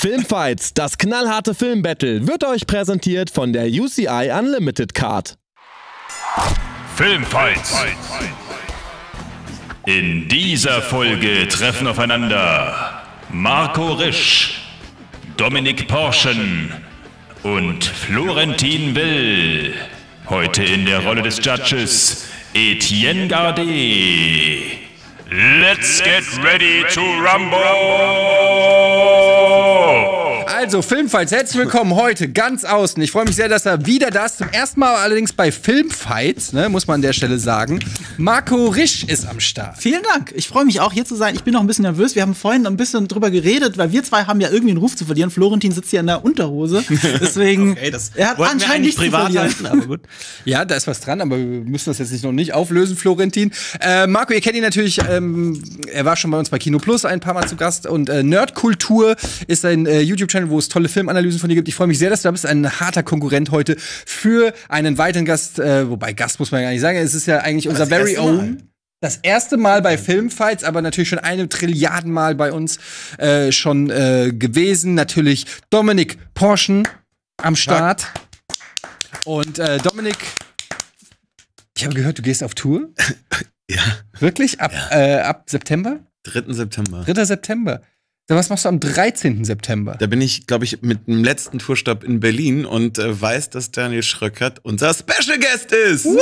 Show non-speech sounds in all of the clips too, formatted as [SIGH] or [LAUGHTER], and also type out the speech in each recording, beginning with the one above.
Filmfights, das knallharte Filmbattle, wird euch präsentiert von der UCI Unlimited Card. Filmfights. In dieser Folge treffen aufeinander Marco Risch, Dominik Porschen und Florentin Will. Heute in der Rolle des Judges Etienne Gardet. Let's get ready to rumble! Also, Filmfights, herzlich willkommen heute ganz außen. Ich freue mich sehr, dass er wieder da ist. Zum ersten Mal allerdings bei Filmfights, ne, muss man an der Stelle sagen. Marco Risch ist am Start. Vielen Dank. Ich freue mich auch, hier zu sein. Ich bin noch ein bisschen nervös. Wir haben vorhin ein bisschen drüber geredet, weil wir zwei haben ja irgendwie einen Ruf zu verlieren. Florentin sitzt hier in der Unterhose. [LAUGHS] Deswegen, okay, er hat anscheinend nicht privat halten, aber gut. [LAUGHS] Ja, da ist was dran, aber wir müssen das jetzt nicht noch nicht auflösen, Florentin. Äh, Marco, ihr kennt ihn natürlich. Ähm, er war schon bei uns bei Kino Plus ein paar Mal zu Gast und äh, Nerdkultur ist sein äh, YouTube-Channel wo es tolle Filmanalysen von dir gibt. Ich freue mich sehr, dass du da bist. Ein harter Konkurrent heute für einen weiteren Gast. Äh, wobei Gast muss man ja gar nicht sagen. Es ist ja eigentlich unser very own. Das erste Mal bei Filmfights, aber natürlich schon eine Trilliarden Mal bei uns äh, schon äh, gewesen. Natürlich Dominik Porschen am Start. Und äh, Dominik, ich habe gehört, du gehst auf Tour. [LAUGHS] Ja. Wirklich? Ab, ja. Äh, ab September? 3. September. 3. September. Was machst du am 13. September? Da bin ich, glaube ich, mit dem letzten Tourstopp in Berlin und äh, weiß, dass Daniel Schröckert unser Special Guest ist. Wow.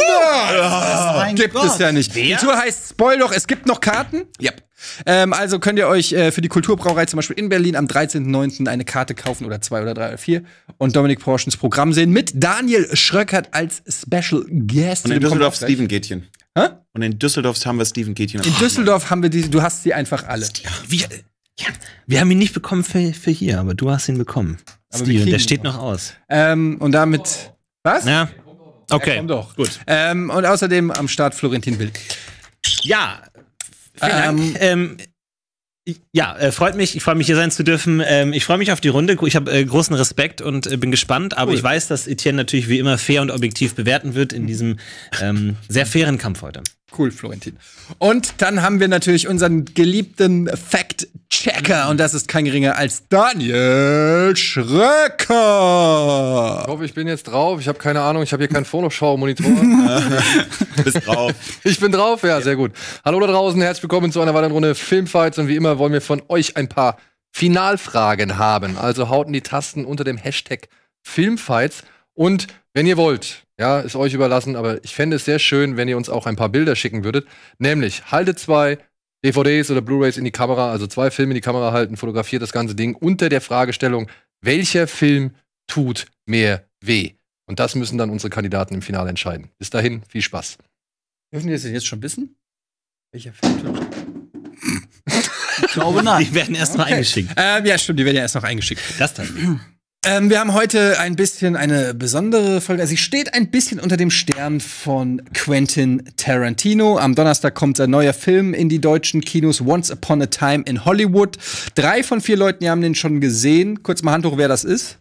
Ja. Gibt Gott. es ja nicht. Wer? Die Tour heißt Spoil doch, es gibt noch Karten. Ja. Yep. Ähm, also könnt ihr euch äh, für die Kulturbrauerei zum Beispiel in Berlin am 13.09. eine Karte kaufen oder zwei oder drei oder vier und Dominik Porschens Programm sehen mit Daniel Schröckert als Special Guest. Und in Düsseldorf Steven Gätchen. Hä? Und in Düsseldorf haben wir Steven Gätchen. In Düsseldorf haben wir die, du hast sie einfach alle. Wie, ja, wir haben ihn nicht bekommen für, für hier, aber du hast ihn bekommen. Aber der steht noch aus. Ähm, und damit. Was? Ja. Okay. Komm doch. Gut. Ähm, und außerdem am Start Florentin Wild. Ja. Vielen ähm, ähm, ja, äh, freut mich. Ich freue mich, hier sein zu dürfen. Ähm, ich freue mich auf die Runde. Ich habe äh, großen Respekt und äh, bin gespannt. Aber cool. ich weiß, dass Etienne natürlich wie immer fair und objektiv bewerten wird in diesem ähm, sehr fairen Kampf heute. Cool, Florentin. Und dann haben wir natürlich unseren geliebten Fact-Checker. Und das ist kein geringer als Daniel Schröcker. Ich hoffe, ich bin jetzt drauf. Ich habe keine Ahnung. Ich habe hier keinen Photoschau-Monitor. [LAUGHS] bist drauf. [LAUGHS] Ich bin drauf. Ja, sehr gut. Hallo da draußen. Herzlich willkommen zu einer weiteren Runde Filmfights. Und wie immer wollen wir von euch ein paar Finalfragen haben. Also hauten die Tasten unter dem Hashtag Filmfights. Und wenn ihr wollt, ja, ist euch überlassen, aber ich fände es sehr schön, wenn ihr uns auch ein paar Bilder schicken würdet. Nämlich, haltet zwei DVDs oder Blu-rays in die Kamera, also zwei Filme in die Kamera halten, fotografiert das ganze Ding unter der Fragestellung, welcher Film tut mehr weh? Und das müssen dann unsere Kandidaten im Finale entscheiden. Bis dahin, viel Spaß. Dürfen die das jetzt schon wissen? Welcher Film tut [LAUGHS] Ich glaube, nein. Die werden erst noch eingeschickt. Ähm, ja, stimmt, die werden ja erst noch eingeschickt. Das dann. [CLEARS THROAT] Ähm, wir haben heute ein bisschen eine besondere Folge. Also sie steht ein bisschen unter dem Stern von Quentin Tarantino. Am Donnerstag kommt sein neuer Film in die deutschen Kinos Once Upon a Time in Hollywood. Drei von vier Leuten die haben den schon gesehen. Kurz mal Hand hoch, wer das ist.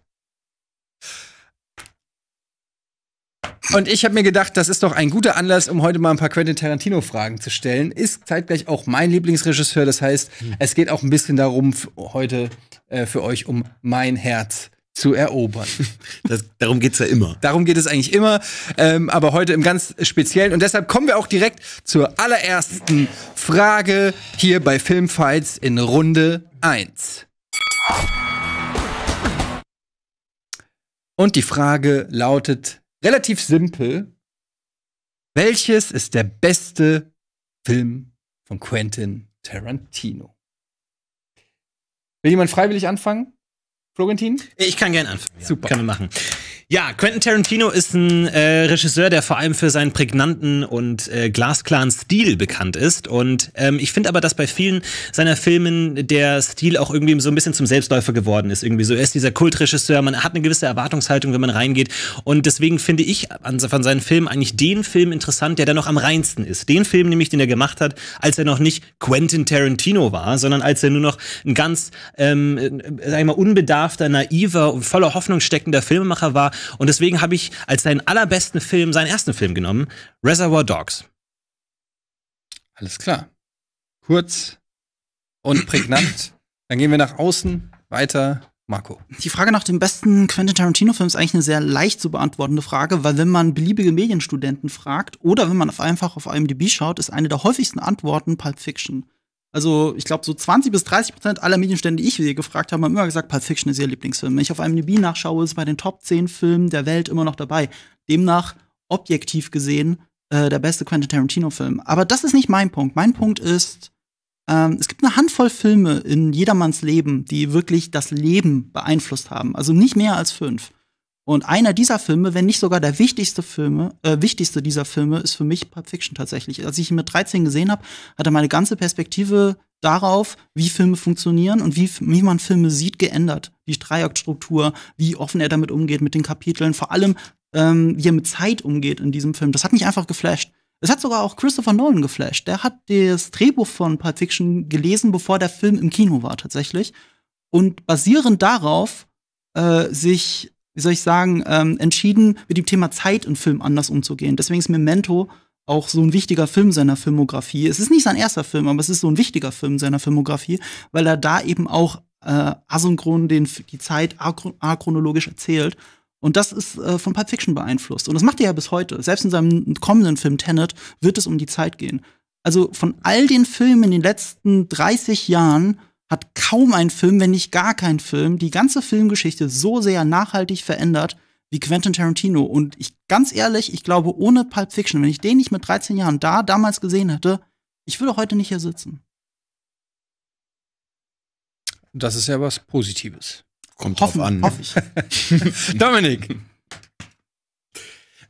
Und ich habe mir gedacht, das ist doch ein guter Anlass, um heute mal ein paar Quentin Tarantino-Fragen zu stellen. Ist zeitgleich auch mein Lieblingsregisseur. Das heißt, hm. es geht auch ein bisschen darum, heute äh, für euch um mein Herz zu erobern. [LAUGHS] Das, darum es ja immer. Darum geht es eigentlich immer, ähm, aber heute im ganz Speziellen. Und deshalb kommen wir auch direkt zur allerersten Frage hier bei Filmfights in Runde 1. Und die Frage lautet relativ simpel. Welches ist der beste Film von Quentin Tarantino? Will jemand freiwillig anfangen? Florentin? Äh, ich kann gerne anfangen. Ja. Super. Können wir machen. Ja, Quentin Tarantino ist ein äh, Regisseur, der vor allem für seinen prägnanten und äh, glasklaren Stil bekannt ist. Und ähm, ich finde aber, dass bei vielen seiner Filmen der Stil auch irgendwie so ein bisschen zum Selbstläufer geworden ist. Irgendwie so, er ist dieser Kultregisseur, man hat eine gewisse Erwartungshaltung, wenn man reingeht. Und deswegen finde ich an, von seinen Filmen eigentlich den Film interessant, der da noch am reinsten ist. Den Film nämlich, den er gemacht hat, als er noch nicht Quentin Tarantino war, sondern als er nur noch ein ganz, ähm, äh, äh, sag ich mal, unbedarft unbedarfter, naiver und voller Hoffnung steckender Filmemacher war. Und deswegen habe ich als seinen allerbesten Film seinen ersten Film genommen, Reservoir Dogs. Alles klar. Kurz und prägnant. [CLEARS THROAT] Dann gehen wir nach außen weiter. Marco. Die Frage nach dem besten Quentin Tarantino-Film ist eigentlich eine sehr leicht zu beantwortende Frage, weil wenn man beliebige Medienstudenten fragt oder wenn man auf einfach auf IMDb schaut, ist eine der häufigsten Antworten Pulp Fiction. Also ich glaube, so 20 bis 30 Prozent aller Medienstände, die ich gefragt habe, haben immer gesagt, Pulp Fiction ist ihr Lieblingsfilm. Wenn ich auf einem IMDb nachschaue, ist bei den Top 10 Filmen der Welt immer noch dabei. Demnach, objektiv gesehen, äh, der beste Quentin Tarantino-Film. Aber das ist nicht mein Punkt. Mein Punkt ist, ähm, es gibt eine Handvoll Filme in jedermanns Leben, die wirklich das Leben beeinflusst haben. Also nicht mehr als fünf. Und einer dieser Filme, wenn nicht sogar der wichtigste Filme, äh, wichtigste dieser Filme, ist für mich Pulp Fiction tatsächlich. Als ich ihn mit 13 gesehen habe, hat er meine ganze Perspektive darauf, wie Filme funktionieren und wie, wie man Filme sieht, geändert. Die Dreieckstruktur, wie offen er damit umgeht mit den Kapiteln, vor allem ähm, wie er mit Zeit umgeht in diesem Film. Das hat mich einfach geflasht. Es hat sogar auch Christopher Nolan geflasht. Der hat das Drehbuch von Pulp Fiction gelesen, bevor der Film im Kino war tatsächlich. Und basierend darauf äh, sich wie soll ich sagen, ähm, entschieden, mit dem Thema Zeit in Film anders umzugehen. Deswegen ist Memento auch so ein wichtiger Film seiner Filmografie. Es ist nicht sein erster Film, aber es ist so ein wichtiger Film seiner Filmografie, weil er da eben auch äh, asynchron den, die Zeit achronologisch erzählt. Und das ist äh, von Pulp Fiction beeinflusst. Und das macht er ja bis heute. Selbst in seinem kommenden Film Tenet wird es um die Zeit gehen. Also von all den Filmen in den letzten 30 Jahren hat kaum ein Film, wenn nicht gar kein Film, die ganze Filmgeschichte so sehr nachhaltig verändert wie Quentin Tarantino. Und ich, ganz ehrlich, ich glaube, ohne Pulp Fiction, wenn ich den nicht mit 13 Jahren da damals gesehen hätte, ich würde heute nicht hier sitzen. Das ist ja was Positives. Kommt Hoffen, drauf an. Ne? Hoffe ich. [LAUGHS] Dominik.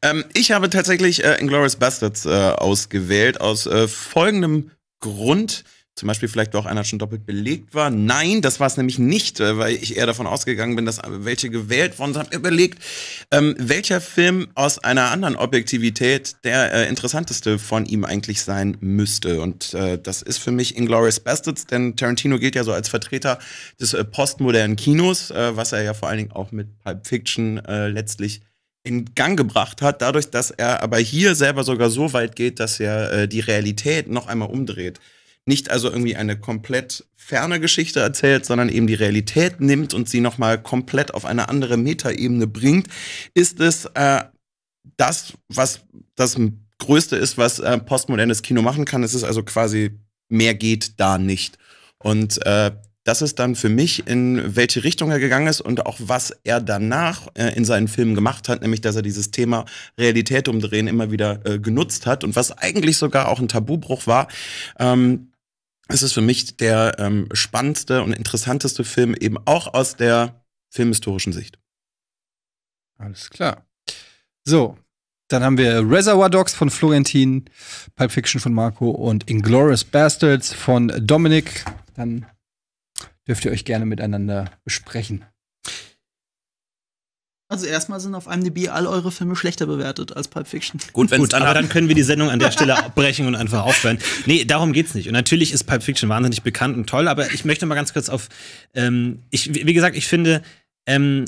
Ähm, ich habe tatsächlich äh, Inglourious Bastards äh, ausgewählt, aus äh, folgendem Grund zum Beispiel vielleicht auch einer schon doppelt belegt war. Nein, das war es nämlich nicht, äh, weil ich eher davon ausgegangen bin, dass äh, welche gewählt worden sind. Überlegt, ähm, welcher Film aus einer anderen Objektivität der äh, interessanteste von ihm eigentlich sein müsste. Und äh, das ist für mich Inglourious Bastards, denn Tarantino gilt ja so als Vertreter des äh, postmodernen Kinos, äh, was er ja vor allen Dingen auch mit Pulp Fiction letztlich in Gang gebracht hat, dadurch, dass er aber hier selber sogar so weit geht, dass er die Realität noch einmal umdreht nicht also irgendwie eine komplett ferne Geschichte erzählt, sondern eben die Realität nimmt und sie nochmal komplett auf eine andere Metaebene bringt, ist es äh, das, was das Größte ist, was äh, postmodernes Kino machen kann. Es ist also quasi, mehr geht da nicht. Und äh, das ist dann für mich, in welche Richtung er gegangen ist und auch was er danach äh, in seinen Filmen gemacht hat, nämlich dass er dieses Thema Realität umdrehen immer wieder äh, genutzt hat und was eigentlich sogar auch ein Tabubruch war. Ähm, es ist für mich der ähm, spannendste und interessanteste Film, eben auch aus der filmhistorischen Sicht. Alles klar. So, dann haben wir Reservoir Dogs von Florentin, Pulp Fiction von Marco und Inglorious Bastards von Dominic. Dann dürft ihr euch gerne miteinander besprechen. Also erstmal sind auf IMDb all eure Filme schlechter bewertet als Pulp Fiction. Gut, Gut dann aber dann können wir die Sendung an der Stelle abbrechen und einfach aufhören. Nee, darum geht's nicht. Und natürlich ist Pulp Fiction wahnsinnig bekannt und toll, aber ich möchte mal ganz kurz auf, ähm, ich, wie gesagt, ich finde, ähm,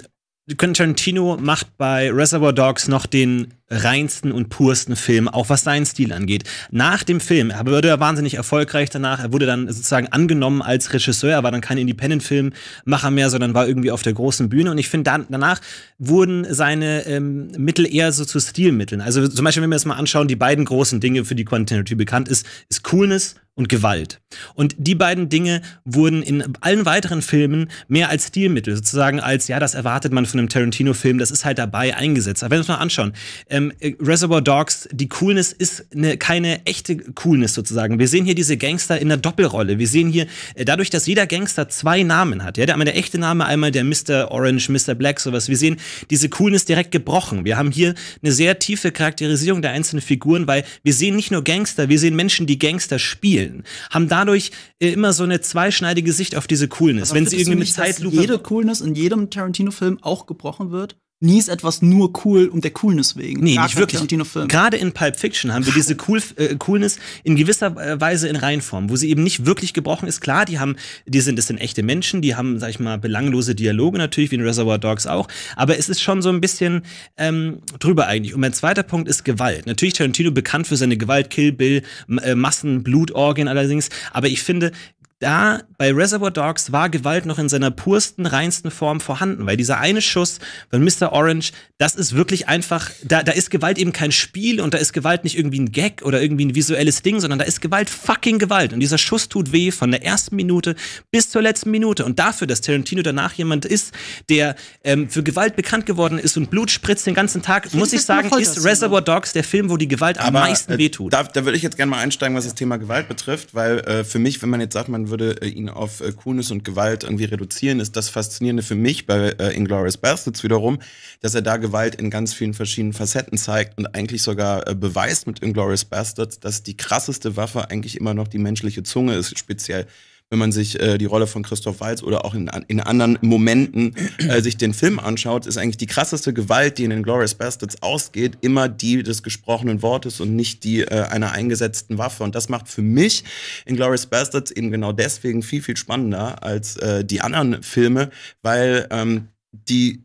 Quentin Tarantino macht bei Reservoir Dogs noch den reinsten und pursten Film, auch was seinen Stil angeht. Nach dem Film, er wurde ja wahnsinnig erfolgreich danach, er wurde dann sozusagen angenommen als Regisseur, er war dann kein Independent-Filmmacher mehr, sondern war irgendwie auf der großen Bühne und ich finde, danach wurden seine ähm, Mittel eher so zu Stilmitteln. Also zum Beispiel, wenn wir uns mal anschauen, die beiden großen Dinge, für die Quentin Tarantino bekannt ist, ist Coolness und Gewalt. Und die beiden Dinge wurden in allen weiteren Filmen mehr als Stilmittel, sozusagen als, ja, das erwartet man von einem Tarantino-Film, das ist halt dabei eingesetzt. Aber wenn wir uns mal anschauen, ähm, äh, Reservoir Dogs, die Coolness ist eine, keine echte Coolness sozusagen. Wir sehen hier diese Gangster in der Doppelrolle. Wir sehen hier, äh, dadurch, dass jeder Gangster zwei Namen hat, ja, der, einmal der echte Name, einmal der Mr. Orange, Mr. Black, sowas. Wir sehen diese Coolness direkt gebrochen. Wir haben hier eine sehr tiefe Charakterisierung der einzelnen Figuren, weil wir sehen nicht nur Gangster, wir sehen Menschen, die Gangster spielen spielen, haben dadurch äh, immer so eine zweischneidige Sicht auf diese Coolness. Aber Wenn sie irgendwie mit Zeitlupe. Jede Coolness in jedem Tarantino-Film auch gebrochen wird? nie ist etwas nur cool und der Coolness wegen. Nee, Gar nicht wirklich. Gerade in Pulp Fiction haben wir diese cool, äh, Coolness in gewisser Weise in Reihenform, wo sie eben nicht wirklich gebrochen ist. Klar, die haben, die sind, das sind echte Menschen, die haben, sag ich mal, belanglose Dialoge natürlich, wie in Reservoir Dogs auch. Aber es ist schon so ein bisschen ähm, drüber eigentlich. Und mein zweiter Punkt ist Gewalt. Natürlich Tarantino bekannt für seine Gewalt, Kill Bill, äh, Massen, Blutorgien allerdings. Aber ich finde, da bei Reservoir Dogs war Gewalt noch in seiner pursten, reinsten Form vorhanden, weil dieser eine Schuss von Mr. Orange, das ist wirklich einfach, da, da ist Gewalt eben kein Spiel und da ist Gewalt nicht irgendwie ein Gag oder irgendwie ein visuelles Ding, sondern da ist Gewalt fucking Gewalt und dieser Schuss tut weh von der ersten Minute bis zur letzten Minute und dafür, dass Tarantino danach jemand ist, der ähm, für Gewalt bekannt geworden ist und Blut spritzt den ganzen Tag, ich muss ich sagen, ist Reservoir Dogs der Film, wo die Gewalt Aber, am meisten äh, wehtut. da, da würde ich jetzt gerne mal einsteigen, was das Thema Gewalt betrifft, weil äh, für mich, wenn man jetzt sagt, man würde äh, ihn auf äh, Coolness und Gewalt irgendwie reduzieren, ist das Faszinierende für mich bei äh, Inglourious Bastards wiederum, dass er da Gewalt in ganz vielen verschiedenen Facetten zeigt und eigentlich sogar äh, beweist mit Inglourious Bastards, dass die krasseste Waffe eigentlich immer noch die menschliche Zunge ist, speziell wenn man sich äh, die Rolle von Christoph Walz oder auch in, in anderen Momenten äh, sich den Film anschaut, ist eigentlich die krasseste Gewalt, die in den Glorious Bastards ausgeht, immer die des gesprochenen Wortes und nicht die äh, einer eingesetzten Waffe. Und das macht für mich in Glorious Bastards eben genau deswegen viel, viel spannender als äh, die anderen Filme, weil ähm, die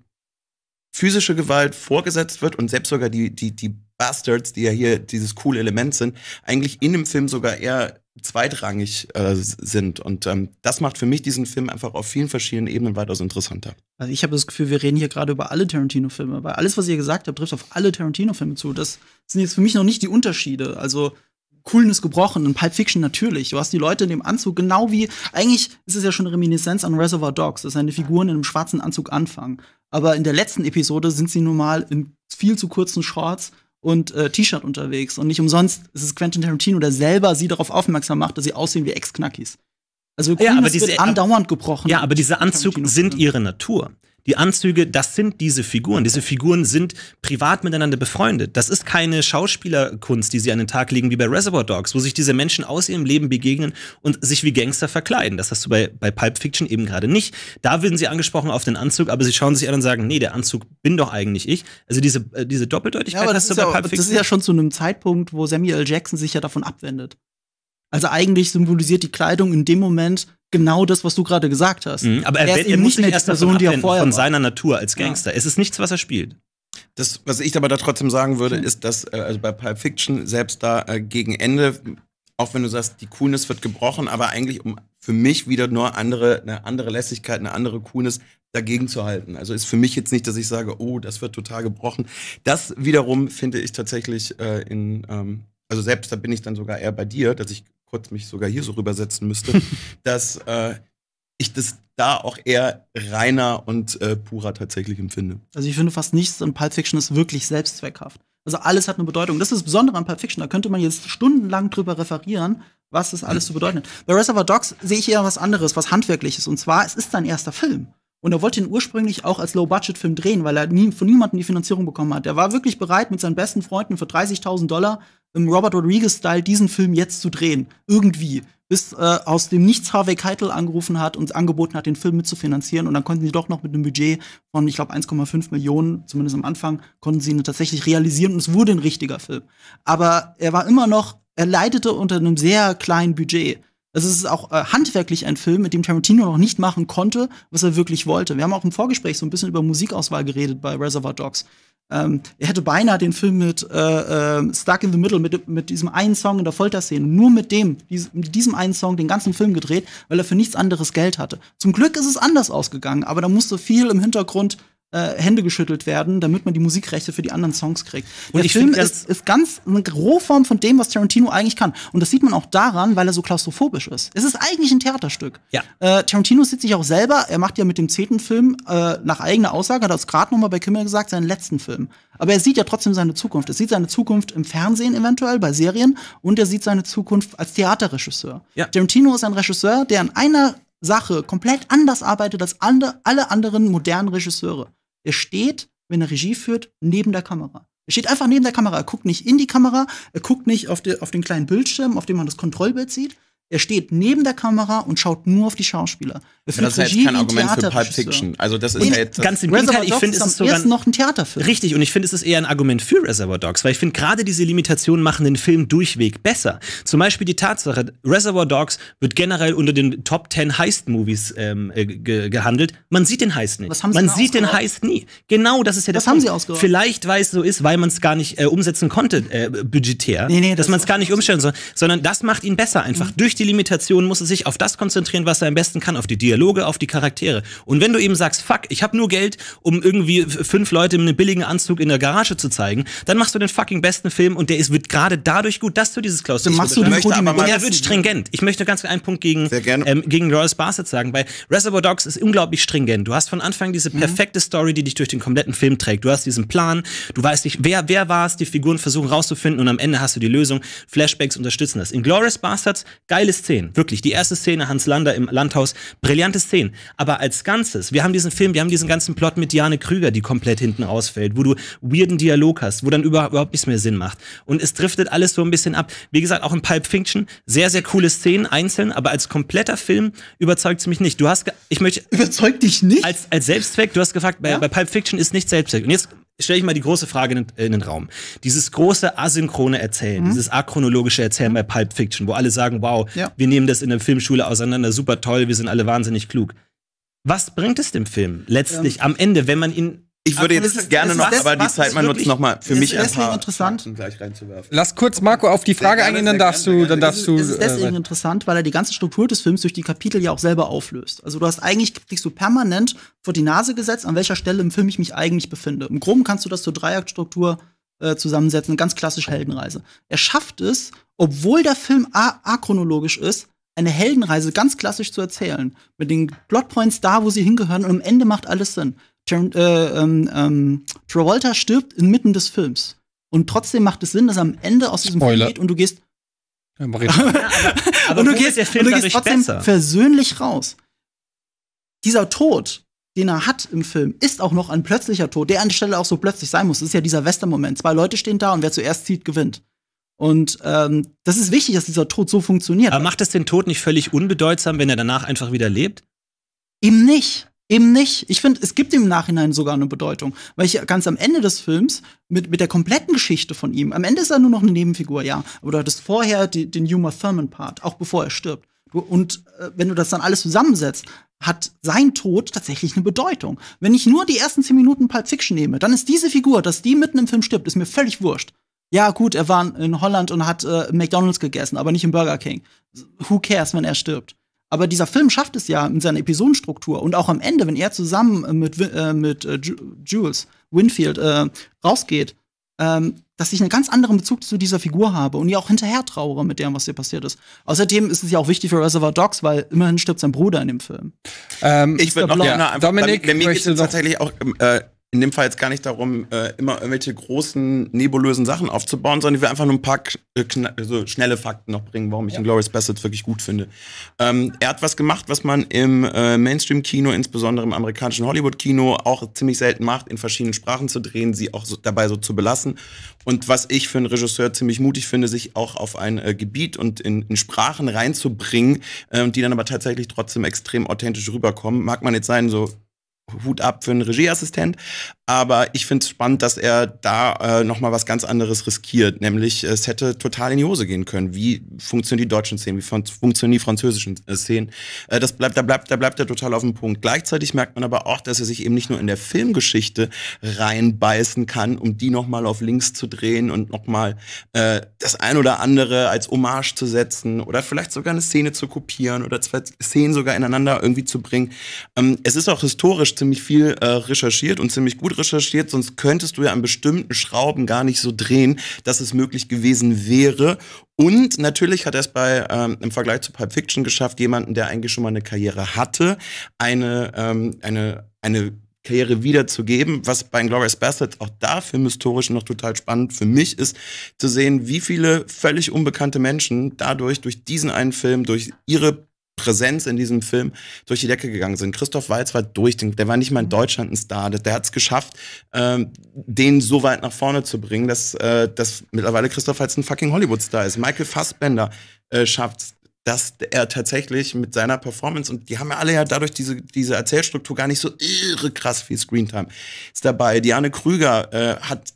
physische Gewalt vorgesetzt wird und selbst sogar die, die, die Bastards, die ja hier dieses coole Element sind, eigentlich in dem Film sogar eher zweitrangig äh, sind. Und ähm, das macht für mich diesen Film einfach auf vielen verschiedenen Ebenen weitaus interessanter. Also ich habe das Gefühl, wir reden hier gerade über alle Tarantino-Filme, weil alles, was ihr gesagt habt, trifft auf alle Tarantino-Filme zu. Das sind jetzt für mich noch nicht die Unterschiede. Also Coolness gebrochen, und Pulp Fiction natürlich. Du hast die Leute in dem Anzug, genau wie, eigentlich ist es ja schon eine Reminiszenz an Reservoir Dogs, dass seine Figuren in einem schwarzen Anzug anfangen. Aber in der letzten Episode sind sie nun mal in viel zu kurzen Shorts und äh, T-Shirt unterwegs. Und nicht umsonst ist es Quentin Tarantino, der selber sie darauf aufmerksam macht, dass sie aussehen wie Ex-Knackis. Also Kuhn, ja, aber diese, andauernd gebrochen. Ja, aber diese Anzüge sind ihre Natur. Die Anzüge, das sind diese Figuren. Diese Figuren sind privat miteinander befreundet. Das ist keine Schauspielerkunst, die sie an den Tag legen, wie bei Reservoir Dogs, wo sich diese Menschen aus ihrem Leben begegnen und sich wie Gangster verkleiden. Das hast du bei, bei Pulp Fiction eben gerade nicht. Da werden sie angesprochen auf den Anzug, aber sie schauen sich an und sagen, nee, der Anzug bin doch eigentlich ich. Also diese, äh, diese Doppeldeutigkeit ja, aber das hast du bei ja, Pulp Fiction. Das ist ja schon zu einem Zeitpunkt, wo Samuel Jackson sich ja davon abwendet. Also eigentlich symbolisiert die Kleidung in dem Moment genau das, was du gerade gesagt hast. Mhm, aber er, er, wird, er muss nicht erst Person, die er vorher von seiner Natur als Gangster. Ja. Es ist nichts, was er spielt. Das, was ich aber da trotzdem sagen würde, ist, dass äh, also bei Pulp Fiction selbst da äh, gegen Ende, auch wenn du sagst, die Coolness wird gebrochen, aber eigentlich um für mich wieder nur andere, eine andere Lässigkeit, eine andere Coolness dagegen zu halten. Also ist für mich jetzt nicht, dass ich sage, oh, das wird total gebrochen. Das wiederum finde ich tatsächlich äh, in, ähm, also selbst da bin ich dann sogar eher bei dir, dass ich kurz mich sogar hier so rübersetzen müsste, [LAUGHS] dass äh, ich das da auch eher reiner und äh, purer tatsächlich empfinde. Also ich finde fast nichts in Pulp Fiction ist wirklich selbstzweckhaft. Also alles hat eine Bedeutung. Das ist das Besondere an Pulp Fiction. Da könnte man jetzt stundenlang drüber referieren, was das alles zu bedeuten hat. Bei Reservoir Dogs sehe ich eher was anderes, was handwerkliches. Und zwar, es ist sein erster Film. Und er wollte ihn ursprünglich auch als Low-Budget-Film drehen, weil er nie, von niemandem die Finanzierung bekommen hat. Er war wirklich bereit, mit seinen besten Freunden für 30.000 Dollar im Robert Rodriguez-Style diesen Film jetzt zu drehen. Irgendwie. Bis äh, aus dem Nichts Harvey Keitel angerufen hat und angeboten hat, den Film mitzufinanzieren. Und dann konnten sie doch noch mit einem Budget von, ich glaube, 1,5 Millionen, zumindest am Anfang, konnten sie ihn tatsächlich realisieren und es wurde ein richtiger Film. Aber er war immer noch, er leidete unter einem sehr kleinen Budget. Es ist auch äh, handwerklich ein Film, mit dem Tarantino noch nicht machen konnte, was er wirklich wollte. Wir haben auch im Vorgespräch so ein bisschen über Musikauswahl geredet bei Reservoir Dogs. Ähm, er hätte beinahe den Film mit äh, äh, Stuck in the Middle, mit, mit diesem einen Song in der Folterszene, nur mit dem, dies, mit diesem einen Song den ganzen Film gedreht, weil er für nichts anderes Geld hatte. Zum Glück ist es anders ausgegangen, aber da musste viel im Hintergrund äh, Hände geschüttelt werden, damit man die Musikrechte für die anderen Songs kriegt. Und der ich Film ist, ist ganz eine Rohform von dem, was Tarantino eigentlich kann. Und das sieht man auch daran, weil er so klaustrophobisch ist. Es ist eigentlich ein Theaterstück. Ja. Äh, Tarantino sieht sich auch selber, er macht ja mit dem zehnten Film, äh, nach eigener Aussage, hat er es gerade nochmal bei Kimmel gesagt, seinen letzten Film. Aber er sieht ja trotzdem seine Zukunft. Er sieht seine Zukunft im Fernsehen eventuell, bei Serien, und er sieht seine Zukunft als Theaterregisseur. Ja. Tarantino ist ein Regisseur, der an einer Sache komplett anders arbeitet als alle anderen modernen Regisseure. Er steht, wenn er Regie führt, neben der Kamera. Er steht einfach neben der Kamera. Er guckt nicht in die Kamera, er guckt nicht auf, die, auf den kleinen Bildschirm, auf dem man das Kontrollbild sieht, er steht neben der Kamera und schaut nur auf die Schauspieler. das ist ja jetzt kein Argument für Pulp Fiction. Also das ist ja jetzt ganz im Gegenteil. Ich finde, es ist sogar noch ein Theaterfilm. Richtig, und ich finde, es ist eher ein Argument für Reservoir Dogs, weil ich finde, gerade diese Limitationen machen den Film durchweg besser. Zum Beispiel die Tatsache, Reservoir Dogs wird generell unter den Top 10 Heist-Movies ähm, äh, ge gehandelt. Man sieht den Heist nicht. Was haben sie man sieht ausgeraubt? den Heist nie. Genau, das ist ja der Was Punkt. haben sie ausgeraubt? Vielleicht, weil es so ist, weil man es gar nicht äh, umsetzen konnte, äh, budgetär. Nee, nee, dass das man es gar nicht umstellen soll, sondern das macht ihn besser einfach. Mhm. Durch die die Limitation, muss er sich auf das konzentrieren, was er am besten kann, auf die Dialoge, auf die Charaktere. Und wenn du eben sagst, fuck, ich habe nur Geld, um irgendwie fünf Leute mit einem billigen Anzug in der Garage zu zeigen, dann machst du den fucking besten Film und der ist, wird gerade dadurch gut, dass du dieses Klaus Dann machst du den Rudi Und er wird stringent. Ich möchte ganz einen Punkt gegen, ähm, gegen Royals Bassett sagen. Bei Reservoir Dogs ist unglaublich stringent. Du hast von Anfang diese mhm. perfekte mhm. Story, die dich durch den kompletten Film trägt. Du hast diesen Plan, du weißt nicht, wer, wer war es, die Figuren versuchen rauszufinden und am Ende hast du die Lösung. Flashbacks unterstützen das. In Glorious Bastards, geil Geile Szenen, wirklich. Die erste Szene, Hans Lander im Landhaus, brillante Szenen. Aber als Ganzes, wir haben diesen Film, wir haben diesen ganzen Plot mit Diane Krüger, die komplett hinten rausfällt, wo du weirden Dialog hast, wo dann überhaupt nichts mehr Sinn macht. Und es driftet alles so ein bisschen ab. Wie gesagt, auch in Pulp Fiction, sehr, sehr coole Szenen, einzeln, aber als kompletter Film überzeugt es mich nicht. Du hast, ich möchte. Überzeugt dich nicht? Als, als Selbstzweck, du hast gefragt, bei, ja? bei Pulp Fiction ist nicht Selbstzweck. Und jetzt stelle ich mal die große Frage in, in, den Raum. Dieses große asynchrone Erzählen, mhm. dieses achronologische Erzählen bei Pulp Fiction, wo alle sagen, wow, ja. wir nehmen das in der Filmschule auseinander, super toll, wir sind alle wahnsinnig klug. Was bringt es dem Film letztlich ähm. am Ende, wenn man ihn ich würde jetzt ist, gerne noch, aber die Zeit mal nutzen, nochmal für mich ein paar interessant. Karten gleich reinzuwerfen. Lass kurz Marco auf die Frage eingehen, dann darfst du, dann also darfst du. Es ist äh, deswegen äh, interessant, weil er die ganze Struktur des Films durch die Kapitel ja auch selber auflöst. Also du hast eigentlich kriegst du permanent vor die Nase gesetzt, an welcher Stelle im Film ich mich eigentlich befinde. Im Groben kannst du das zur Dreiaktstruktur äh, zusammensetzen, ganz klassisch Heldenreise. Er schafft es, obwohl der Film achronologisch ist, eine Heldenreise ganz klassisch zu erzählen. Mit den Plotpoints da, wo sie hingehören und am Ende macht alles Sinn. Tran äh, ähm, ähm, Travolta stirbt inmitten des Films. Und trotzdem macht es Sinn, dass er am Ende aus diesem Spoiler. Film geht und du gehst. Ja, aber, [LAUGHS] aber und du gehst, und du gehst trotzdem besser? versöhnlich raus. Dieser Tod, den er hat im Film, ist auch noch ein plötzlicher Tod, der an der Stelle auch so plötzlich sein muss. Das ist ja dieser Western-Moment. Zwei Leute stehen da und wer zuerst zieht, gewinnt. Und ähm, das ist wichtig, dass dieser Tod so funktioniert. Aber macht es den Tod nicht völlig unbedeutsam, wenn er danach einfach wieder lebt? Eben nicht. Eben nicht. Ich finde, es gibt im Nachhinein sogar eine Bedeutung, weil ich ganz am Ende des Films mit, mit der kompletten Geschichte von ihm, am Ende ist er nur noch eine Nebenfigur, ja, aber du hattest vorher die, den Humor Thurman Part, auch bevor er stirbt. und äh, wenn du das dann alles zusammensetzt, hat sein Tod tatsächlich eine Bedeutung. Wenn ich nur die ersten zehn Minuten Pulp Fiction nehme, dann ist diese Figur, dass die mitten im Film stirbt, ist mir völlig wurscht. Ja, gut, er war in Holland und hat äh, McDonalds gegessen, aber nicht im Burger King. Who cares, wenn er stirbt? Aber dieser Film schafft es ja in seiner Episodenstruktur und auch am Ende, wenn er zusammen äh, mit, äh, mit äh, Jules Winfield äh, rausgeht, ähm, dass ich einen ganz anderen Bezug zu dieser Figur habe und ja auch hinterher trauere mit dem, was hier passiert ist. Außerdem ist es ja auch wichtig für Reservoir Dogs, weil immerhin stirbt sein Bruder in dem Film. Ähm, ich würde noch, ja. Dominik, Dominik bei, bei mir geht es tatsächlich auch ähm, äh, in dem Fall jetzt gar nicht darum, äh, immer irgendwelche großen, nebulösen Sachen aufzubauen, sondern ich will einfach nur ein paar äh, also schnelle Fakten noch bringen, warum ich ja. Inglourious Bastards wirklich gut finde. Ähm, er hat was gemacht, was man im äh, Mainstream-Kino, insbesondere im amerikanischen Hollywood-Kino, auch ziemlich selten macht, in verschiedenen Sprachen zu drehen, sie auch so, dabei so zu belassen. Und was ich für einen Regisseur ziemlich mutig finde, sich auch auf ein äh, Gebiet und in, in Sprachen reinzubringen, ähm, die dann aber tatsächlich trotzdem extrem authentisch rüberkommen. Mag man jetzt sein, so Hut ab für einen Regieassistent. Aber ich finde es spannend, dass er da äh, nochmal was ganz anderes riskiert. Nämlich, es hätte total in die Hose gehen können. Wie funktionieren die deutschen Szenen? Wie funktionieren die französischen äh, Szenen? Äh, das bleibt, da bleibt, da bleibt er total auf dem Punkt. Gleichzeitig merkt man aber auch, dass er sich eben nicht nur in der Filmgeschichte reinbeißen kann, um die nochmal auf links zu drehen und nochmal äh, das ein oder andere als Hommage zu setzen oder vielleicht sogar eine Szene zu kopieren oder zwei Szenen sogar ineinander irgendwie zu bringen. Ähm, es ist auch historisch historisch ziemlich viel äh, recherchiert und ziemlich gut recherchiert, sonst könntest du ja an bestimmten Schrauben gar nicht so drehen, dass es möglich gewesen wäre. Und natürlich hat er es bei ähm, im Vergleich zu Pulp Fiction geschafft, jemanden, der eigentlich schon mal eine Karriere hatte, eine ähm, eine eine Karriere wiederzugeben, was bei Glorious Bastards auch da filmhistorisch noch total spannend für mich ist, zu sehen, wie viele völlig unbekannte Menschen dadurch, durch diesen einen Film, durch ihre Präsenz in diesem Film durch die Decke gegangen sind. Christoph Walz war durch, den, der war nicht mal in mhm. Deutschland ein Star, der hat es geschafft, ähm, den so weit nach vorne zu bringen, dass, äh, dass mittlerweile Christoph Walz ein fucking Hollywood-Star ist. Michael Fassbender äh, schafft dass er tatsächlich mit seiner Performance, und die haben ja alle ja dadurch diese, diese Erzählstruktur gar nicht so irre krass viel Screentime, ist dabei. Diane Krüger äh, hat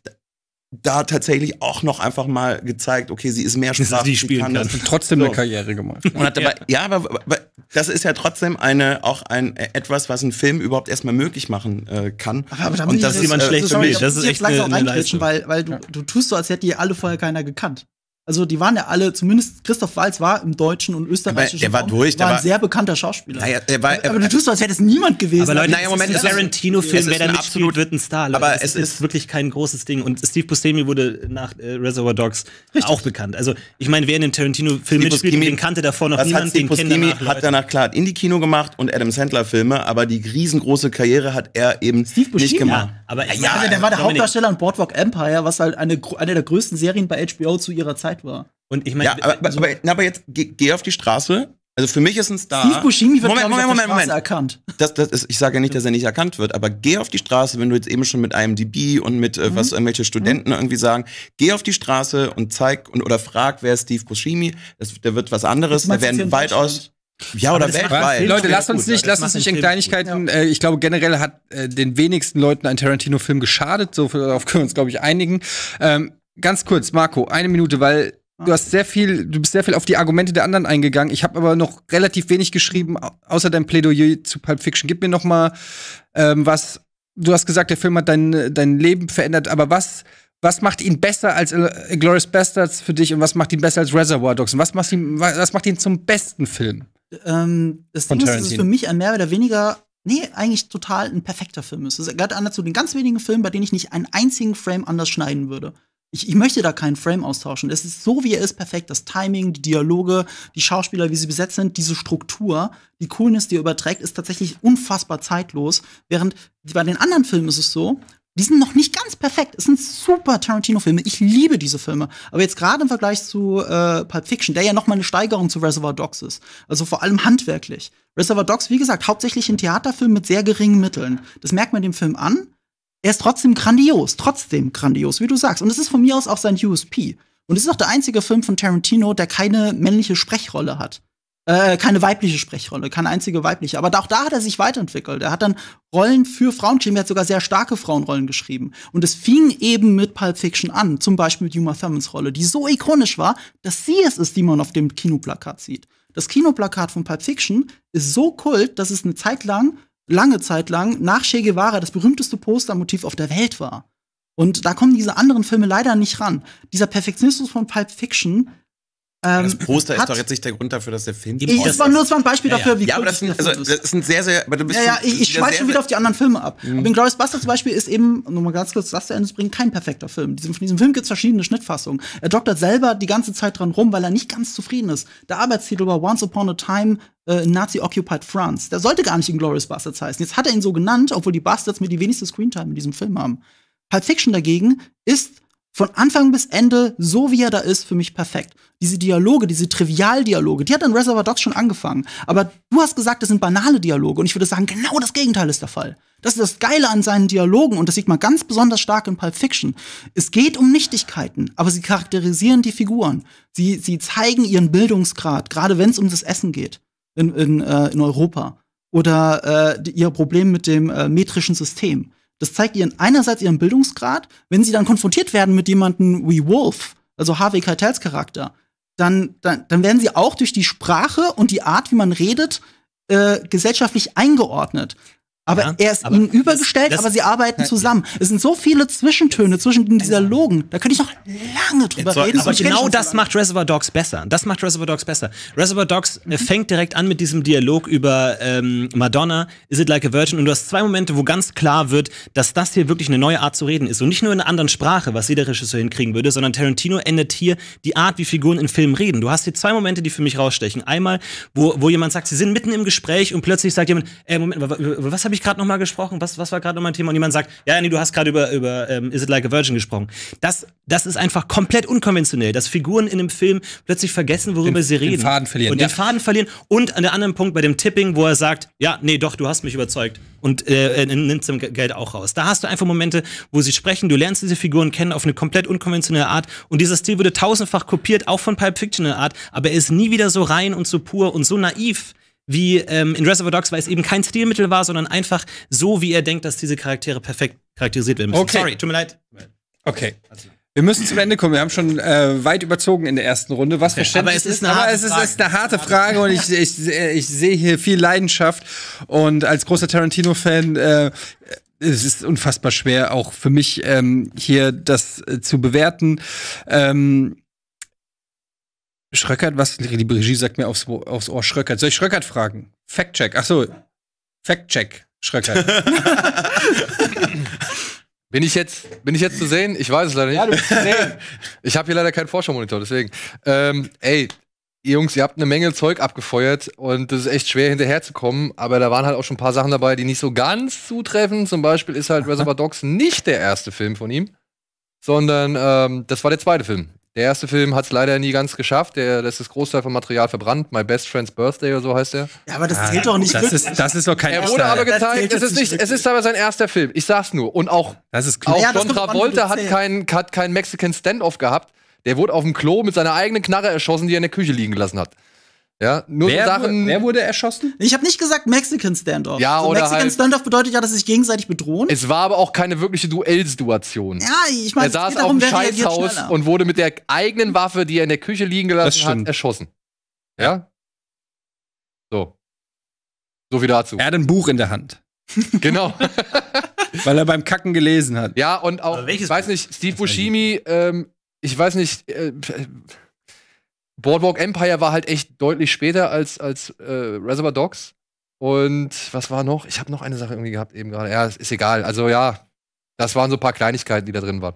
da tatsächlich auch noch einfach mal gezeigt, okay, sie ist mehr Sprache, sie spielen kann, kann. trotzdem so. eine Karriere gemacht. Und hat dabei, ja, aber, aber, das ist ja trotzdem eine auch ein e, etwas, was ein Film überhaupt erstmal möglich machen äh, kann. Aber, aber damit und äh, das ist jemand schlecht für mich. Das ist echt eine, eine Leistung. Weil, weil du, du tust so, als hätte die alle vorher keiner gekannt. Also die waren ja alle, zumindest Christoph Walz war im deutschen und österreichischen der war Raum, durch, der war ein war, sehr bekannter Schauspieler. Naja, der war, aber, aber du tust so, als wäre das niemand gewesen. Aber Leute, naja, Moment, ist ein Tarantino-Film, wer da absolut wird ein Star. Leute. Aber es ist, ist, wirklich kein großes Ding. Und Steve Buscemi wurde nach äh, Reservoir Dogs Richtig. auch bekannt. Also ich meine, wer in dem Tarantino-Film mitspielt, Buscemi, den kannte davor noch niemand, den kennt danach, hat danach klar Indie-Kino gemacht und Adam Sandler-Filme, aber die riesengroße Karriere hat er eben Steve Buscemi, nicht gemacht. Ja, aber ich ja, meine, der war der Hauptdarsteller an Boardwalk Empire, was halt eine der größten Serien bei HBO zu ihrer Zeit Zeit war. Und ich meine, ja, aber, aber, na, aber jetzt geh, geh, auf die Straße. Also für mich ist ein Star. Steve Buscemi wird Moment, Moment, Moment, Moment. erkannt. Das, das ist, ich sage ja nicht, dass er nicht erkannt wird, aber geh auf die Straße, wenn du jetzt eben schon mit einem DB und mit äh, mhm. was irgendwelche mhm. Studenten mhm. irgendwie sagen, geh auf die Straße und zeig und oder frag, wer ist Steve Buscemi? Das, der wird was anderes. Da werden weitaus ja, oder weltweit. Leute, lasst uns nicht, lasst uns nicht in Kleinigkeiten. Ja. Äh, ich glaube, generell hat äh, den wenigsten Leuten ein Tarantino-Film geschadet. So darauf können wir uns, glaube ich, einigen. Ähm, ganz kurz, Marco, eine Minute, weil du hast sehr viel, du bist sehr viel auf die Argumente der anderen eingegangen. Ich habe aber noch relativ wenig geschrieben, außer dein Plädoyer zu Pulp Fiction. Gib mir noch mal ähm, was. Du hast gesagt, der Film hat dein, dein Leben verändert, aber was, was macht ihn besser als äh, Glorious Bastards für dich und was macht ihn besser als Reservoir Dogs? Und was macht ihn, was macht ihn zum besten Film? Ähm, das Ding ist, dass es für mich ein mehr oder weniger Nee, eigentlich total ein perfekter Film ist. Es gehört einer zu den ganz wenigen Filmen, bei denen ich nicht einen einzigen Frame anders schneiden würde. Ich, ich, möchte da keinen Frame austauschen. Es ist so, wie er ist, perfekt. Das Timing, die Dialoge, die Schauspieler, wie sie besetzt sind, diese Struktur, die Coolness, die er überträgt, ist tatsächlich unfassbar zeitlos. Während bei den anderen Filmen ist es so, die sind noch nicht ganz perfekt. Es sind super Tarantino-Filme. Ich liebe diese Filme. Aber jetzt gerade im Vergleich zu äh, Pulp Fiction, der ja noch mal eine Steigerung zu Reservoir Dogs ist. Also vor allem handwerklich. Reservoir Dogs, wie gesagt, hauptsächlich ein Theaterfilm mit sehr geringen Mitteln. Das merkt man dem Film an. Er ist trotzdem grandios, trotzdem grandios, wie du sagst. Und es ist von mir aus auch sein USP. Und es ist auch der einzige Film von Tarantino, der keine männliche Sprechrolle hat. Äh, keine weibliche Sprechrolle, keine einzige weibliche. Aber auch da hat er sich weiterentwickelt. Er hat dann Rollen für Frauen geschrieben, er hat sogar sehr starke Frauenrollen geschrieben. Und es fing eben mit Pulp Fiction an, zum Beispiel mit Uma Thurmans Rolle, die so ikonisch war, dass sie es ist, die man auf dem Kinoplakat sieht. Das Kinoplakat von Pulp Fiction ist so kult, dass es eine Zeit lang lange Zeit lang nach Che Guevara das berühmteste Postermotiv auf der Welt war. Und da kommen diese anderen Filme leider nicht ran. Dieser Perfektionismus von Pulp Fiction ähm, das Poster ist doch jetzt nicht der Grund dafür, dass der Film. Ich, das war nur das war ein Beispiel ja, dafür, ja. wie ja, cool aber das sind, also, das sind sehr, sehr. Aber du bist ja, ja, ich, ich schweife schon wieder auf die anderen Filme ab. Mhm. Aber Glorious Buster zum Beispiel ist eben, nur mal ganz kurz, das der Ende bringen, kein perfekter Film. Von diesem Film gibt es verschiedene Schnittfassungen. Er doktert selber die ganze Zeit dran rum, weil er nicht ganz zufrieden ist. Der Arbeitstitel war Once Upon a Time äh, in Nazi-Occupied France. Der sollte gar nicht Glorious Bastards heißen. Jetzt hat er ihn so genannt, obwohl die Bastards mir die wenigste Screentime in diesem Film haben. Pulp Fiction dagegen ist von Anfang bis Ende, so wie er da ist, für mich perfekt. Diese Dialoge, diese Trivialdialoge, die hat in Reservoir Dogs schon angefangen. Aber du hast gesagt, das sind banale Dialoge. Und ich würde sagen, genau das Gegenteil ist der Fall. Das ist das Geile an seinen Dialogen und das sieht man ganz besonders stark in Pulp Fiction. Es geht um Nichtigkeiten, aber sie charakterisieren die Figuren. Sie, sie zeigen ihren Bildungsgrad, gerade wenn es um das Essen geht in, in, äh, in Europa. Oder äh, die, ihr Problem mit dem äh, metrischen System das zeigt ihren einerseits ihren Bildungsgrad, wenn sie dann konfrontiert werden mit jemandem wie Wolf, also Harvey Keitels Charakter, dann, dann, dann werden sie auch durch die Sprache und die Art, wie man redet, äh, gesellschaftlich eingeordnet. Aber ja, er ist aber ihnen übergestellt, das, das, aber sie arbeiten zusammen. Es sind so viele Zwischentöne zwischen dieser Logen. Da könnte ich noch lange drüber soll, reden. Aber genau das macht Reservoir Dogs besser. Das macht Reservoir Dogs besser. Reservoir Dogs äh, mhm. fängt direkt an mit diesem Dialog über ähm, Madonna, Is It Like a Virgin? Und du hast zwei Momente, wo ganz klar wird, dass das hier wirklich eine neue Art zu reden ist. Und nicht nur in einer anderen Sprache, was jeder Regisseur hinkriegen würde, sondern Tarantino endet hier die Art, wie Figuren in Filmen reden. Du hast hier zwei Momente, die für mich rausstechen. Einmal, wo, wo jemand sagt, sie sind mitten im Gespräch und plötzlich sagt jemand, ey, äh, Moment, was habe ich ich gerade nochmal gesprochen? Was, was war gerade nochmal ein Thema? Und jemand sagt, ja, nee, du hast gerade über, über ähm, Is It Like a Virgin gesprochen. Das, das ist einfach komplett unkonventionell, dass Figuren in einem Film plötzlich vergessen, worüber den, sie reden. Den Faden verlieren. Und ja. den Faden verlieren. Und an der anderen Punkt bei dem Tipping, wo er sagt, ja, nee, doch, du hast mich überzeugt. Und äh, nimmt zum Geld auch raus. Da hast du einfach Momente, wo sie sprechen, du lernst diese Figuren kennen auf eine komplett unkonventionelle Art. Und dieser Stil wurde tausendfach kopiert, auch von Pulp Fictional Art, aber er ist nie wieder so rein und so pur und so naiv wie ähm, in Reservoir Dogs, weil es eben kein Stilmittel war, sondern einfach so, wie er denkt, dass diese Charaktere perfekt charakterisiert werden müssen. Okay. Sorry, tut mir leid. Okay. Wir müssen zum Ende kommen. Wir haben schon äh, weit überzogen in der ersten Runde. Was okay. verständlich aber es ist. Eine aber es ist, ist, eine harte Frage und ich, ich, ich sehe hier viel Leidenschaft. Und als großer Tarantino-Fan äh, es ist unfassbar schwer, auch für mich ähm, hier das äh, zu bewerten. Ähm, Schröckert, was? Die Regie sagt mir aufs, aufs Ohr Schröckert. Soll ich Schröckert fragen? Fact-Check. Achso. Fact-Check. Schröckert. [LAUGHS] bin ich jetzt, bin ich jetzt zu sehen? Ich weiß es leider nicht. Ja, du bist zu sehen. Ich habe hier leider keinen Vorschau-Monitor, deswegen. Ähm, ey, ihr Jungs, ihr habt eine Menge Zeug abgefeuert und das ist echt schwer hinterherzukommen, aber da waren halt auch schon ein paar Sachen dabei, die nicht so ganz zutreffen. Zum Beispiel ist halt Reservoir Dogs nicht der erste Film von ihm, sondern ähm, das war der zweite Film. Der erste Film hat es leider nie ganz geschafft. Der ist das Großteil vom Material verbrannt. My Best Friend's Birthday oder so heißt der. Ja, aber das ah, zählt doch nicht. Das ist, das ist doch kein Er wurde aber gezeigt. Es ist, nicht, es ist aber sein erster Film. Ich sag's nur. Und auch, das ist auch ja, John Travolta hat keinen hat kein Mexican Standoff gehabt. Der wurde auf dem Klo mit seiner eigenen Knarre erschossen, die er in der Küche liegen gelassen hat. Ja, nur wer, Sachen. Wer wurde erschossen? Ich habe nicht gesagt Mexican Standoff. Ja, also Mexican halt Standoff bedeutet ja, dass sie sich gegenseitig bedrohen. Es war aber auch keine wirkliche Duellsituation. Ja, ich meine, er saß auf darum, dem Scheißhaus und wurde mit der eigenen Waffe, die er in der Küche liegen gelassen hat, erschossen. Ja? So. So viel dazu. Er hat ein Buch in der Hand. [LAUGHS] genau. [LAUGHS] Weil er beim Kacken gelesen hat. Ja, und auch, ich weiß nicht, Steve Buscemi, ähm, ich weiß nicht, äh, Boardwalk Empire war halt echt deutlich später als, als äh, Reservoir Dogs. Und was war noch? Ich habe noch eine Sache irgendwie gehabt eben gerade. Ja, ist egal. Also ja, das waren so ein paar Kleinigkeiten, die da drin waren.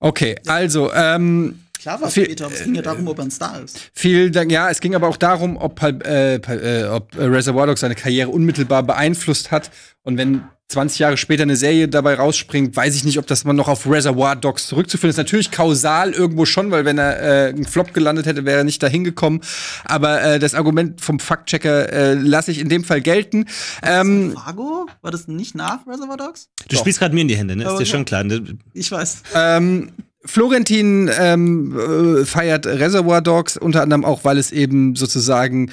Okay, also ähm, Klar war viel, später, aber es ging ja darum, ob er ein Star ist. Vielen Dank. Ja, es ging aber auch darum, ob, äh, äh, ob Reservoir Dogs seine Karriere unmittelbar beeinflusst hat. Und wenn 20 Jahre später eine Serie dabei rausspringt, weiß ich nicht, ob das man noch auf Reservoir Dogs zurückzuführen ist. Natürlich kausal irgendwo schon, weil wenn er äh, ein Flop gelandet hätte, wäre er nicht dahin gekommen. Aber äh, das Argument vom Faktchecker äh, lasse ich in dem Fall gelten. Ähm, Fargo? War das nicht nach Reservoir Dogs? Du Doch. spielst gerade mir in die Hände, ne? Ist dir schon klar. Ne? Ich weiß. Ähm, Florentin ähm, äh, feiert Reservoir Dogs unter anderem auch, weil es eben sozusagen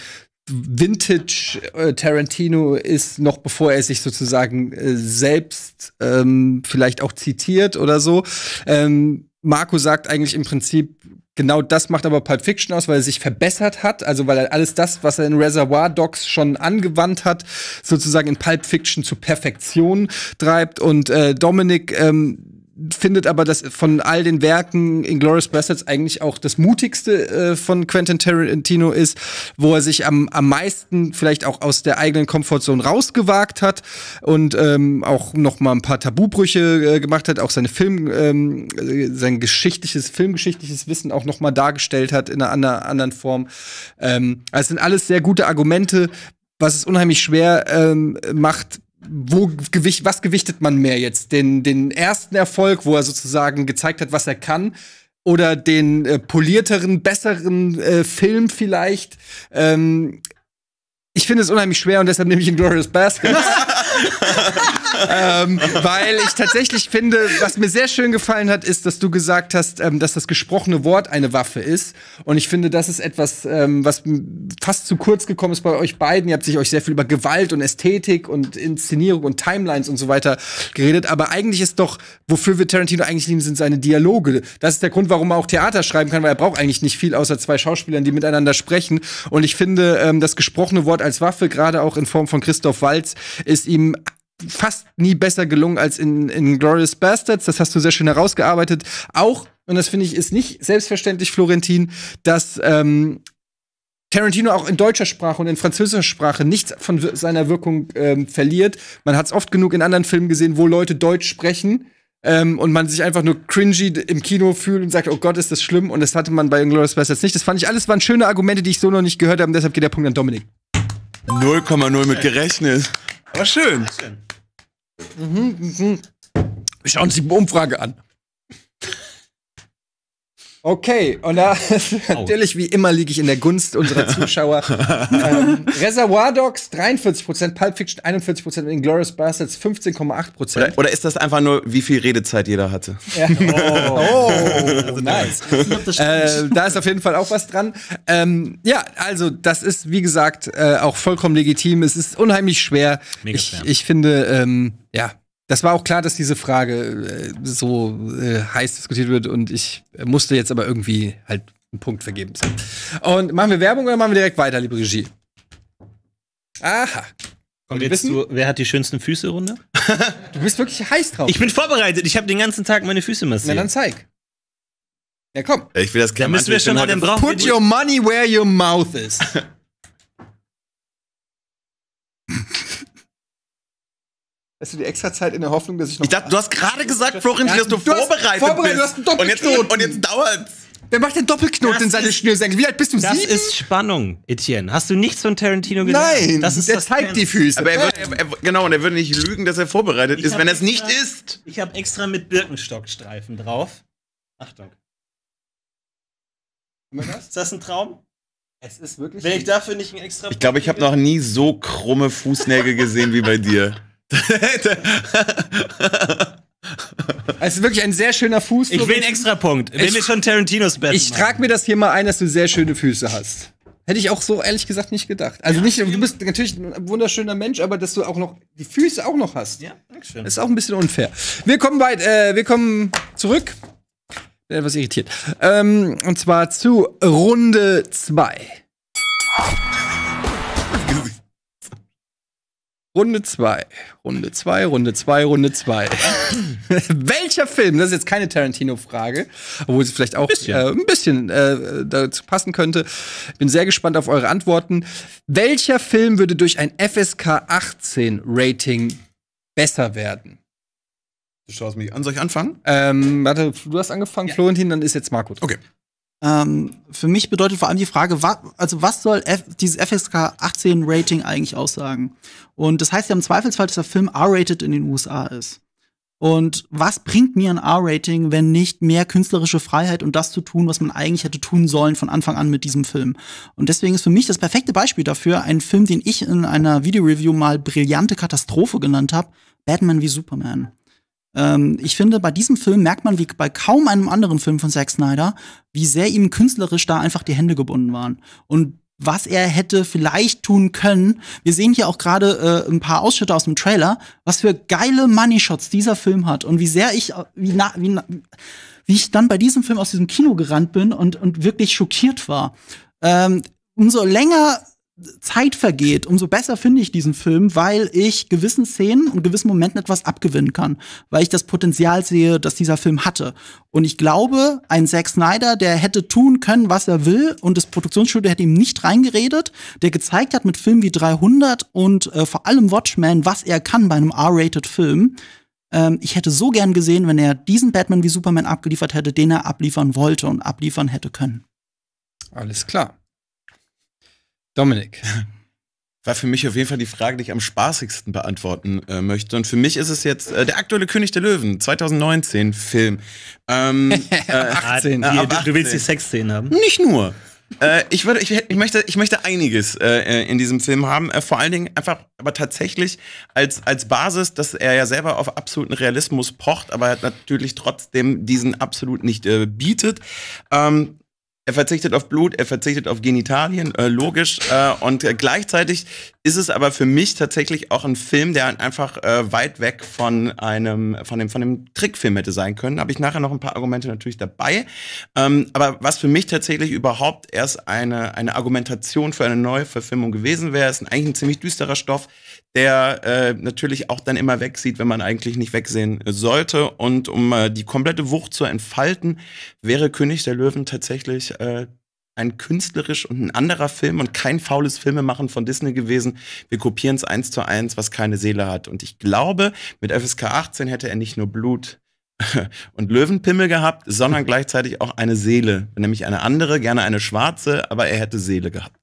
Vintage äh, Tarantino ist, noch bevor er sich sozusagen äh, selbst ähm, vielleicht auch zitiert oder so. Ähm, Marco sagt eigentlich im Prinzip, genau das macht aber Pulp Fiction aus, weil er sich verbessert hat, also weil er alles das, was er in Reservoir Dogs schon angewandt hat, sozusagen in Pulp Fiction zu Perfektion treibt. Und äh, Dominik ähm, findet aber das von all den Werken in Glorious Bastards eigentlich auch das mutigste äh, von Quentin Tarantino ist, wo er sich am, am meisten vielleicht auch aus der eigenen Komfortzone rausgewagt hat und ähm, auch noch mal ein paar Tabubrüche äh, gemacht hat, auch seine Film, ähm, äh, sein geschichtliches, filmgeschichtliches Wissen auch noch mal dargestellt hat in einer anderen, anderen Form. Ähm, also sind alles sehr gute Argumente, was es unheimlich schwer ähm, macht, wo gewicht, was gewichtet man mehr jetzt? Den, den ersten Erfolg, wo er sozusagen gezeigt hat, was er kann, oder den äh, polierteren, besseren äh, Film vielleicht? Ähm, ich finde es unheimlich schwer und deshalb nehme ich Glorious Baskets. [LAUGHS] ähm, weil ich tatsächlich finde, was mir sehr schön gefallen hat, ist, dass du gesagt hast, ähm, dass das gesprochene Wort eine Waffe ist. Und ich finde, das ist etwas, ähm, was fast zu kurz gekommen ist bei euch beiden. Ihr habt sich euch sehr viel über Gewalt und Ästhetik und Inszenierung und Timelines und so weiter geredet. Aber eigentlich ist doch, wofür wir Tarantino eigentlich lieben, sind seine Dialoge. Das ist der Grund, warum er auch Theater schreiben kann, weil er braucht eigentlich nicht viel außer zwei Schauspielern, die miteinander sprechen. Und ich finde, ähm, das gesprochene Wort als Waffe, gerade auch in Form von Christoph Walz, ist ihm fast nie besser gelungen als in, in Glorious Bastards. Das hast du sehr schön herausgearbeitet. Auch, und das finde ich ist nicht selbstverständlich, Florentin, dass ähm, Tarantino auch in deutscher Sprache und in französischer Sprache nichts von seiner Wirkung ähm, verliert. Man hat es oft genug in anderen Filmen gesehen, wo Leute Deutsch sprechen. Ähm, und man sich einfach nur cringy im Kino fühlt und sagt, oh Gott, ist das schlimm. Und das hatte man bei Glorious Bastards nicht. Das fand ich alles waren schöne Argumente, die ich so noch nicht gehört habe. deshalb geht der Punkt an Dominik. 0,0 mit gerechnet. Aber schön. schön. Wir mhm, mhm. schauen uns die Umfrage an. Okay, und da [LAUGHS] natürlich wie immer liege ich in der Gunst unserer [LAUGHS] Zuschauer. ähm, Reservoir Dogs 43%, Pulp Fiction 41%, und Glorious Bastards 15,8%. Oder, oder ist das einfach nur, wie viel Redezeit jeder hatte? Ja. [LAUGHS] Oh, oh also, nice. Äh, da ist auf jeden Fall auch was dran. Ähm, ja, also das ist, wie gesagt, äh, auch vollkommen legitim. Es ist unheimlich schwer. Mega ich, schwer. ich finde, ähm, ja, das war auch klar, dass diese Frage äh, so äh, heiß diskutiert wird und ich musste jetzt aber irgendwie halt einen Punkt vergeben. Und machen wir Werbung oder machen wir direkt weiter, liebe Regie? Aha. Kommt jetzt zu, wer hat die schönsten Füße, Runde? [LAUGHS] du bist wirklich heiß drauf. Ich bin vorbereitet. Ich habe den ganzen Tag meine Füße massiert. Na dann zeig. Ja, komm. Ich will das gerne. Dann müssen wir schon mal den brauchen. Put your money where your mouth is. [LAUGHS] Hast du die extra Zeit in der Hoffnung, dass ich noch. Ich dachte, du hast gerade gesagt, Florian, dass du, du vorbereitet, hast, vorbereitet bist. Du hast einen Doppelknoten. Und jetzt, und jetzt dauert's. Wer macht den Doppelknoten das in seine Schnürsenkel? Wie alt bist du? Das sieben? ist Spannung, Etienne. Hast du nichts von Tarantino gelernt? Nein, das ist der das zeigt die Füße. Aber er würde, er, er, genau, und er würde nicht lügen, dass er vorbereitet ich ist, wenn er es nicht ist. Ich habe extra mit Birkenstockstreifen drauf. Achtung. Ist das ein Traum? Es ist wirklich. Wenn ich dafür nicht ein extra. Ich glaube, ich habe noch nie so krumme Fußnägel gesehen wie bei dir. [LAUGHS] Es ist wirklich ein sehr schöner Fuß. Ich will einen extra Punkt. Wenn wir schon Tarantinos Bett Ich trage mir das hier mal ein, dass du sehr schöne Füße hast. Hätte ich auch so ehrlich gesagt nicht gedacht. Also nicht, du bist natürlich ein wunderschöner Mensch, aber dass du auch noch die Füße auch noch hast. Ja, danke schön. Ist auch ein bisschen unfair. Wir kommen weit, äh, wir kommen zurück. Bin etwas irritiert. Ähm, und zwar zu Runde 2. Runde 2. Runde 2, Runde 2, Runde 2. [LAUGHS] Welcher Film? Das ist jetzt keine Tarantino-Frage, obwohl sie vielleicht auch bisschen. Äh, ein bisschen äh, dazu passen könnte. Bin sehr gespannt auf eure Antworten. Welcher Film würde durch ein FSK 18-Rating besser werden? Du schaust mich an. Soll ich anfangen? Ähm, warte, du hast angefangen, ja. Florentin, dann ist jetzt Markus. Okay. Ähm, für mich bedeutet vor allem die Frage, wa also was soll F dieses FSK 18 Rating eigentlich aussagen? Und das heißt ja im Zweifelsfall, dass der Film R-rated in den USA ist. Und was bringt mir ein R-Rating, wenn nicht mehr künstlerische Freiheit und das zu tun, was man eigentlich hätte tun sollen von Anfang an mit diesem Film? Und deswegen ist für mich das perfekte Beispiel dafür ein Film, den ich in einer Videoreview mal brillante Katastrophe genannt habe, Batman wie Superman. Ähm, ich finde, bei diesem Film merkt man, wie bei kaum einem anderen Film von Zack Snyder, wie sehr ihm künstlerisch da einfach die Hände gebunden waren. Und was er hätte vielleicht tun können. Wir sehen hier auch gerade äh, ein paar Ausschnitte aus dem Trailer, was für geile Money Shots dieser Film hat und wie sehr ich äh, wie, na, wie, na, wie ich dann bei diesem Film aus diesem Kino gerannt bin und und wirklich schockiert war. Ähm, umso länger Zeit vergeht, umso besser finde ich diesen Film, weil ich gewissen Szenen und gewissen Momenten etwas abgewinnen kann, weil ich das Potenzial sehe, das dieser Film hatte. Und ich glaube, ein Zack Snyder, der hätte tun können, was er will und das Produktionsstudio hätte ihm nicht reingeredet, der gezeigt hat mit Filmen wie 300 und äh, vor allem Watchmen, was er kann bei einem R-Rated-Film. Ähm, ich hätte so gern gesehen, wenn er diesen Batman wie Superman abgeliefert hätte, den er abliefern wollte und abliefern hätte können. Alles klar. Dominik. War für mich auf jeden Fall die Frage, die ich am spaßigsten beantworten äh, möchte. Und für mich ist es jetzt äh, der aktuelle König der Löwen, 2019 Film. Ähm, [LAUGHS] äh, 18. Äh, Hier, 18. Du, willst die Sexszenen haben? Nicht nur. Äh, ich, würde, ich, ich, möchte, ich möchte einiges äh, in diesem Film haben. vor allen Dingen einfach, aber tatsächlich als, als Basis, dass er ja selber auf absoluten Realismus pocht, aber natürlich trotzdem diesen absolut nicht bietet. Ähm, er verzichtet auf Blut, er verzichtet auf Genitalien, äh, logisch. Äh, und gleichzeitig ist es aber für mich tatsächlich auch ein Film, der einfach äh, weit weg von einem, von dem, von dem Trickfilm hätte sein können. Habe ich nachher noch ein paar Argumente natürlich dabei. Ähm, aber was für mich tatsächlich überhaupt erst eine, eine Argumentation für eine neue Verfilmung gewesen wäre, ist eigentlich ein ziemlich düsterer Stoff, der äh, natürlich auch dann immer wegsieht, wenn man eigentlich nicht wegsehen sollte. Und um äh, die komplette Wucht zu entfalten, wäre König der Löwen tatsächlich äh, ein künstlerisch und ein anderer Film und kein faules Filmemachen von Disney gewesen. Wir kopieren es eins zu eins, was keine Seele hat. Und ich glaube, mit FSK 18 hätte er nicht nur Blut [LAUGHS] und Löwenpimmel gehabt, sondern gleichzeitig auch eine Seele, nämlich eine andere, gerne eine schwarze, aber er hätte Seele gehabt.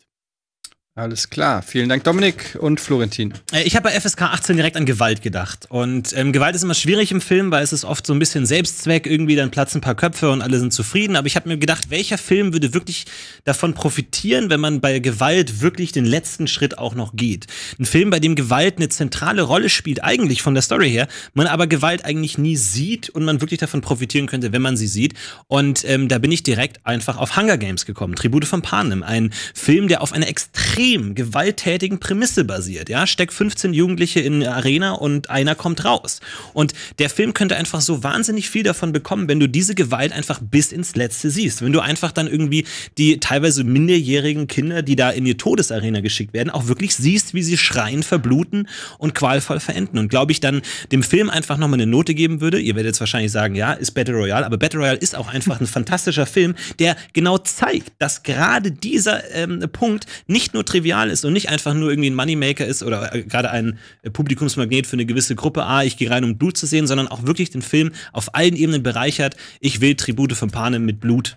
Alles klar. Vielen Dank, Dominik und Florentin. Äh, ich habe bei FSK 18 direkt an Gewalt gedacht. Und ähm, Gewalt ist immer schwierig im Film, weil es ist oft so ein bisschen Selbstzweck. Irgendwie dann platzen ein paar Köpfe und alle sind zufrieden. Aber ich habe mir gedacht, welcher Film würde wirklich davon profitieren, wenn man bei Gewalt wirklich den letzten Schritt auch noch geht? Ein Film, bei dem Gewalt eine zentrale Rolle spielt, eigentlich von der Story her, man aber Gewalt eigentlich nie sieht und man wirklich davon profitieren könnte, wenn man sie sieht. Und ähm, da bin ich direkt einfach auf Hunger Games gekommen. Tribute von Panem. Ein Film, der auf eine extrem extrem gewalttätigen Prämisse basiert. Ja, steck 15 Jugendliche in eine Arena und einer kommt raus. Und der Film könnte einfach so wahnsinnig viel davon bekommen, wenn du diese Gewalt einfach bis ins Letzte siehst. Wenn du einfach dann irgendwie die teilweise minderjährigen Kinder, die da in die Todesarena geschickt werden, auch wirklich siehst, wie sie schreien, verbluten und qualvoll verenden. Und glaube ich, dann dem Film einfach nochmal eine Note geben würde. Ihr werdet jetzt wahrscheinlich sagen, ja, ist Battle Royale, aber Battle Royale ist auch einfach ein fantastischer Film, der genau zeigt, dass gerade dieser ähm, Punkt nicht nur trivial ist und nicht einfach nur irgendwie ein Moneymaker ist oder äh, gerade ein äh, Publikumsmagnet für eine gewisse Gruppe. Ah, ich gehe rein, um Blut zu sehen, sondern auch wirklich den Film auf allen Ebenen bereichert. Ich will Tribute von Panem mit Blut.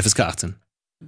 FSK 18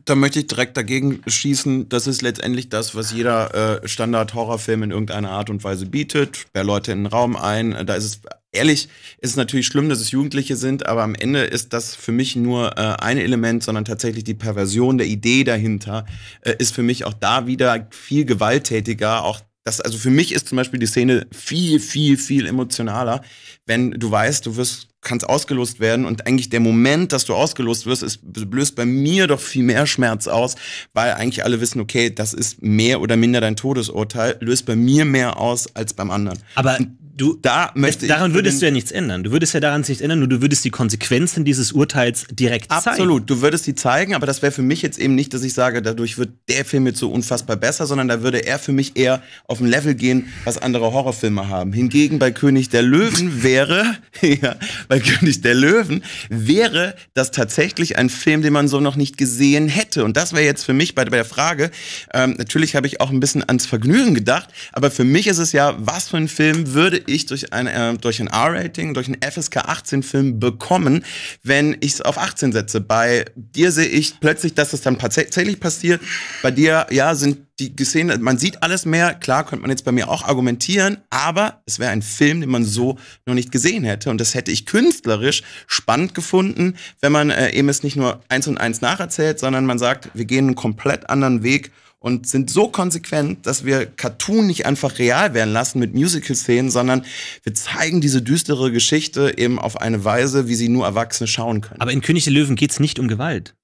da möchte ich direkt dagegen schießen. Das ist letztendlich das, was jeder äh, Standard-Horrorfilm in irgendeiner Art und Weise bietet. Wer Leute in den Raum ein. Äh, da ist es, ehrlich, ist es natürlich schlimm, dass es Jugendliche sind, aber am Ende ist das für mich nur äh, ein Element, sondern tatsächlich die Perversion der Idee dahinter äh, ist für mich auch da wieder viel gewalttätiger, auch das, also für mich ist zum Beispiel die Szene viel, viel, viel emotionaler, wenn du weißt, du wirst kannst ausgelost werden und eigentlich der Moment, dass du ausgelost wirst, ist, löst bei mir doch viel mehr Schmerz aus, weil eigentlich alle wissen, okay, das ist mehr oder minder dein Todesurteil, löst bei mir mehr aus als beim anderen. Aber du da möchte daran würdest du ja nichts ändern. Du würdest ja daran nichts ändern, nur du würdest die Konsequenzen dieses Urteils direkt Absolut. zeigen. Absolut, du würdest die zeigen, aber das wäre für mich jetzt eben nicht, dass ich sage, dadurch wird der Film jetzt so unfassbar besser, sondern da würde er für mich eher auf ein Level gehen, was andere Horrorfilme haben. Hingegen bei König der Löwen wäre [LAUGHS] ja, bei König der Löwen wäre das tatsächlich ein Film, den man so noch nicht gesehen hätte und das wäre jetzt für mich bei, bei der Frage, ähm, natürlich habe ich auch ein bisschen ans Vergnügen gedacht, aber für mich ist es ja, was für ein Film würde ich durch ein, äh, durch ein R-Rating, durch einen FSK 18-Film bekommen, wenn ich es auf 18 setze? Bei dir sehe ich plötzlich, dass es das dann tatsächlich passiert. Bei dir, ja, sind die Szenen, also man sieht alles mehr. Klar könnte man jetzt bei mir auch argumentieren, aber es wäre ein Film, den man so noch nicht gesehen hätte. Und das hätte ich künstlerisch spannend gefunden, wenn man äh, eben es nicht nur eins und eins nacherzählt, sondern man sagt, wir gehen einen komplett anderen Weg und sind so konsequent, dass wir Cartoon nicht einfach real werden lassen mit Musical-Szenen, sondern wir zeigen diese düstere Geschichte eben auf eine Weise, wie sie nur Erwachsene schauen können. Aber in König der Löwen geht es nicht um Gewalt.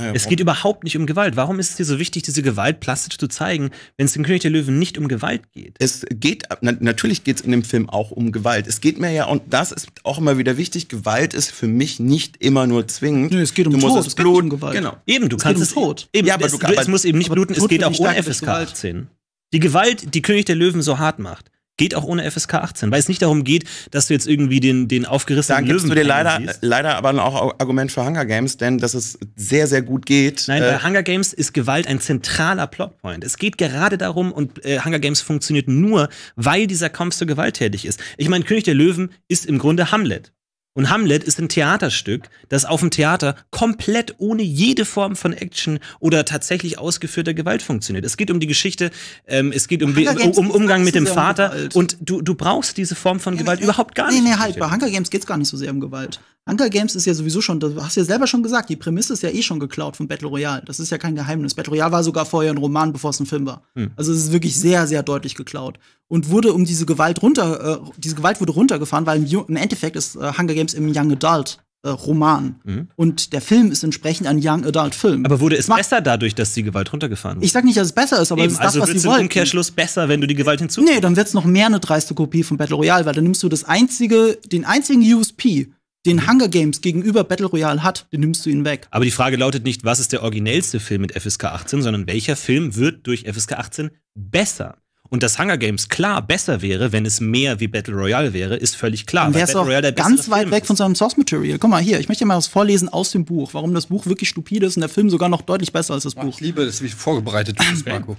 Naja, es geht überhaupt nicht um Gewalt. Warum ist es dir so wichtig, diese Gewalt plastisch zu zeigen, wenn es im König der Löwen nicht um Gewalt geht? Es geht, na, natürlich geht es in dem Film auch um Gewalt. Es geht mir ja, und das ist auch immer wieder wichtig, Gewalt ist für mich nicht immer nur zwingend. Nö, es geht um du Tod, es geht um Gewalt. Genau. Eben, du es kannst es, um Tod. Eben, ja, aber es, du, aber, es muss eben nicht bluten, es geht auch ohne FSK 18. Die Gewalt, die König der Löwen so hart macht, Geht auch ohne FSK 18, weil es nicht darum geht, dass du jetzt irgendwie den, den aufgerissenen Da gibst du dir leider, leider aber auch Argument für Hunger Games, denn dass es sehr, sehr gut geht. Nein, bei äh, Hunger Games ist Gewalt ein zentraler Plotpoint. Es geht gerade darum und äh, Hunger Games funktioniert nur, weil dieser Kampf so gewalttätig ist. Ich meine, König der Löwen ist im Grunde Hamlet. Und Hamlet ist ein Theaterstück, das auf dem Theater komplett ohne jede Form von Action oder tatsächlich ausgeführter Gewalt funktioniert. Es geht um die Geschichte, ähm, es geht um, um, um Umgang mit dem Vater um und du, du brauchst diese Form von ja, Gewalt überhaupt gar nee, nicht. Nee, nee, halt, bei Hunger Games geht es gar nicht so sehr um Gewalt. Hunger Games ist ja sowieso schon, du hast ja selber schon gesagt, die Prämisse ist ja eh schon geklaut von Battle Royale. Das ist ja kein Geheimnis. Battle Royale war sogar vorher ein Roman, bevor es ein Film war. Hm. Also es ist wirklich sehr, sehr deutlich geklaut. Und wurde um diese Gewalt runter, äh, diese Gewalt wurde runtergefahren, weil im, im Endeffekt ist äh, Hunger Games im Young Adult äh, Roman. Mhm. Und der Film ist entsprechend ein Young Adult Film. Aber wurde es Mach besser dadurch, dass die Gewalt runtergefahren wurde? Ich sag nicht, dass es besser ist, aber Eben, es ist also das, was sie wollten. Umkehrschluss besser, wenn du die Gewalt hinzufügst. Nee, dann wird's noch mehr eine dreiste Kopie von Battle Royale, weil dann nimmst du das einzige, den einzigen USP, den mhm. Hunger Games gegenüber Battle Royale hat, den nimmst du ihn weg. Aber die Frage lautet nicht, was ist der originellste Film mit FSK 18, sondern welcher Film wird durch FSK 18 besser? Und dass Hunger Games klar besser wäre, wenn es mehr wie Battle Royale wäre, ist völlig klar. Dann wäre es auch ganz weit Film weg von seinem Source Material. Guck mal hier, ich möchte dir mal was vorlesen aus dem Buch, warum das Buch wirklich stupide ist und der Film sogar noch deutlich besser als das Boah, Buch. Ich liebe das, wie vorbereitet du bist, [CLEARS THROAT] Marco.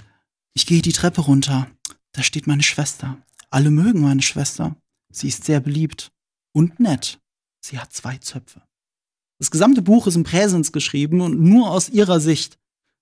Ich gehe die Treppe runter. Da steht meine Schwester. Alle mögen meine Schwester. Sie ist sehr beliebt und nett. Sie hat zwei Zöpfe. Das gesamte Buch ist im Präsens geschrieben und nur aus ihrer Sicht.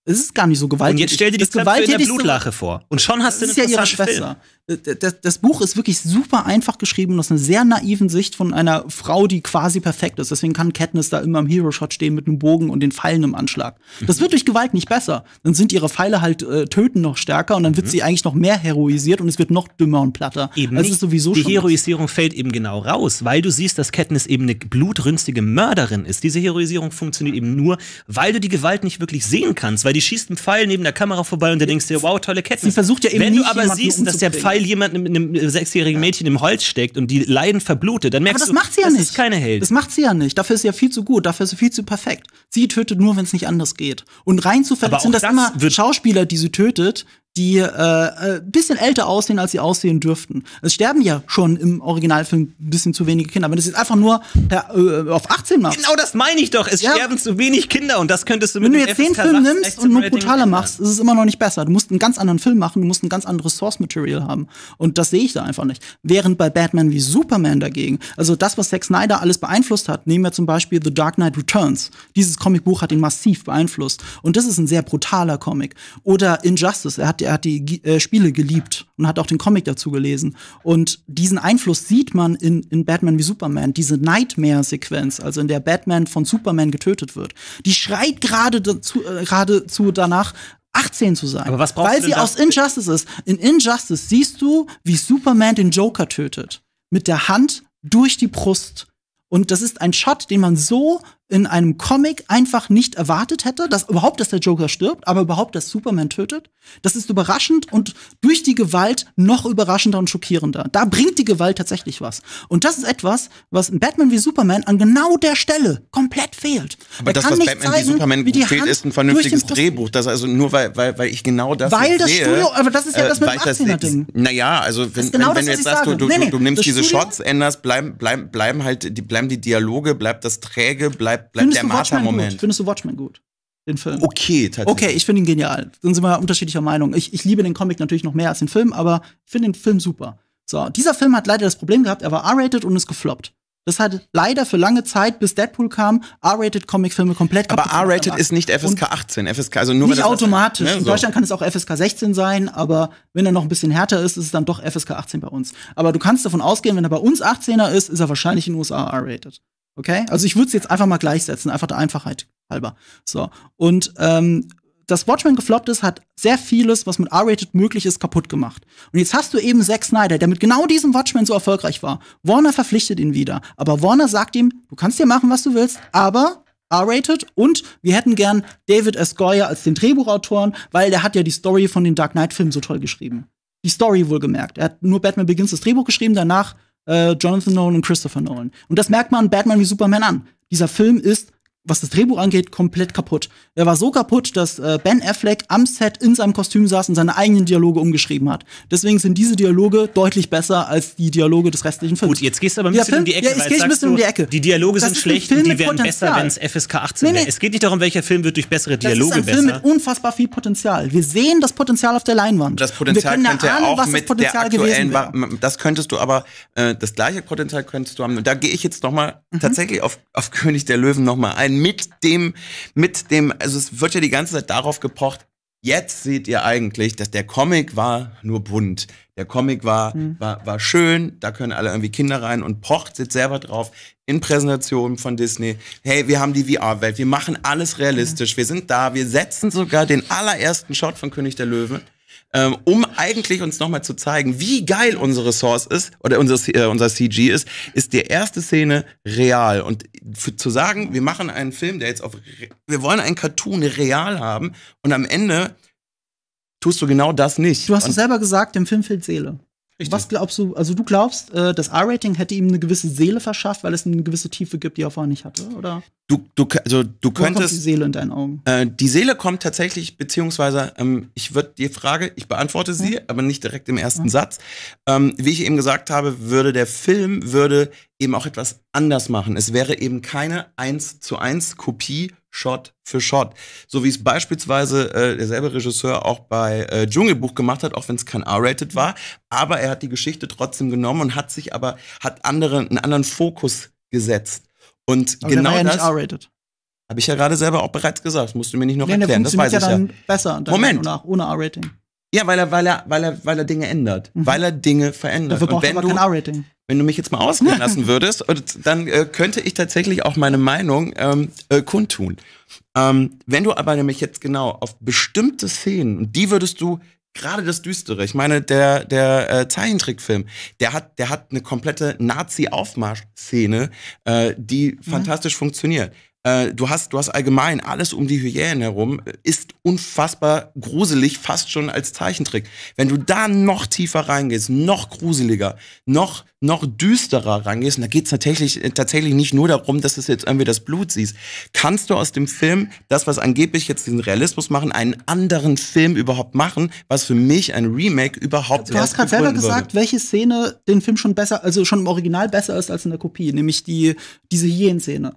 Es ist gar nicht so gewalttätig. Und jetzt stell dir die das Zöpfe in der Blutlache vor. Und schon hast du eine ist ja ihre Schwester. Film. Äh, das, das, Buch ist wirklich super einfach geschrieben und aus einer sehr naiven Sicht von einer Frau, die quasi perfekt ist. Deswegen kann Katniss da immer im Hero-Shot stehen mit einem Bogen und den Pfeilen im Anschlag. Das mhm. wird durch Gewalt nicht besser. Dann sind ihre Pfeile halt äh, töten noch stärker und dann wird mhm. sie eigentlich noch mehr heroisiert und es wird noch dümmer und platter. Eben das also ist sowieso Die Heroisierung was. fällt eben genau raus, weil du siehst, dass Katniss eben eine blutrünstige Mörderin ist. Diese Heroisierung funktioniert eben nur, weil du die Gewalt nicht wirklich sehen kannst, weil die schießt einen Pfeil neben der Kamera vorbei und du denkst dir, wow, tolle Katniss. Sie versucht ja eben Wenn nicht, du aber siehst, dass der Pfeil weil jemand einem, einem sechsjährigen Mädchen im Holz steckt und die leiden verblutet, dann merkst Aber das du, macht sie ja das nicht. ist keine Held. Das macht sie ja nicht. Dafür ist sie ja viel zu gut, dafür ist sie viel zu perfekt. Sie tötet nur, wenn es nicht anders geht. Und rein zufällig sind das, das immer Schauspieler, die sie tötet, die äh, äh, bisschen älter aussehen, als sie aussehen dürften. Es sterben ja schon im Originalfilm ein bisschen zu wenige Kinder, aber das jetzt einfach nur per, äh, auf 18 machst. Genau das meine ich doch. Es ja. sterben zu wenig Kinder und das könntest du mit Wenn du jetzt den Film nimmst und nur brutaler machst, ist es immer noch nicht besser. Du musst einen ganz anderen Film machen, du musst ein ganz anderes Source Material haben. Und das sehe ich da einfach nicht. Während bei Batman wie Superman dagegen, also das, was Zack Snyder alles beeinflusst hat, nehmen wir zum Beispiel The Dark Knight Returns. Dieses Comicbuch hat ihn massiv beeinflusst. Und das ist ein sehr brutaler Comic. Oder Injustice, er hat, er hat die äh, Spiele geliebt und hat auch den Comic dazu gelesen. Und diesen Einfluss sieht man in, in Batman wie Superman, diese Nightmare-Sequenz, also in der Batman von Superman getötet wird. Die schreit gerade dazu, äh, geradezu danach, 18 zu sein. Aber was brauchst weil du sie aus Injustice ist. In Injustice siehst du, wie Superman den Joker tötet. Mit der Hand durch die Brust. Und das ist ein Shot, den man so in einem Comic einfach nicht erwartet hätte, dass überhaupt, dass der Joker stirbt, aber überhaupt, dass Superman tötet. Das ist überraschend und durch die Gewalt noch überraschender und schockierender. Da bringt die Gewalt tatsächlich was. Und das ist etwas, was in Batman wie Superman an genau der Stelle komplett fehlt. Aber er das, was Batman zeigen, wie Superman wie fehlt, Hand ist ein vernünftiges Drehbuch. Das also nur, weil, weil, weil ich genau das Weil das sehe, Studio, aber das ist ja äh, das mit dem 18er-Ding. Naja, also wenn, genau wenn, wenn das, du jetzt sagst, du, du, nee, nee, du nimmst diese Studio, Shots, änderst, bleiben, bleiben, bleiben halt, die, bleiben die Dialoge, bleibt das träge, bleibt bleibt bleib der Martha-Moment. Findest du Watchmen gut? Den Film. Okay, tatsächlich. Okay, ich finde ihn genial. Dann sind wir unterschiedlicher Meinung. Ich, ich liebe den Comic natürlich noch mehr als den Film, aber ich finde den Film super. So, dieser Film hat leider das Problem gehabt, er war R-rated und ist gefloppt. Das hat leider für lange Zeit, bis Deadpool kam, R-rated Comicfilme komplett Aber R-rated ist nicht FSK 18, FSK also nur nicht automatisch. Das, ne, so. In Deutschland kann es auch FSK 16 sein, aber wenn er noch ein bisschen härter ist, ist es dann doch FSK 18 bei uns. Aber du kannst davon ausgehen, wenn er bei uns 18er ist, ist er wahrscheinlich in den USA R-rated. Okay? Also ich würde es jetzt einfach mal gleichsetzen, einfach der Einfachheit halber. So. Und ähm, dass Watchmen gefloppt ist, hat sehr vieles, was mit R-Rated möglich ist, kaputt gemacht. Und jetzt hast du eben Zack Snyder, der mit genau diesem Watchmen so erfolgreich war. Warner verpflichtet ihn wieder. Aber Warner sagt ihm, du kannst dir machen, was du willst, aber R-rated und wir hätten gern David S. Goyer als den Drehbuchautoren, weil der hat ja die Story von den Dark Knight-Filmen so toll geschrieben. Die Story wohlgemerkt. Er hat nur Batman Begins das Drehbuch geschrieben, danach äh, Jonathan Nolan und Christopher Nolan. Und das merkt man Batman wie Superman an. Dieser Film ist was das Drehbuch angeht, komplett kaputt. Er war so kaputt, dass äh, Ben Affleck am Set in seinem Kostüm saß und seine eigenen Dialoge umgeschrieben hat. Deswegen sind diese Dialoge deutlich besser als die Dialoge des restlichen Films. Gut, jetzt gehst du aber ein bisschen Film, um die Ecke. Ja, jetzt gehst ein bisschen du, um die Ecke. Die Dialoge sind schlecht und die werden Potenzial. besser, wenn es FSK 18 nee, nee. wäre. Es geht nicht darum, welcher Film wird durch bessere Dialoge besser. Das ist ein besser. Film mit unfassbar viel Potenzial. Wir sehen das Potenzial auf der Leinwand. Das Potenzial wir könnte ja ahnen, was mit der aktuellen Das könntest du aber, äh, das gleiche Potenzial könntest du haben. Und da gehe ich jetzt nochmal mhm. tatsächlich auf, auf König der Löwen nochmal ein mit dem, mit dem, also es wird ja die ganze Zeit darauf gepocht, jetzt seht ihr eigentlich, dass der Comic war nur bunt. Der Comic war, mhm. war, war schön, da können alle irgendwie Kinder rein und pocht sitzt selber drauf in Präsentationen von Disney. Hey, wir haben die VR-Welt, wir machen alles realistisch, mhm. wir sind da, wir setzen sogar den allerersten Shot von König der Löwen ähm, um eigentlich uns nochmal zu zeigen, wie geil unsere Source ist oder unser, äh, unser CG ist, ist die erste Szene real. Und für, zu sagen, wir machen einen Film, der jetzt auf, wir wollen einen Cartoon real haben und am Ende tust du genau das nicht. Du hast es selber gesagt, dem Film fehlt Seele. Richtig. Was glaubst du, also du glaubst, äh, das R-Rating hätte ihm eine gewisse Seele verschafft, weil es eine gewisse Tiefe gibt, die er vorher nicht hatte, oder? Du, du, also du könntest. Kommt die Seele in deinen Augen? Äh, die Seele kommt tatsächlich, beziehungsweise, ähm, ich würde die Frage, ich beantworte sie, ja. aber nicht direkt im ersten ja. Satz. Ähm, wie ich eben gesagt habe, würde der Film würde eben auch etwas anders machen. Es wäre eben keine 1 zu 1 Kopie Shot für Shot. So wie es beispielsweise äh, derselbe Regisseur auch bei äh, Dschungelbuch gemacht hat, auch wenn es kein R-rated war. Aber er hat die Geschichte trotzdem genommen und hat sich aber hat andere, einen anderen Fokus gesetzt. Und aber genau der war ja nicht rated Habe ich ja gerade selber auch bereits gesagt. Das musst du mir nicht noch nee, erklären. Der das weiß ja ich dann ja. besser. Moment. Nach, ohne R-Rating. Ja, weil er, weil er, weil er, weil er Dinge ändert. Mhm. Weil er Dinge verändert. Dafür und wenn du, kein wenn du mich jetzt mal ausreden [LAUGHS] lassen würdest, dann äh, könnte ich tatsächlich auch meine Meinung ähm, äh, kundtun. Ähm, wenn du aber nämlich jetzt genau auf bestimmte Szenen, und die würdest du, gerade das Düstere, ich meine, der, der äh, Zeichentrickfilm, der hat, der hat eine komplette Nazi-Aufmarsch-Szene, äh, die mhm. fantastisch funktioniert. Äh, du, hast, du hast allgemein alles um die Hyänen herum, ist unfassbar gruselig, fast schon als Zeichentrick. Wenn du da noch tiefer reingehst, noch gruseliger, noch, noch düsterer reingehst, und da geht es tatsächlich, äh, tatsächlich nicht nur darum, dass du jetzt irgendwie das Blut siehst, kannst du aus dem Film, das, was angeblich jetzt diesen Realismus machen, einen anderen Film überhaupt machen, was für mich ein Remake überhaupt ist. Du hast gerade selber gesagt, würde. welche Szene den Film schon besser, also schon im Original besser ist als in der Kopie, nämlich die, diese Hyänen-Szene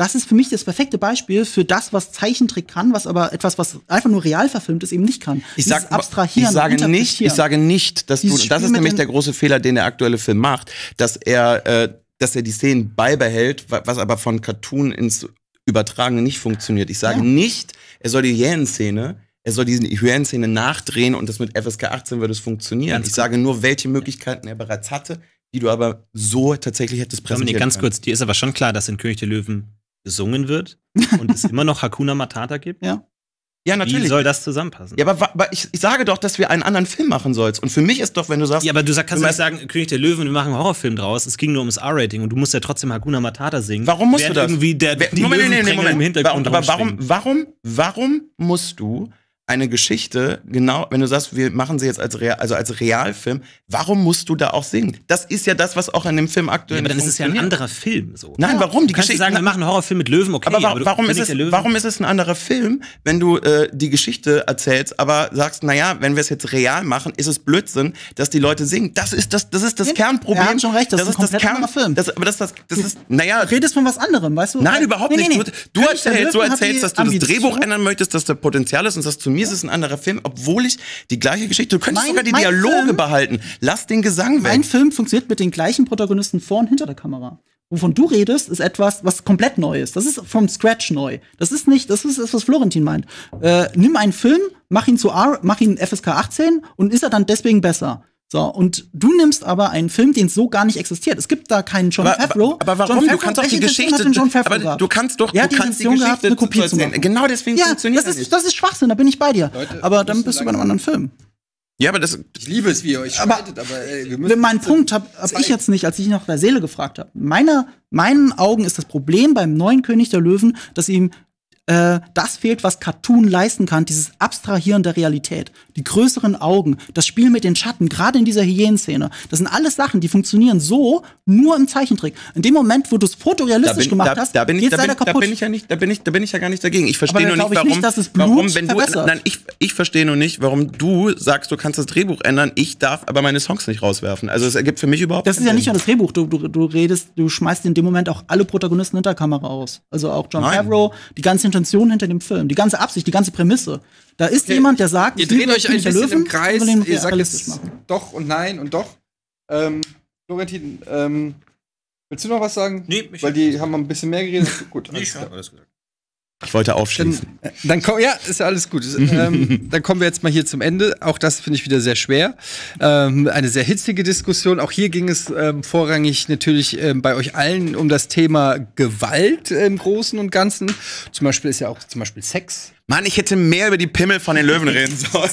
das ist für mich das perfekte Beispiel für das, was Zeichentrick kann, was aber etwas, was einfach nur real verfilmt ist, eben nicht kann. Ich, sag, ich sage nicht, ich sage nicht, dass du, das ist nämlich der große Fehler, den der aktuelle Film macht, dass er, äh, dass er die Szenen beibehält, was aber von Cartoon ins Übertragene nicht funktioniert. Ich sage ja. nicht, er soll die Jähen-Szene er soll diese Hyänen-Szene nachdrehen und das mit FSK 18 würde es funktionieren. Ganz ich sage nur, welche Möglichkeiten er bereits hatte, die du aber so tatsächlich hättest präsentiert. Dominik, ganz können. kurz, dir ist aber schon klar, dass in König der Löwen gesungen wird und es [LAUGHS] immer noch Hakuna Matata gibt? Ja. Ja, natürlich. Wie soll das zusammenpassen? Ja, aber, aber ich, ich, sage doch, dass wir einen anderen Film machen sollst. Und für mich ist doch, wenn du sagst. Ja, aber du sag, kannst du nicht sagen, König der Löwen, wir machen einen Horrorfilm draus. Es ging nur ums R-Rating und du musst ja trotzdem Hakuna Matata singen. Warum musst du das? Irgendwie der, Wer, die Moment, Moment, Moment, im Hintergrund aber warum, warum, warum musst du eine Geschichte, genau, wenn du sagst, wir machen sie jetzt als, Real, also als Realfilm, warum musst du da auch singen? Das ist ja das, was auch in dem Film aktuell ja, dann ist es ja ein anderer Film. So. Nein, ja. warum? Die Kannst Geschichte, du sagen, wir machen einen Horrorfilm mit Löwen, okay. Aber, wa aber warum, ist es, warum ist es ein anderer Film, wenn du äh, die Geschichte erzählst, aber sagst, naja, wenn wir es jetzt real machen, ist es Blödsinn, dass die Leute singen. Das ist das, das, ist das ja, Kernproblem. Wir haben schon recht, das, das ist, ein ist das Kern, Film. Das, aber das, das, das ist, naja. Du redest von was anderem, weißt du? Nein, überhaupt nee, nicht. Nee, nee. Du, du erzählst, du erzählst dass du das Drehbuch ändern möchtest, dass da Potenzial ist und das zu mir mir ist es ein anderer Film, obwohl ich die gleiche Geschichte, du könntest mein, sogar die Dialoge Film, behalten. Lass den Gesang weg. Mein Film funktioniert mit den gleichen Protagonisten vor und hinter der Kamera. Wovon du redest, ist etwas, was komplett neu ist. Das ist vom Scratch neu. Das ist nicht, das ist das, was Florentin meint. Äh, nimm einen Film, mach ihn zu R, mach ihn FSK 18 und ist er dann deswegen besser. So, und du nimmst aber einen Film, den so gar nicht existiert. Es gibt da keinen John Favreau. Aber, aber, warum? Favreau, du kannst doch die Geschichte. John aber du kannst doch ja, du die kannst die Geschichte gehabt, eine Kopie zu machen. Genau deswegen ja, funktioniert das. Ist, nicht. Das ist Schwachsinn, da bin ich bei dir. Leute, aber dann bist du bei einem anderen Film. Ja, aber das. Ich liebe es, wie ihr euch streitet, aber, aber ey, äh, wir müssen. Mein Punkt habe hab ich jetzt nicht, als ich nach der Seele gefragt habe. Meiner, meinen Augen ist das Problem beim neuen König der Löwen, dass ihm äh, das fehlt, was Cartoon leisten kann, dieses Abstrahieren der Realität, die größeren Augen, das Spiel mit den Schatten, gerade in dieser Hyänenszene. Das sind alles Sachen, die funktionieren so nur im Zeichentrick. In dem Moment, wo du es fotorealistisch bin, gemacht da, hast, da bin ich, geht's da bin, leider kaputt. Da bin ich ja nicht, da bin ich, da bin ich ja gar nicht dagegen. Ich verstehe nur nicht, warum, nicht, dass es Blut warum, wenn verbessert. du, nein, ich, ich verstehe nur nicht, warum du sagst, du kannst das Drehbuch ändern, ich darf aber meine Songs nicht rauswerfen. Also es ergibt für mich überhaupt. Das ist ja nicht nur das Drehbuch. Du, du, du redest, du schmeißt in dem Moment auch alle Protagonisten hinter Kamera aus. Also auch John Favreau, die ganzen Intention hinter dem Film, die ganze Absicht, die ganze Prämisse. Da ist okay. jemand, der sagt, ihr dreht euch ein bisschen Löwen, im Kreis, ihr sagt es doch und nein und doch. Ähm, Florentin, ähm, willst du noch was sagen? Nee, ich Weil die haben ein bisschen mehr geredet. Gut, alles, nee, klar. alles gesagt. Ich wollte aufschließen. Dann, äh, dann komm, ja, ist ja alles gut. [LAUGHS] ähm, dann kommen wir jetzt mal hier zum Ende. Auch das finde ich wieder sehr schwer. Ähm, eine sehr hitzige Diskussion. Auch hier ging es ähm, vorrangig natürlich ähm, bei euch allen um das Thema Gewalt im Großen und Ganzen. Zum Beispiel ist ja auch zum Beispiel Sex Mann, ich hätte mehr über die Pimmel von den Löwen reden sollen.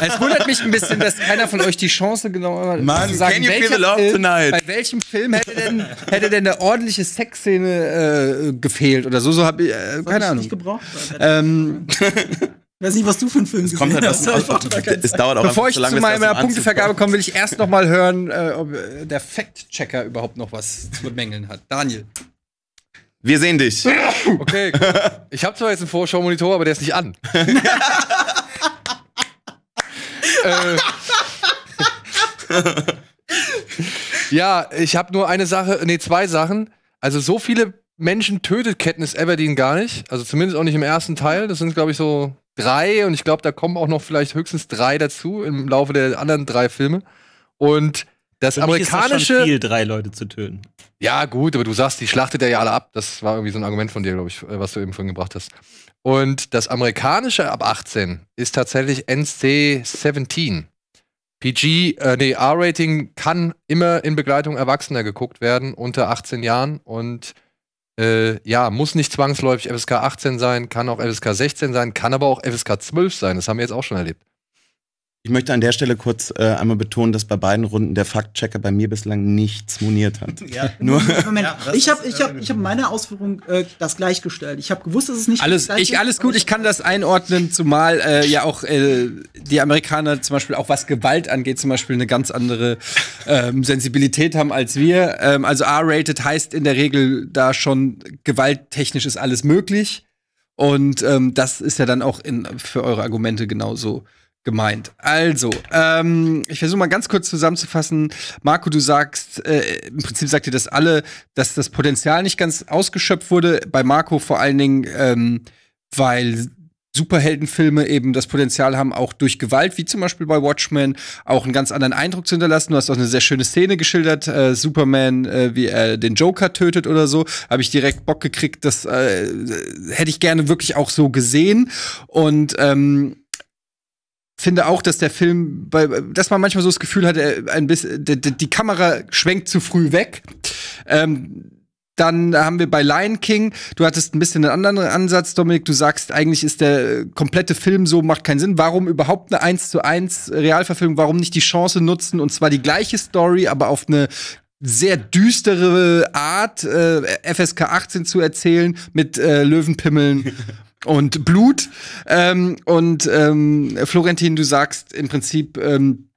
es wundert mich ein bisschen, dass keiner von euch die Chance genommen hat, Mann, zu sagen, can you feel love Film, tonight? bei welchem Film hätte denn, hätte denn eine ordentliche Sexszene äh, gefehlt oder so? So habe ich, äh, keine ich Ahnung. Nicht gebraucht. Ähm, Ich weiß nicht, was du für einen Film gesehen kommt halt hast. Aus, aus, es dauert auch Bevor ich zu, lang, zu meiner Punktevergabe komme, will ich erst noch mal hören, äh, ob äh, der Fact-Checker überhaupt noch was zu bemängeln hat. Daniel. Wir sehen dich. Okay, cool. [LAUGHS] Ich habe zwar jetzt einen Vorschau-Monitor, aber der ist nicht an. [LAUGHS] äh, ja, ich habe nur eine Sache, nee, zwei Sachen. Also so viele Menschen tötet Katniss Everdeen gar nicht. Also zumindest auch nicht im ersten Teil. Das sind, glaube ich, so drei. Und ich glaube, da kommen auch noch vielleicht höchstens drei dazu im Laufe der anderen drei Filme. Und das Für amerikanische. Mich ist das schon viel, drei Leute zu töten. Ja, gut, aber du sagst, die schlachtet er ja alle ab. Das war irgendwie so ein Argument von dir, glaube ich, äh, was du eben vorhin gebracht hast. Und das amerikanische ab 18 ist tatsächlich NC 17. PG, äh, nee, R-Rating kann immer in Begleitung Erwachsener geguckt werden, unter 18 Jahren. Und äh, ja, muss nicht zwangsläufig FSK 18 sein, kann auch FSK 16 sein, kann aber auch FSK 12 sein. Das haben wir jetzt auch schon erlebt. Ich möchte an der Stelle kurz äh, einmal betonen, dass bei beiden Runden der Faktchecker bei mir bislang nichts moniert hat. [LAUGHS] Ja. Nur Moment, ja, ich habe äh, ich hab, ich hab meine Ausführung äh, das gleichgestellt. Ich habe gewusst, dass es nicht alles ich, alles gut. Ich kann das einordnen, zumal äh, ja auch äh, die Amerikaner zum Beispiel auch was Gewalt angeht zum Beispiel eine ganz andere ähm, Sensibilität haben als wir. Ähm, also R-rated heißt in der Regel da schon gewalttechnisch ist alles möglich und ähm, das ist ja dann auch in, für eure Argumente genauso gemeint. Also, ähm, ich versuche mal ganz kurz zusammenzufassen. Marco, du sagst, äh, im Prinzip sagt ihr das alle, dass das Potenzial nicht ganz ausgeschöpft wurde. Bei Marco vor allen Dingen, ähm, weil Superheldenfilme eben das Potenzial haben, auch durch Gewalt, wie zum Beispiel bei Watchmen, auch einen ganz anderen Eindruck zu hinterlassen. Du hast auch eine sehr schöne Szene geschildert, äh, Superman, äh, wie er den Joker tötet oder so. Habe ich direkt Bock gekriegt, das äh, hätte ich gerne wirklich auch so gesehen. Und ähm, finde auch, dass der Film, bei, dass man manchmal so das Gefühl hat, ein bisschen, die, die Kamera schwenkt zu früh weg. Ähm, dann haben wir bei Lion King, du hattest ein bisschen einen anderen Ansatz, Dominik. Du sagst, eigentlich ist der komplette Film so, macht keinen Sinn. Warum überhaupt eine 1 zu 1 Realverfilmung? Warum nicht die Chance nutzen? Und zwar die gleiche Story, aber auf eine sehr düstere Art, äh, FSK 18 zu erzählen mit äh, Löwenpimmeln [LAUGHS] und Blut. Ähm, und ähm, Florentin, du sagst im Prinzip ähm,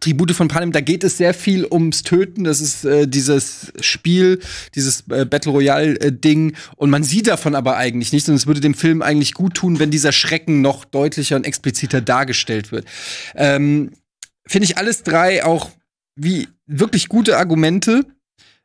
Tribute von Panem, da geht es sehr viel ums Töten. Das ist äh, dieses Spiel, dieses äh, Battle Royale-Ding. Äh, und man sieht davon aber eigentlich nichts. Und es würde dem Film eigentlich gut tun, wenn dieser Schrecken noch deutlicher und expliziter dargestellt wird. Ähm, Finde ich alles drei auch wie wirklich gute Argumente.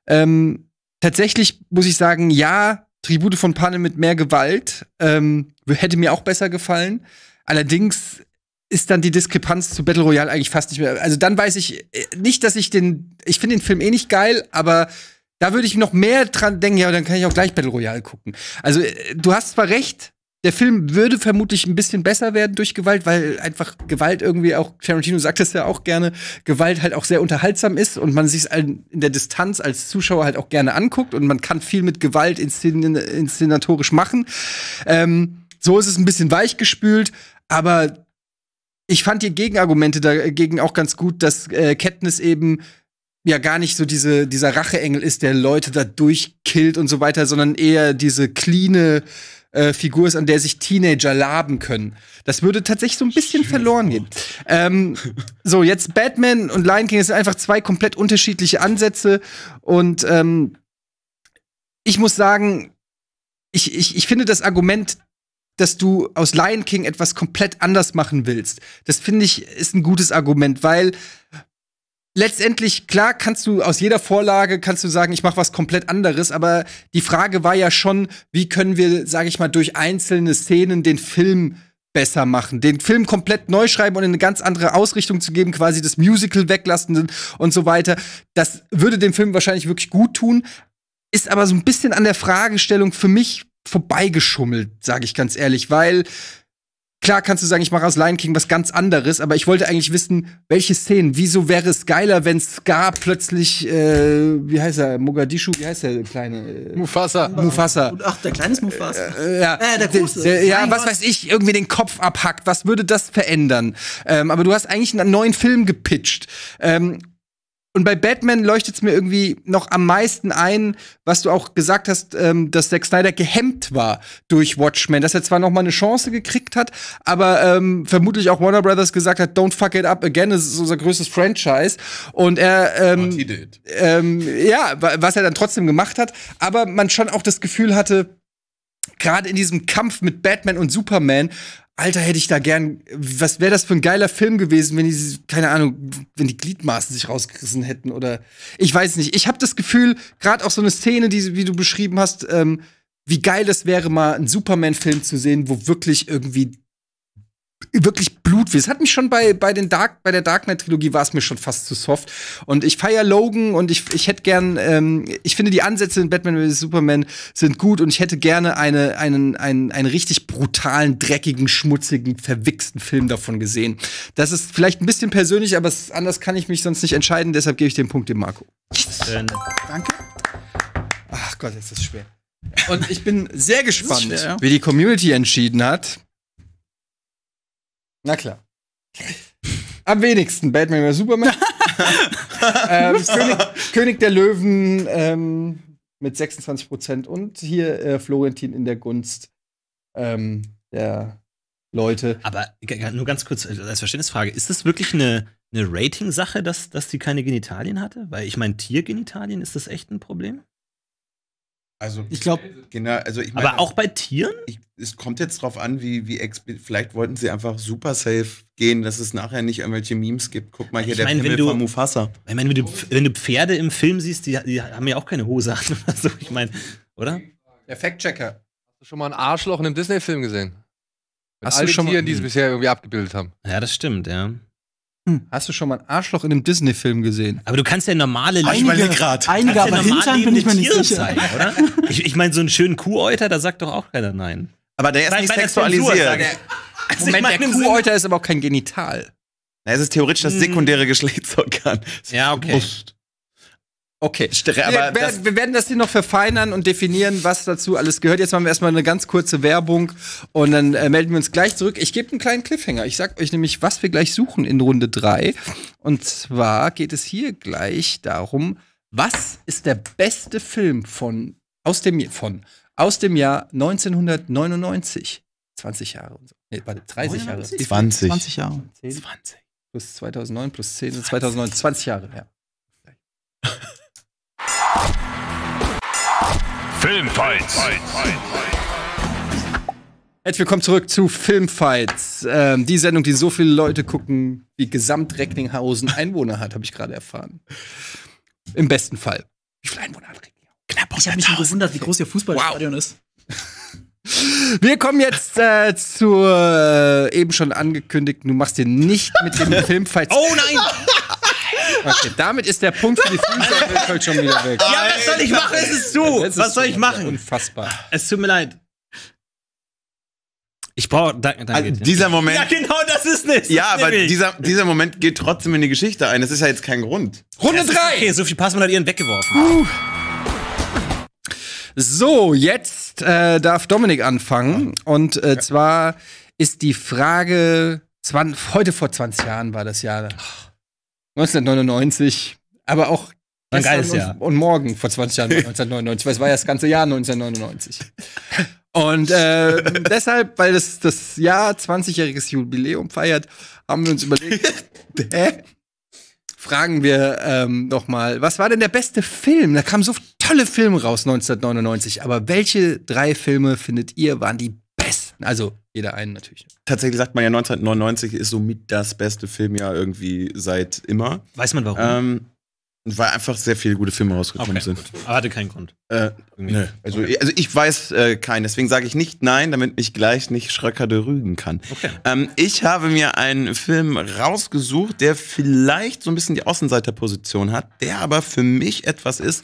Ähm, tatsächlich muss ich sagen, ja, Tribute von Panne mit mehr Gewalt ähm, hätte mir auch besser gefallen. Allerdings ist dann die Diskrepanz zu Battle Royale eigentlich fast nicht mehr. Also dann weiß ich äh, nicht, dass ich den. Ich finde den Film eh nicht geil, aber da würde ich noch mehr dran denken, ja, dann kann ich auch gleich Battle Royale gucken. Also äh, du hast zwar recht, der Film würde vermutlich ein bisschen besser werden durch Gewalt, weil einfach Gewalt irgendwie auch, Tarantino sagt das ja auch gerne, Gewalt halt auch sehr unterhaltsam ist und man sich halt in der Distanz als Zuschauer halt auch gerne anguckt und man kann viel mit Gewalt inszen inszenatorisch machen. Ähm, so ist es ein bisschen weichgespült, aber ich fand die Gegenargumente dagegen auch ganz gut, dass äh, Katniss eben ja gar nicht so diese, dieser Racheengel ist, der Leute da durchkillt und so weiter, sondern eher diese cleane äh, Figur ist, an der sich Teenager laben können. Das würde tatsächlich so ein bisschen Schön. verloren gehen. Ähm, so, jetzt Batman und Lion King, das sind einfach zwei komplett unterschiedliche Ansätze. Und ähm, ich muss sagen, ich, ich, ich finde das Argument, dass du aus Lion King etwas komplett anders machen willst, das finde ich ist ein gutes Argument, weil letztendlich, klar, kannst du aus jeder Vorlage kannst du sagen, ich mache was komplett anderes, aber die Frage war ja schon, wie können wir, sage ich mal, durch einzelne Szenen den Film besser machen, den Film komplett neu schreiben und in eine ganz andere Ausrichtung zu geben, quasi das Musical weglassen und so weiter. Das würde dem Film wahrscheinlich wirklich gut tun, ist aber so ein bisschen an der Fragestellung für mich vorbeigeschummelt, sage ich ganz ehrlich, weil Klar kannst du sagen, ich mache aus Lion King was ganz anderes, aber ich wollte eigentlich wissen, welche Szenen. Wieso wäre es geiler, wenn Scar plötzlich, äh, wie heißt er, Mogadischu, wie heißt der kleine? Äh, Mufasa. Mufasa. Ach, der kleine ist Mufasa. Äh, äh, ja, äh, der große. Der, der, ja, was weiß ich, irgendwie den Kopf abhackt. Was würde das verändern? Ähm, aber du hast eigentlich einen neuen Film gepitcht. Ähm, und bei Batman leuchtet es mir irgendwie noch am meisten ein, was du auch gesagt hast, ähm, dass Zack Snyder gehemmt war durch Watchmen, dass er zwar noch mal eine Chance gekriegt hat, aber ähm, vermutlich auch Warner Brothers gesagt hat, don't fuck it up again, es ist unser größtes Franchise. Und er, ähm, ähm, ja, was er dann trotzdem gemacht hat, aber man schon auch das Gefühl hatte, gerade in diesem Kampf mit Batman und Superman, Alter, hätte ich da gern, was wäre das für ein geiler Film gewesen, wenn die, keine Ahnung, wenn die Gliedmaßen sich rausgerissen hätten oder ich weiß nicht. Ich habe das Gefühl, gerade auch so eine Szene, die, wie du beschrieben hast, ähm, wie geil das wäre, mal einen Superman-Film zu sehen, wo wirklich irgendwie wirklich blutweh. Es hat mich schon bei, bei, den Dark, bei der Dark Knight Trilogie war es mir schon fast zu soft. Und ich feiere Logan und ich, ich hätte gern, ähm, ich finde die Ansätze in Batman vs. Superman sind gut und ich hätte gerne eine, einen, einen, einen richtig brutalen, dreckigen, schmutzigen, verwichsten Film davon gesehen. Das ist vielleicht ein bisschen persönlich, aber anders kann ich mich sonst nicht entscheiden. Deshalb gebe ich den Punkt dem Marco. Schön. Danke. Ach Gott, jetzt ist es schwer. Und ich bin sehr gespannt, schwer, ja. wie die Community entschieden hat. Na klar. Am wenigsten Batman vs. Superman. [LAUGHS] ähm, König, König, der Löwen ähm, mit 26 Prozent und hier äh, Florentin in der Gunst ähm, der Leute. Aber nur ganz kurz äh, als Verständnisfrage: Ist das wirklich eine, eine Rating-Sache, dass, dass die keine Genitalien hatte? Weil ich meine, Tiergenitalien, ist das echt ein Problem? Also ich glaube, genau, also ich mein, aber auch bei Tieren? Ich, es kommt jetzt drauf an, wie, wie vielleicht wollten sie einfach super safe gehen, dass es nachher nicht irgendwelche Memes gibt. Guck mal hier, ich der mein, Pimmel du, von Mufasa. Ich meine, wenn du, wenn du Pferde im Film siehst, die, die haben ja auch keine Hose an [LAUGHS] oder so, ich meine, oder? Der Fact-Checker. Hast du schon mal ein Arschloch in einem Disney-Film gesehen? Mit Hast du schon Tieren, mal, die sie bisher irgendwie abgebildet haben. Ja, das stimmt, ja. Hm. Hast du schon mal ein Arschloch in einem Disney-Film gesehen? Aber du kannst ja normale ah, einige, Leben, gerade. Einige, ja aber Hintern bin ich mir nicht sicher. Sein, oder? [LAUGHS] ich, ich meine, so einen schönen Kuhäuter, da sagt doch auch keiner nein. Aber der ist nicht sexualisiert. Der Zensur, also Moment, der Kuhäuter ist aber auch kein Genital. Na, es ist theoretisch das hm. sekundäre Geschlechtsorgan. Ja, okay. Brust. Okay, wir, werden, wir werden das hier noch verfeinern und definieren, was dazu alles gehört. Jetzt machen wir erstmal eine ganz kurze Werbung und dann äh, melden wir uns gleich zurück. Ich gebe einen kleinen Cliffhanger. Ich sag euch nämlich, was wir gleich suchen in Runde 3. Und zwar geht es hier gleich darum, was ist der beste Film von aus dem von aus dem Jahr 1999? 20 Jahre und so. Nee, warte, 30 Jahre. 20. 20 Jahre. 20. Plus 2009 plus 10 20. 2009 20 Jahre, ja. Filmfights. Herzlich willkommen zurück zu Filmfights. Ähm, die Sendung, die so viele Leute gucken, wie gesamt Recklinghausen Einwohner hat, habe ich gerade erfahren. Im besten Fall. Wie viele Einwohner hat Recklinghausen? Knapp Ich habe mich schon gewundert, wie groß ihr Fußballstadion wow. ist. [LAUGHS] Wir kommen jetzt äh, zur äh, eben schon angekündigten, du machst dir nicht mit dem [LAUGHS] Filmfights. Oh nein! Okay, damit ist der Punkt für die Fußballwelt schon wieder weg. Ja, was soll ich machen? Es ist zu. Ist was soll ich machen? Unfassbar. Es tut mir leid. Ich brauche. Also dieser Moment. Ja, genau, das ist es. Ja, aber dieser, dieser Moment geht trotzdem in die Geschichte ein. Das ist ja jetzt kein Grund. Runde 3! Okay, so viel Passmann hat ihren weggeworfen. Uh. So, jetzt äh, darf Dominik anfangen. Und äh, ja. zwar ist die Frage: 20, Heute vor 20 Jahren war das Jahr. Oh. 1999, aber auch ein geiles Jahr. Und, und morgen vor 20 Jahren 1999, weil es war ja das ganze Jahr 1999. Und äh, deshalb, weil das das Jahr 20-jähriges Jubiläum feiert, haben wir uns überlegt, [LAUGHS] hä? Fragen wir ähm, noch mal, was war denn der beste Film? Da kamen so tolle Filme raus 1999, aber welche drei Filme findet ihr waren die also jeder einen natürlich. Tatsächlich sagt man ja, 1999 ist somit das beste Filmjahr irgendwie seit immer. Weiß man warum? Ähm, weil einfach sehr viele gute Filme rausgekommen okay, sind. Gut. Aber hatte keinen Grund. Äh, nö. Also, okay. also ich weiß äh, keinen, deswegen sage ich nicht nein, damit mich gleich nicht Schröcker de rügen kann. Okay. Ähm, ich habe mir einen Film rausgesucht, der vielleicht so ein bisschen die Außenseiterposition hat, der aber für mich etwas ist,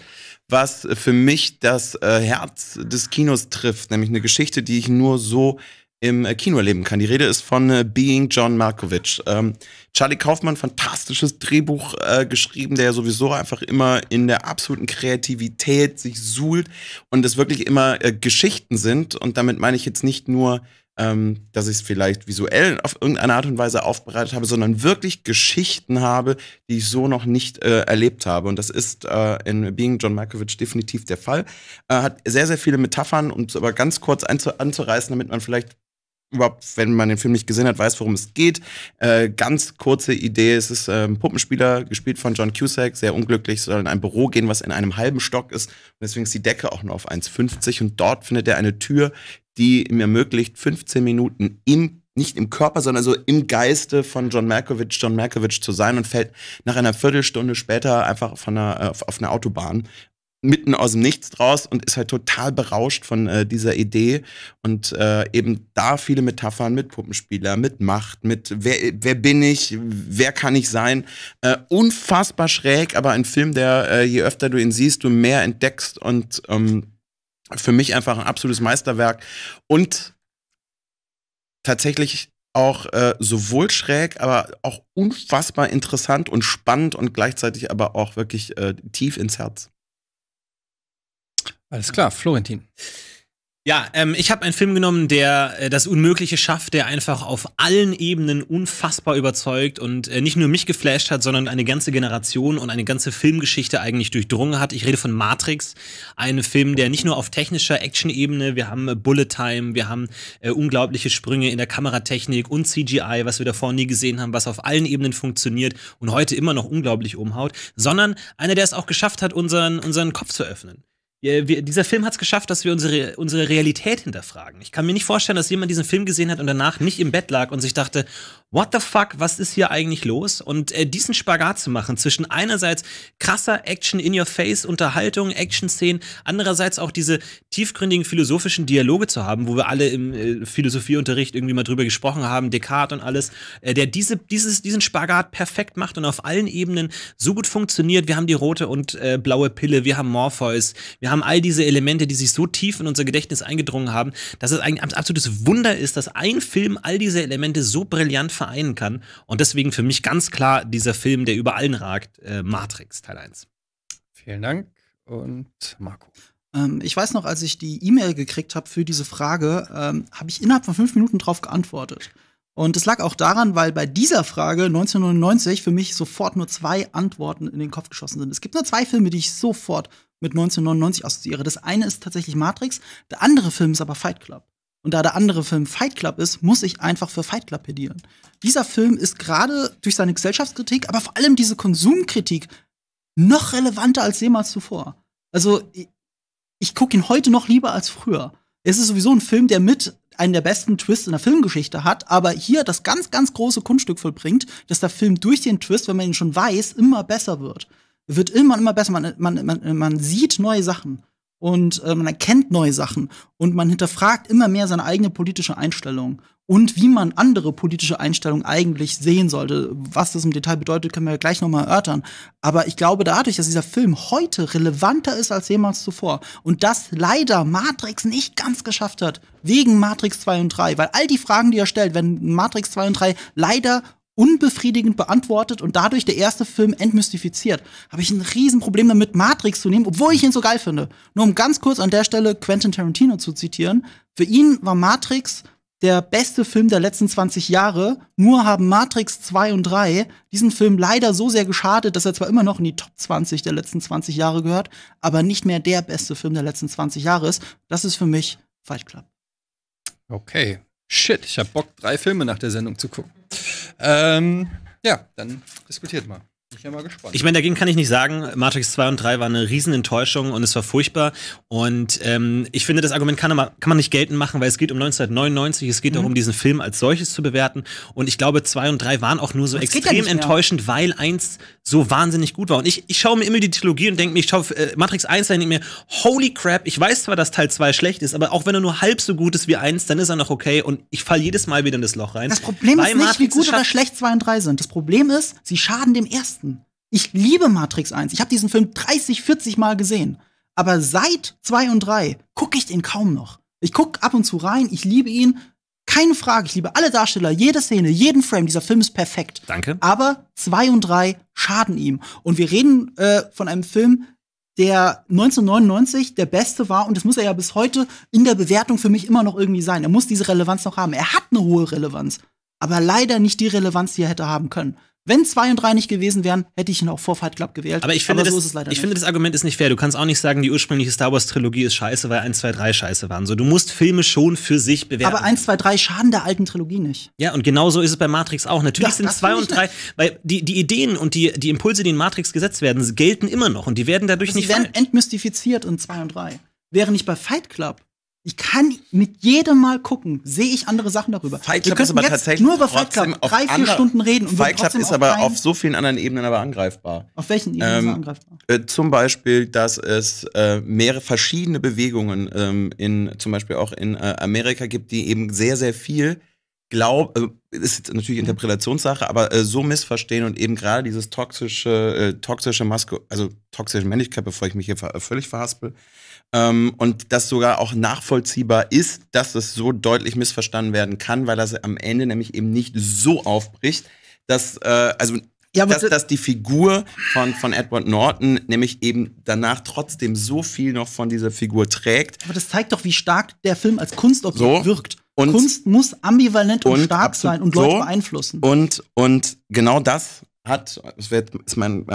was für mich das äh, Herz des Kinos trifft, nämlich eine Geschichte, die ich nur so im äh, Kino erleben kann. Die Rede ist von äh, Being John Markovich. Ähm, Charlie Kaufmann, fantastisches Drehbuch äh, geschrieben, der ja sowieso einfach immer in der absoluten Kreativität sich suhlt und es wirklich immer äh, Geschichten sind. Und damit meine ich jetzt nicht nur ähm, dass ich es vielleicht visuell auf irgendeine Art und Weise aufbereitet habe, sondern wirklich Geschichten habe, die ich so noch nicht äh, erlebt habe. Und das ist äh, in Being John Malkovich definitiv der Fall. Äh, hat sehr, sehr viele Metaphern, um es aber ganz kurz anzureißen, damit man vielleicht überhaupt, wenn man den Film nicht gesehen hat, weiß, worum es geht. Äh, ganz kurze Idee, es ist äh, ein Puppenspieler, gespielt von John Cusack, sehr unglücklich, soll in ein Büro gehen, was in einem halben Stock ist. Und deswegen ist die Decke auch nur auf 1,50 und dort findet er eine Tür, die ihm ermöglicht, 15 Minuten im nicht im Körper, sondern so im Geiste von John Malkovich, John Malkovich zu sein und fällt nach einer Viertelstunde später einfach von einer, äh, auf, auf einer Autobahn mitten aus dem Nichts draus und ist halt total berauscht von äh, dieser Idee und äh, eben da viele Metaphern mit Puppenspieler, mit Macht, mit wer, wer bin ich, wer kann ich sein. Äh, unfassbar schräg, aber ein Film, der äh, je öfter du ihn siehst, du mehr entdeckst und ähm, für mich einfach ein absolutes Meisterwerk und tatsächlich auch äh, sowohl schräg, aber auch unfassbar interessant und spannend und gleichzeitig aber auch wirklich äh, tief ins Herz. Alles klar, Florentin. Ja, ähm, ich habe einen Film genommen, der äh, das Unmögliche schafft, der einfach auf allen Ebenen unfassbar überzeugt und äh, nicht nur mich geflasht hat, sondern eine ganze Generation und eine ganze Filmgeschichte eigentlich durchdrungen hat. Ich rede von Matrix, einem Film, der nicht nur auf technischer Action-Ebene, wir haben äh, Bullet Time, wir haben äh, unglaubliche Sprünge in der Kameratechnik und CGI, was wir davor nie gesehen haben, was auf allen Ebenen funktioniert und heute immer noch unglaublich umhaut, sondern einer, der es auch geschafft hat, unseren, unseren Kopf zu öffnen wir, dieser Film hat es geschafft, dass wir unsere, unsere Realität hinterfragen. Ich kann mir nicht vorstellen, dass jemand diesen Film gesehen hat und danach nicht im Bett lag und sich dachte, what the fuck, was ist hier eigentlich los? Und äh, diesen Spagat zu machen zwischen einerseits krasser Action in your face, Unterhaltung, Action-Szenen, andererseits auch diese tiefgründigen philosophischen Dialoge zu haben, wo wir alle im äh, Philosophieunterricht irgendwie mal drüber gesprochen haben, Descartes und alles, äh, der diese, dieses, diesen Spagat perfekt macht und auf allen Ebenen so gut funktioniert. Wir haben die rote und äh, blaue Pille, wir haben Morpheus, wir haben all diese Elemente, die sich so tief in unser Gedächtnis eingedrungen haben, dass es ein absolutes Wunder ist, dass ein Film all diese Elemente so brillant vereinen kann. Und deswegen für mich ganz klar dieser Film, der über allen ragt, äh, Matrix Teil 1. Vielen Dank und Marco. Ähm, ich weiß noch, als ich die E-Mail gekriegt habe für diese Frage, ähm, habe ich innerhalb von fünf Minuten darauf geantwortet. Und es lag auch daran, weil bei dieser Frage 1999 für mich sofort nur zwei Antworten in den Kopf geschossen sind. Es gibt nur zwei Filme, die ich sofort mit 1999 assoziiere. Das eine ist tatsächlich Matrix, der andere Film ist aber Fight Club. Und da der andere Film Fight Club ist, muss ich einfach für Fight Club pedieren. Dieser Film ist gerade durch seine Gesellschaftskritik, aber vor allem diese Konsumkritik noch relevanter als jemals zuvor. Also ich, ich gucke ihn heute noch lieber als früher. Es ist sowieso ein Film, der mit einen der besten Twists in der Filmgeschichte hat, aber hier das ganz, ganz große Kunststück vollbringt, dass der Film durch den Twist, wenn man ihn schon weiß, immer besser wird. Wird immer, immer besser. Man, man, man, man sieht neue Sachen und äh, man erkennt neue Sachen und man hinterfragt immer mehr seine eigene politische Einstellung und wie man andere politische Einstellungen eigentlich sehen sollte. Was das im Detail bedeutet, können wir gleich nochmal erörtern. Aber ich glaube dadurch, dass dieser Film heute relevanter ist als jemals zuvor und das leider Matrix nicht ganz geschafft hat, wegen Matrix 2 und 3, weil all die Fragen, die er stellt, werden Matrix 2 und 3 leider unbefriedigend beantwortet und dadurch der erste Film entmystifiziert. Habe ich ein Riesenproblem damit, Matrix zu nehmen, obwohl ich ihn so geil finde. Nur um ganz kurz an der Stelle Quentin Tarantino zu zitieren. Für ihn war Matrix der beste Film der letzten 20 Jahre. Nur haben Matrix 2 und 3 diesen Film leider so sehr geschadet, dass er zwar immer noch in die Top 20 der letzten 20 Jahre gehört, aber nicht mehr der beste Film der letzten 20 Jahre ist. Das ist für mich Fight Club. Okay. Shit, ich hab Bock, drei Filme nach der Sendung zu gucken. Ähm, ja, dann diskutiert mal. Ich bin mal gespannt. Ich meine, dagegen kann ich nicht sagen, Matrix 2 und 3 war eine Riesenenttäuschung und es war furchtbar. Und ähm, ich finde, das Argument kann, kann, man nicht geltend machen, weil es geht um 1999, es geht mhm. auch um diesen Film als solches zu bewerten. Und ich glaube, 2 und 3 waren auch nur so das extrem ja enttäuschend, weil 1 so wahnsinnig gut war. Und ich, ich schaue mir immer die Trilogie und denke mir, ich schaue äh, Matrix 1 und denke mir, holy crap, ich weiß zwar, dass Teil 2 schlecht ist, aber auch wenn er nur halb so gut ist wie 1, dann ist er noch okay. Und ich falle jedes Mal wieder in das Loch rein. Das Problem ist nicht, Matrix wie gut oder schlecht 2 und 3 sind. Das Problem ist, sie schaden dem ersten ersten. Ich liebe Matrix 1. Ich habe diesen Film 30, 40 Mal gesehen. Aber seit 2 und 3 gucke ich den kaum noch. Ich gucke ab und zu rein, ich liebe ihn. Keine Frage, ich liebe alle Darsteller, jede Szene, jeden Frame. Dieser Film ist perfekt. Danke. Aber 2 und 3 schaden ihm. Und wir reden äh, von einem Film, der 1999 der beste war und das muss er ja bis heute in der Bewertung für mich immer noch irgendwie sein. Er muss diese Relevanz noch haben. Er hat eine hohe Relevanz, aber leider nicht die Relevanz, die er hätte haben können. Wenn zwei und drei nicht gewesen wären, hätte ich ihn auch vor Fight Club gewählt. Aber ich finde, aber so das, ich nicht. finde das Argument ist nicht fair. Du kannst auch nicht sagen, die ursprüngliche Star Wars Trilogie ist scheiße, weil 1, 2, 3 scheiße waren. So, du musst Filme schon für sich bewerten. Aber 1, 2, 3 schaden der alten Trilogie nicht. Ja, und genauso ist es bei Matrix auch. Natürlich das, sind 2 und 3, weil die, die Ideen und die, die Impulse, die in Matrix gesetzt werden, gelten immer noch und die werden dadurch aber nicht. Die werden falsch. entmystifiziert in 2 und 3. Wäre nicht bei Fight Club ich kann mit jedem Mal gucken, sehe ich andere Sachen darüber. Fight Club ist aber tatsächlich nur über Fight Club drei, vier Stunden reden. Und Fight Club ist aber auf so vielen anderen Ebenen aber angreifbar. Auf welchen Ebenen ähm, angreifbar? Äh, zum Beispiel, dass es äh, mehrere verschiedene Bewegungen ähm, in, zum Beispiel auch in äh, Amerika gibt, die eben sehr, sehr viel glaub, äh, ist natürlich Interpretationssache, aber äh, so missverstehen und eben gerade dieses toxische, äh, toxische Maske, also toxische Männlichkeit, bevor ich mich hier völlig verhaspel, ähm, und das sogar auch nachvollziehbar ist, dass das so deutlich missverstanden werden kann, weil das am Ende nämlich eben nicht so aufbricht, dass, äh, also ja, dass, dass die Figur von, von Edward Norton nämlich eben danach trotzdem so viel noch von dieser Figur trägt. Aber das zeigt doch, wie stark der Film als Kunstobjekt so, wirkt. Und, Kunst muss ambivalent und, und stark sein und Leute so, beeinflussen. Und, und genau das hat, das wird, ist mein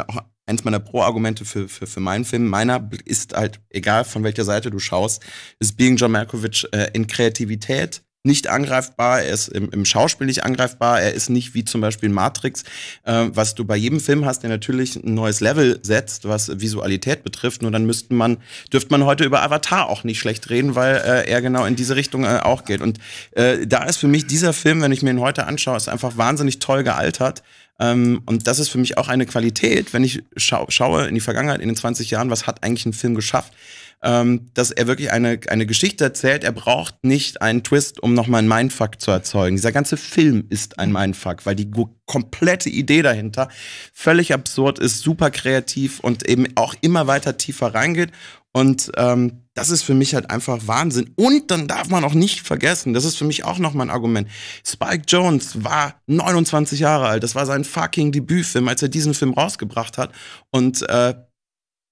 eins meiner Pro-Argumente für, für, für meinen Film, meiner ist halt, egal von welcher Seite du schaust, ist Being John Malkovich äh, in Kreativität nicht angreifbar, er ist im, im Schauspiel nicht angreifbar, er ist nicht wie zum Beispiel Matrix, äh, was du bei jedem Film hast, der natürlich ein neues Level setzt, was Visualität betrifft. Nur dann müssten man, dürfte man heute über Avatar auch nicht schlecht reden, weil äh, er genau in diese Richtung äh, auch geht. Und äh, da ist für mich dieser Film, wenn ich mir ihn heute anschaue, ist einfach wahnsinnig toll gealtert. Ähm, und das ist für mich auch eine Qualität, wenn ich scha schaue in die Vergangenheit, in den 20 Jahren, was hat eigentlich ein Film geschafft? ähm, dass er wirklich eine, eine Geschichte erzählt. Er braucht nicht einen Twist, um nochmal einen Mindfuck zu erzeugen. Dieser ganze Film ist ein Mindfuck, weil die komplette Idee dahinter völlig absurd ist, super kreativ und eben auch immer weiter tiefer reingeht. Und ähm, das ist für mich halt einfach Wahnsinn. Und dann darf man auch nicht vergessen, das ist für mich auch nochmal ein Argument. Spike Jones war 29 Jahre alt. Das war sein fucking Debütfilm, als er diesen Film rausgebracht hat. Und äh,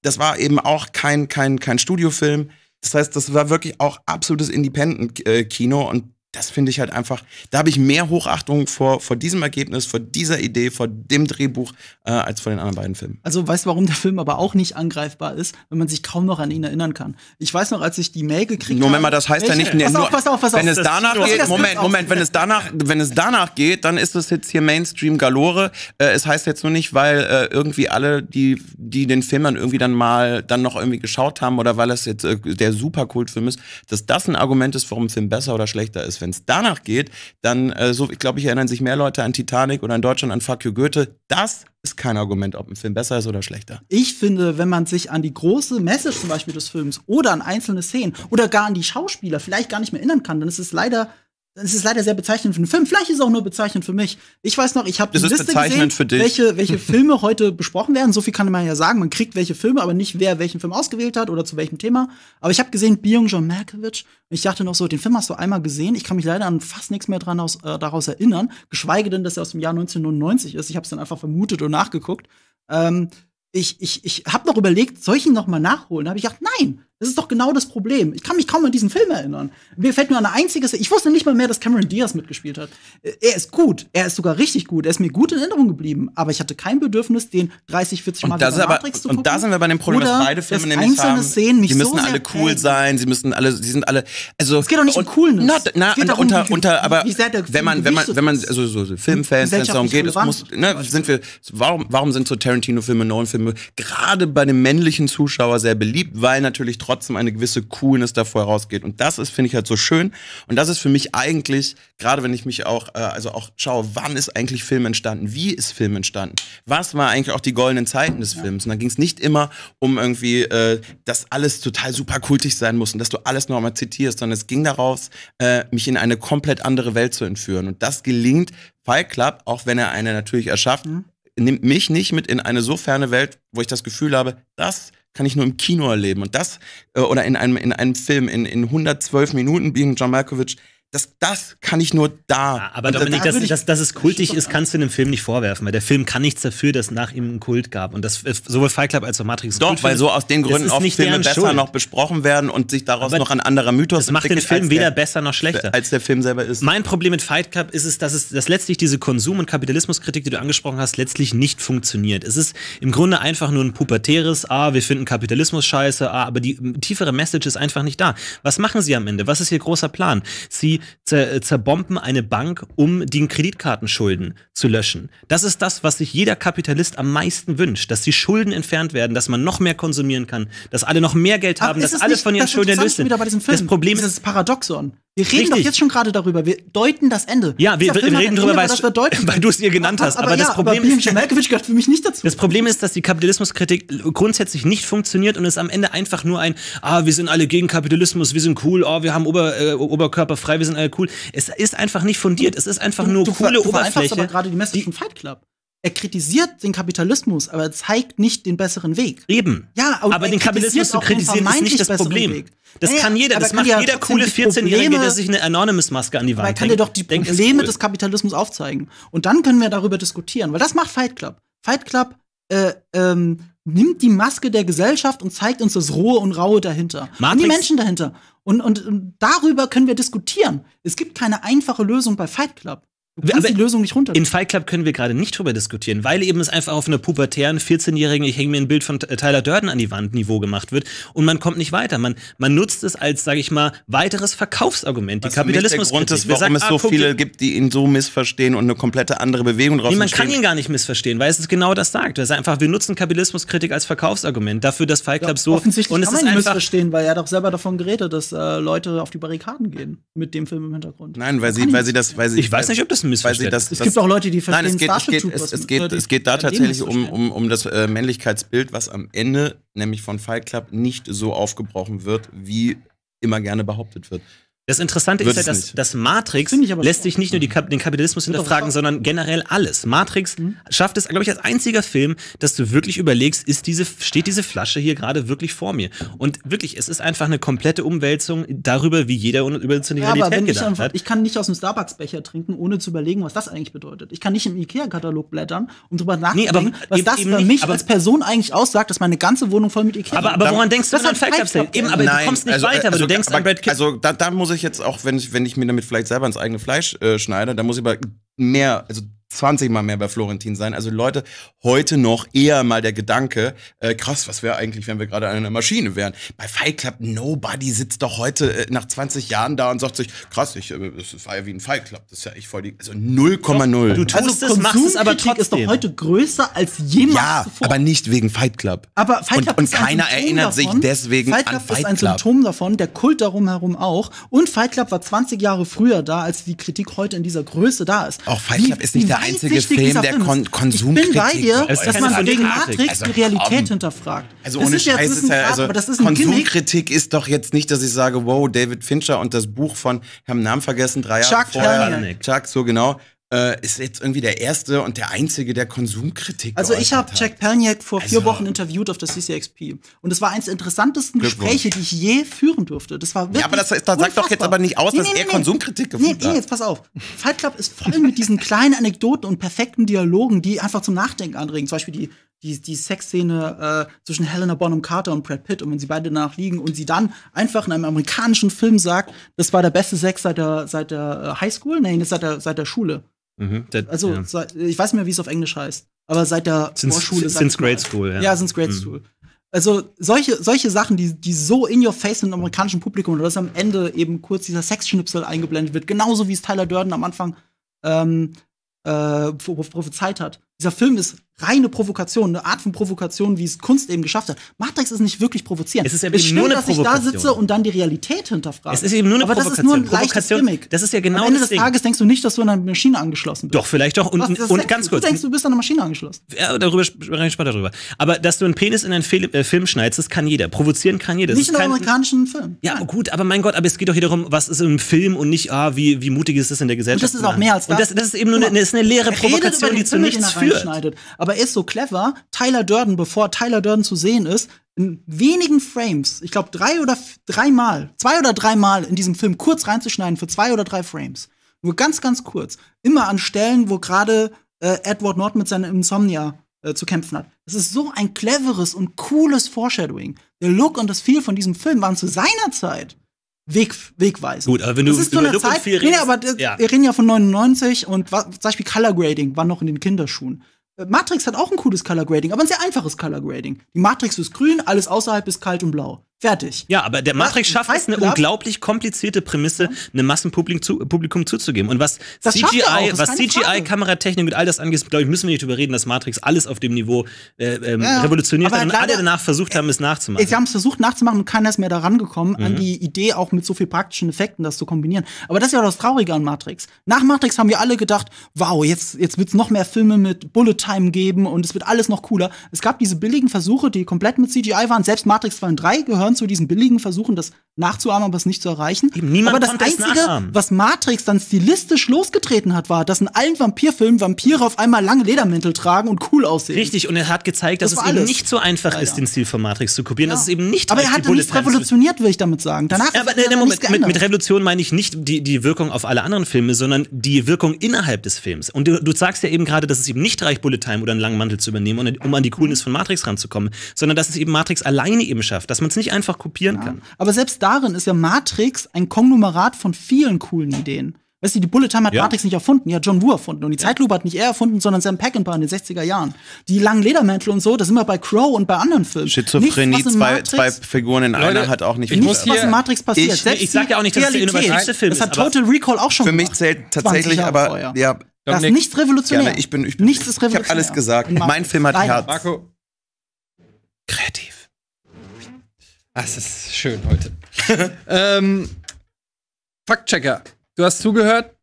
das war eben auch kein, kein, kein Studiofilm. Das heißt, das war wirklich auch absolutes Independent-Kino und das finde ich halt einfach, da habe ich mehr Hochachtung vor, vor diesem Ergebnis, vor dieser Idee, vor dem Drehbuch, äh, als vor den anderen beiden Filmen. Also weißt du, warum der Film aber auch nicht angreifbar ist, wenn man sich kaum noch an ihn erinnern kann. Ich weiß noch, als ich die Mail gekriegt habe. Moment mal, das heißt ja nicht, nee, pass nur, auf, pass auf, pass wenn auf, es danach geht, Moment, Moment, Moment, wenn es danach, wenn es danach geht, dann ist es jetzt hier Mainstream Galore. Äh, es heißt jetzt nur nicht, weil äh, irgendwie alle, die, die den Film dann irgendwie dann mal dann noch irgendwie geschaut haben oder weil es jetzt äh, der Superkultfilm ist, dass das ein Argument ist, warum ein Film besser oder schlechter ist wenn es danach geht, dann, äh, so, ich glaube, ich erinnern sich mehr Leute an Titanic oder in Deutschland an Fuck you Goethe. Das ist kein Argument, ob ein Film besser ist oder schlechter. Ich finde, wenn man sich an die große Message zum Beispiel des Films oder an einzelne Szenen oder gar an die Schauspieler vielleicht gar nicht mehr erinnern kann, dann ist es leider es ist leider sehr bezeichnend für den Film. Vielleicht ist es auch nur bezeichnend für mich. Ich weiß noch, ich habe die Liste gesehen, welche, welche [LAUGHS] Filme heute besprochen werden. So viel kann man ja sagen. Man kriegt welche Filme, aber nicht wer welchen Film ausgewählt hat oder zu welchem Thema. Aber ich habe gesehen Byung-John Malkovich. Ich dachte noch so, den Film hast du einmal gesehen. Ich kann mich leider an fast nichts mehr dran aus, äh, daraus erinnern. Geschweige denn, dass er aus dem Jahr 1999 ist. Ich habe es dann einfach vermutet und nachgeguckt. Ähm, ich ich, ich habe noch überlegt, soll ich ihn noch mal nachholen? Da habe ich gedacht, nein, das ist doch genau das Problem. Ich kann mich kaum an diesen Film erinnern. Mir fällt nur eine einzige Szene. Ich wusste nicht mal mehr, dass Cameron Diaz mitgespielt hat. Äh, er ist gut. Er ist sogar richtig gut. Er ist mir gut in Erinnerung geblieben. Aber ich hatte kein Bedürfnis, den 30, 40 Mal das ist aber, zu gucken. Und da sind wir bei dem Problem, dass beide Filme dass nämlich einzelne haben, Szenen mich die müssen so alle cool sein. Sie müssen alle, sie sind alle, also. Es geht doch nicht um Coolness. Not, na, na darum, unter, unter, aber, wenn man, wenn man, wenn man, also so, so Filmfans, wenn es darum geht, es muss, ne, sind wir, warum, warum sind so Tarantino-Filme, Nolan-Filme gerade bei dem männlichen Zuschauer sehr beliebt? Weil natürlich trotzdem trotzdem eine gewisse Coolness davor herausgeht. Und das ist, finde ich halt so schön. Und das ist für mich eigentlich, gerade wenn ich mich auch, äh, also auch schaue, wann ist eigentlich Film entstanden? Wie ist Film entstanden? Was war eigentlich auch die goldenen Zeiten des Films? Und da ging es nicht immer um irgendwie, äh, dass alles total super kultig sein muss und dass du alles nochmal zitierst, sondern es ging daraus, äh, mich in eine komplett andere Welt zu entführen. Und das gelingt Fight Club, auch wenn er eine natürlich erschafft, mhm. nimmt mich nicht mit in eine so ferne Welt, wo ich das Gefühl habe, das kann ich nur im Kino erleben. Und das, äh, oder in einem, in einem Film, in, in 112 Minuten biegen John Malkovich das, das kann ich nur da. Ja, aber Dominik, da dass, dass, dass es kultig ist, kannst du dem Film nicht vorwerfen, weil der Film kann nichts dafür, dass nach ihm ein Kult gab. Und das äh, sowohl Fight Club als auch Matrix. Doch, Kult weil so aus den Gründen oft Filme besser Schuld. noch besprochen werden und sich daraus aber noch ein anderer Mythos entwickelt. Das macht den Film weder der, besser noch schlechter. Als der Film selber ist. Mein Problem mit Fight Club ist, es, dass, es, dass letztlich diese Konsum- und Kapitalismuskritik, die du angesprochen hast, letztlich nicht funktioniert. Es ist im Grunde einfach nur ein pubertäres, ah, wir finden Kapitalismus scheiße, ah, aber die tiefere Message ist einfach nicht da. Was machen sie am Ende? Was ist ihr großer Plan? Sie zer äh, zerbomben eine Bank, um den Kreditkartenschulden zu löschen. Das ist das, was sich jeder Kapitalist am meisten wünscht, dass die Schulden entfernt werden, dass man noch mehr konsumieren kann, dass alle noch mehr Geld haben, dass alle von ihren das Schulden erlöst sind. Das Problem ist, das ist Paradoxon. Wir reden Richtig. doch jetzt schon gerade darüber. Wir deuten das Ende. Ja, wir, wir reden darüber, weil, weil du es ihr genannt hast. Aber, aber, aber das Problem aber ist, gehört für mich nicht dazu. Das Problem ist, dass die Kapitalismuskritik grundsätzlich nicht funktioniert und es am Ende einfach nur ein, ah, wir sind alle gegen Kapitalismus, wir sind cool, oh, wir haben Ober, äh, Oberkörper frei, wir sind sind alle cool. Es ist einfach nicht fundiert, es ist einfach du, nur du, coole du Oberfläche. aber gerade die Message von Fight Club. Er kritisiert den Kapitalismus, aber er zeigt nicht den besseren Weg. Eben. Ja, aber, aber den Kapitalismus zu kritisieren ist nicht das Problem. Weg. Das naja, kann jeder, das macht ja jeder coole 14-Jährige, der sich eine Anonymous-Maske an die Wand hängt. kann dir doch die Denk, Probleme cool. des Kapitalismus aufzeigen. Und dann können wir darüber diskutieren, weil das macht Fight Club. Fight Club äh, ähm, nimmt die Maske der Gesellschaft und zeigt uns das Rohe und Raue dahinter. Matrix. Und die Menschen dahinter. Und, und, und darüber können wir diskutieren. Es gibt keine einfache Lösung bei Fight Club. Du aber die Lösung nicht runter. Im Fight Club können wir gerade nicht drüber diskutieren, weil eben es einfach auf einer pubertären 14-jährigen, ich hänge mir ein Bild von äh, Tyler Durden an die Wand Niveau gemacht wird und man kommt nicht weiter. Man, man nutzt es als, sage ich mal, weiteres Verkaufsargument. Was die Kapitalismus der Grund ist, warum sagen, es ah, so ah, guck, viele gibt, die ihn so missverstehen und eine komplette andere Bewegung draus Nee, man kann ihn gar nicht missverstehen, weil es ist genau das sagt. Das ist einfach, wir nutzen Kapitalismuskritik als Verkaufsargument dafür, dass Fight Club ja, so offensichtlich und es kann man ihn missverstehen, weil er doch selber davon geredet, dass äh, Leute auf die Barrikaden gehen mit dem Film im Hintergrund. Nein, weil sie, weil sie das, weil sie. Ich weiß nicht, ob das Missverständnis. Das, es gibt auch Leute, die verstehen nein, es geht, es geht, Es, geht, es geht da tatsächlich um, um, um das äh, Männlichkeitsbild, was am Ende nämlich von Fight Club nicht so aufgebrochen wird, wie immer gerne behauptet wird. Das Interessante Würdest ist ja, dass, dass Matrix lässt sich nicht nur mhm. Kap den Kapitalismus hinterfragen, sondern generell alles. Matrix mhm. schafft es, glaube ich, als einziger Film, dass du wirklich überlegst, ist diese, steht diese Flasche hier gerade wirklich vor mir? Und wirklich, es ist einfach eine komplette Umwälzung darüber, wie jeder über seine ja, Realität gedacht ich einfach, hat. Ich kann nicht aus dem Starbucks-Becher trinken, ohne zu überlegen, was das eigentlich bedeutet. Ich kann nicht im Ikea-Katalog blättern, um drüber nachzudenken, nee, aber, was das für mich als Person eigentlich aussagt, dass meine ganze Wohnung voll mit Ikea ist. Aber, aber woran denkst du, das hat Fight Club Eben, aber nein, du kommst nicht also, weiter, also, weil du denkst aber, an Brad Pitt. Also da, da muss ich ich jetzt auch, wenn ich, wenn ich mir damit vielleicht selber ins eigene Fleisch äh, schneide, dann muss ich aber mehr, also 20 Mal mehr bei Florentin sein. Also Leute, heute noch eher mal der Gedanke, äh, krass, was wäre eigentlich, wenn wir gerade an einer Maschine wären. Bei Fight Club, nobody sitzt doch heute äh, nach 20 Jahren da und sagt sich, krass, ich, äh, das war ja wie ein Fight Club, das ist ja echt voll die, also 0,0. Du tust also, es, machst es, aber trotzdem. ist doch heute größer als jemals Ja, zuvor. aber nicht wegen Fight Club. Aber Fight Club und, und keiner erinnert davon. sich deswegen Fight Club an Fight Club. ist ein Symptom davon, der Kult darum herum auch. Und Fight Club war 20 Jahre früher da, als die Kritik heute in dieser Größe da ist. Auch Fight Club wie, ist nicht der einzige Film, der Kon Konsumkritik. Ich bin bei dir, dass das man wegen Matrix also, die Realität ähm, hinterfragt. Also ohne Scheiß ist ja, also Konsumkritik ist doch jetzt nicht, dass ich sage, wow, David Fincher und das Buch von, ich habe den Namen vergessen, drei Jahre Chuck vorher. Chuck, so genau äh, ist jetzt irgendwie der erste und der einzige, der Konsumkritik Also ich habe Jack Palniak vor also, vier Wochen interviewt auf der CCXP und es war eines der interessantesten Gespräche, die ich je führen durfte. Das war wirklich Ja, aber das, das sagt doch jetzt aber nicht aus, nee, dass nee, nee, er Konsumkritik gefunden nee, nee, hat. Nee, jetzt pass auf. Fight Club ist voll mit diesen kleinen Anekdoten und perfekten Dialogen, die einfach zum Nachdenken anregen. Zum Beispiel die die, die Sexszene äh, zwischen Helena Bonham Carter und Brad Pitt und wenn sie beide danach liegen und sie dann einfach in einem amerikanischen Film sagt, das war der beste Sex seit der, seit der äh, Highschool, nein, seit der, seit der Schule. Mhm. also, ja. seit, ich weiß nicht mehr, wie es auf Englisch heißt, aber seit der since, Vorschule. Since Grade halt- School, ja. Ja, since Grade mhm. School. Also, solche, solche Sachen, die, die so in your face sind im amerikanischen Publikum, oder dass am Ende eben kurz dieser Sexschnipsel eingeblendet wird, genauso wie es Tyler Durden am Anfang ähm, äh, prophezeit hat. Dieser Film ist reine Provokation, eine Art von Provokation, wie es Kunst eben geschafft hat. Matrix ist nicht wirklich provozierend. Es ist eben es stimmt, nur eine dass Provokation. ich da sitze und dann die Realität hinterfrage. Es ist eben nur eine Aber Provokation. Aber das ist nur ein leichtes Gimmick. Das ist ja genau Am Ende des Tages denkst du nicht, dass du an eine Maschine angeschlossen bist. Doch, vielleicht doch. Und, Was, und ganz du kurz. Du denkst, du bist an eine Maschine angeschlossen. Ja, darüber spreche ich später drüber. Aber dass du einen Penis in einen Film, äh, Film schneidest, das kann jeder. Provozieren kann jeder. Nicht in einem amerikanischen Film. Ja, Nein. gut, aber mein Gott, aber es geht doch hier darum, was ist im Film und nicht, ah, wie, wie mutig ist das in der Gesellschaft. Und das ist auch mehr als das. Und das, das ist eben nur eine, eine, eine leere Provokation, die zu nichts führt. Aber aber ist so clever, Tyler Durden, bevor Tyler Durden zu sehen ist, in wenigen Frames, ich glaube drei oder dreimal, zwei oder dreimal in diesem Film kurz reinzuschneiden für zwei oder drei Frames. Nur ganz, ganz kurz. Immer an Stellen, wo gerade äh, Edward Norton mit seiner Insomnia äh, zu kämpfen hat. Das ist so ein cleveres und cooles Foreshadowing. Der Look und das Feel von diesem Film waren zu seiner Zeit Weg, wegweisend. Gut, aber wenn du das ist so eine Zeit, und Feel redest, nee, aber ja. wir reden ja von 99 und zum Beispiel Color Grading war noch in den Kinderschuhen. Äh, Matrix hat auch ein cooles Color Grading, aber ein sehr einfaches Color Grading. Die Matrix ist grün, alles außerhalb ist kalt und blau. Fertig. Ja, aber der Matrix schafft es, eine unglaublich komplizierte Prämisse, einem Massenpublikum zu, Publikum zuzugeben. Und was das CGI, was CGI, Kameratechnik und all das angeht, glaube ich, müssen wir nicht überreden, dass Matrix alles auf dem Niveau äh, ähm, ja, revolutioniert hat und leider, alle danach versucht äh, haben, es nachzumachen. Sie haben es versucht nachzumachen und keiner ist mehr da rangekommen, mhm. an die Idee auch mit so viel praktischen Effekten das zu kombinieren. Aber das ist ja das Traurige an Matrix. Nach Matrix haben wir alle gedacht, wow, jetzt, jetzt wird es noch mehr Filme mit Bullet Time geben und es wird alles noch cooler. Es gab diese billigen Versuche, die komplett mit CGI waren. Selbst Matrix 2 und 3 gehören Return zu diesen billigen Versuchen, das nachzuahmen, aber es nicht zu erreichen. niemand aber das Einzige, nachahmen. was Matrix dann stilistisch losgetreten hat, war, dass in allen Vampirfilmen Vampire auf einmal lange Ledermäntel tragen und cool aussehen. Richtig, und er hat gezeigt, das dass es alles. eben nicht so einfach ja, ist, den Stil von Matrix zu kopieren. Ja. Das ist eben nicht Aber er hat nichts revolutioniert, will ich damit sagen. Danach ja, aber, ne, ne, Moment, mit, mit, Revolution meine ich nicht die, die Wirkung auf alle anderen Filme, sondern die Wirkung innerhalb des Films. Und du, du sagst ja eben gerade, dass es eben nicht reicht, Bullet Time oder einen langen Mantel zu übernehmen, um an die Coolness von Matrix ranzukommen, sondern dass es eben Matrix alleine eben schafft, dass man es nicht einfach einfach kopieren ja. kann. Aber selbst darin ist ja Matrix ein Konglomerat von vielen coolen Ideen. Weißt du, die Bullet Time hat ja. Matrix nicht erfunden, die hat John Woo erfunden. Und die ja. Zeitlupe hat nicht er erfunden, sondern Sam Peckinpah in den 60er Jahren. Die langen Ledermäntel und so, das sind wir bei Crow und bei anderen Filmen. Schizophrenie, Nichts, zwei, zwei Figuren in einer hat auch nicht ich muss was in Matrix passiert. Ich, Selbst ich sag ja auch nicht, dass Realität, das der innovativste Film ist. Das hat Total Recall auch schon Für gemacht. mich zählt tatsächlich aber, vorher. ja. Das ist nichts revolutionär. Gerne. Ich bin, ich bin, nichts ist revolutionär. Ich habe alles gesagt. Mein Film hat Herz. Marco. Kreativ. Das ist schön heute. [LAUGHS] ähm, Faktchecker, du hast zugehört.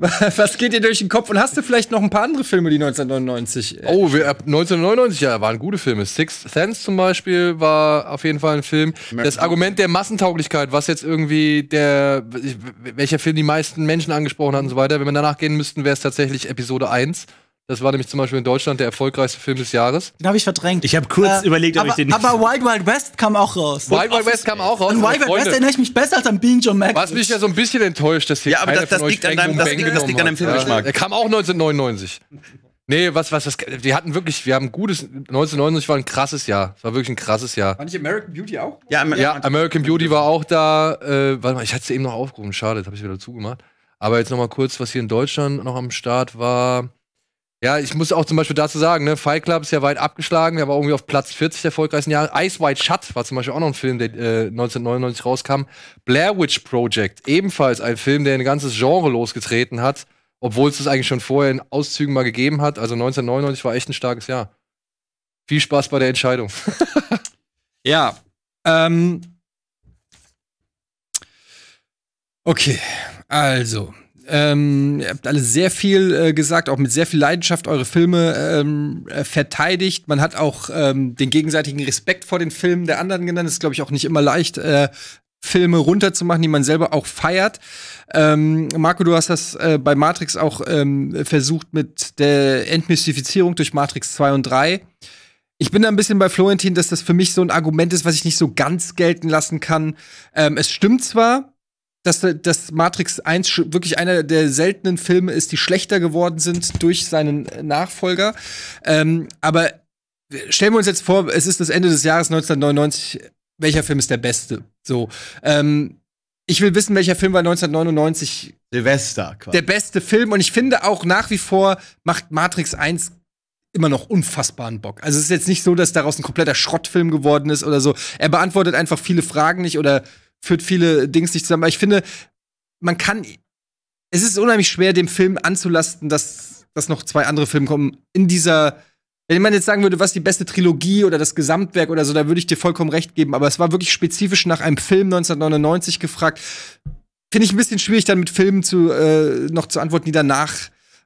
[LAUGHS] Was geht dir durch den Kopf? Und hast du vielleicht noch ein paar andere Filme, die 1999? Äh oh, wir, 1999, ja, waren gute Filme. Sixth Sense zum Beispiel war auf jeden Fall ein Film. Das Argument der Massentauglichkeit, was jetzt irgendwie der, welcher Film die meisten Menschen angesprochen hat und so weiter. Wenn wir danach gehen müssten, wäre es tatsächlich Episode 1. Das war nämlich zum Beispiel in Deutschland der erfolgreichste Film des Jahres. Den habe ich verdrängt. Ich habe kurz äh, überlegt, ob aber, ich den nicht. Aber [LAUGHS] Wild Wild West kam auch raus. Wild Wild West kam auch raus. An Wild Wild West erinnere ich mich besser als an Bean John Mac. Was mich ja so ein bisschen enttäuscht, dass hier. Ja, aber das, das, liegt an deinem, das, liegt, das liegt an deinem Filmgeschmack. Ja, er kam auch 1999. Nee, was, was, was, wir hatten wirklich, wir haben ein gutes, 1999 war ein krasses Jahr. Es war wirklich ein krasses Jahr. War nicht American Beauty auch? Ja, ja American Beauty war auch da. Äh, warte mal, ich hatte es eben noch aufgerufen, schade, das habe ich wieder zugemacht. Aber jetzt nochmal kurz, was hier in Deutschland noch am Start war. Ja, ich muss auch zum Beispiel dazu sagen, ne, Fight Club ist ja weit abgeschlagen, der war irgendwie auf Platz 40 der erfolgreichsten Jahre. Ice White Shut war zum Beispiel auch noch ein Film, der äh, 1999 rauskam. Blair Witch Project, ebenfalls ein Film, der ein ganzes Genre losgetreten hat, obwohl es das eigentlich schon vorher in Auszügen mal gegeben hat. Also 1999 war echt ein starkes Jahr. Viel Spaß bei der Entscheidung. [LAUGHS] ja, ähm. Okay, also, ähm, ihr habt alle sehr viel äh, gesagt, auch mit sehr viel Leidenschaft eure Filme ähm, äh, verteidigt. Man hat auch ähm, den gegenseitigen Respekt vor den Filmen der anderen genannt. Das ist, glaube ich, auch nicht immer leicht, äh, Filme runterzumachen, die man selber auch feiert. Ähm, Marco, du hast das äh, bei Matrix auch ähm, versucht mit der Entmystifizierung durch Matrix 2 und 3. Ich bin da ein bisschen bei Florentin, dass das für mich so ein Argument ist, was ich nicht so ganz gelten lassen kann. Ähm, es stimmt zwar, dass, dass Matrix 1 wirklich einer der seltenen Filme ist, die schlechter geworden sind durch seinen Nachfolger. Ähm, aber stellen wir uns jetzt vor, es ist das Ende des Jahres 1999. Welcher Film ist der beste? So. Ähm, ich will wissen, welcher Film war 1999 Silvester quasi. der beste Film. Und ich finde auch nach wie vor macht Matrix 1 immer noch unfassbaren Bock. Also es ist jetzt nicht so, dass daraus ein kompletter Schrottfilm geworden ist oder so. Er beantwortet einfach viele Fragen nicht oder führt viele Dings nicht zusammen. Aber ich finde, man kann. Es ist unheimlich schwer, dem Film anzulasten, dass, dass noch zwei andere Filme kommen. In dieser. Wenn man jetzt sagen würde, was die beste Trilogie oder das Gesamtwerk oder so, da würde ich dir vollkommen recht geben. Aber es war wirklich spezifisch nach einem Film 1999 gefragt. Finde ich ein bisschen schwierig, dann mit Filmen zu, äh, noch zu antworten, die danach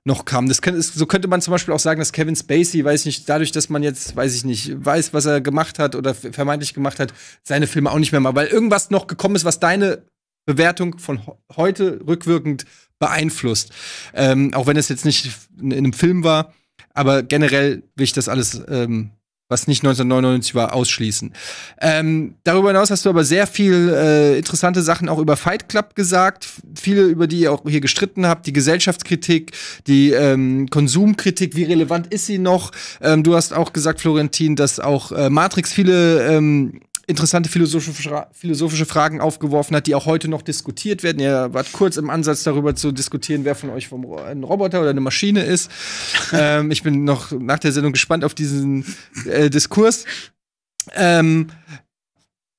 noch kam. Das kann, so könnte man zum Beispiel auch sagen, dass Kevin Spacey, weiß ich nicht, dadurch, dass man jetzt, weiß ich nicht, weiß, was er gemacht hat oder vermeintlich gemacht hat, seine Filme auch nicht mehr mal, weil irgendwas noch gekommen ist, was deine Bewertung von heute rückwirkend beeinflusst. Ähm, auch wenn es jetzt nicht in einem Film war, aber generell will ich das alles ähm, was nicht 1999 war, ausschließen. Ähm, darüber hinaus hast du aber sehr viel äh, interessante Sachen auch über Fight Club gesagt, viele, über die ihr auch hier gestritten habt, die Gesellschaftskritik, die ähm, Konsumkritik, wie relevant ist sie noch? Ähm, du hast auch gesagt, Florentin, dass auch äh, Matrix viele ähm, interessante philosophische, philosophische Fragen aufgeworfen hat, die auch heute noch diskutiert werden. Ihr wart kurz im Ansatz darüber zu diskutieren, wer von euch vom, ein Roboter oder eine Maschine ist. [LAUGHS] ähm, ich bin noch nach der Sendung gespannt auf diesen äh, Diskurs. Ähm,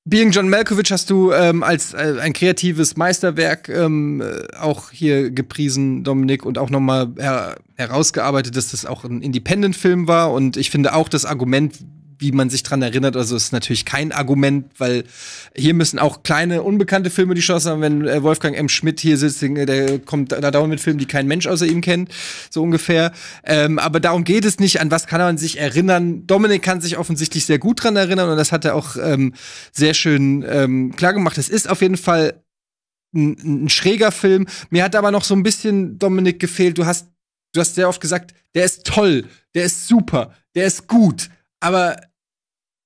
Being John Malkovich hast du ähm, als äh, ein kreatives Meisterwerk ähm, äh, auch hier gepriesen, Dominik, und auch nochmal her herausgearbeitet, dass das auch ein Independent-Film war. Und ich finde auch das Argument, wie man sich dran erinnert. Also ist natürlich kein Argument, weil hier müssen auch kleine, unbekannte Filme die Chance haben, wenn äh, Wolfgang M. Schmidt hier sitzt, der kommt da dauernd mit Filmen, die kein Mensch außer ihm kennt, so ungefähr. Ähm, aber darum geht es nicht, an was kann man sich erinnern. Dominik kann sich offensichtlich sehr gut dran erinnern und das hat er auch ähm, sehr schön ähm, klar gemacht. Es ist auf jeden Fall ein, ein schräger Film. Mir hat aber noch so ein bisschen Dominik gefehlt. Du hast, du hast sehr oft gesagt, der ist toll, der ist super, der ist gut, aber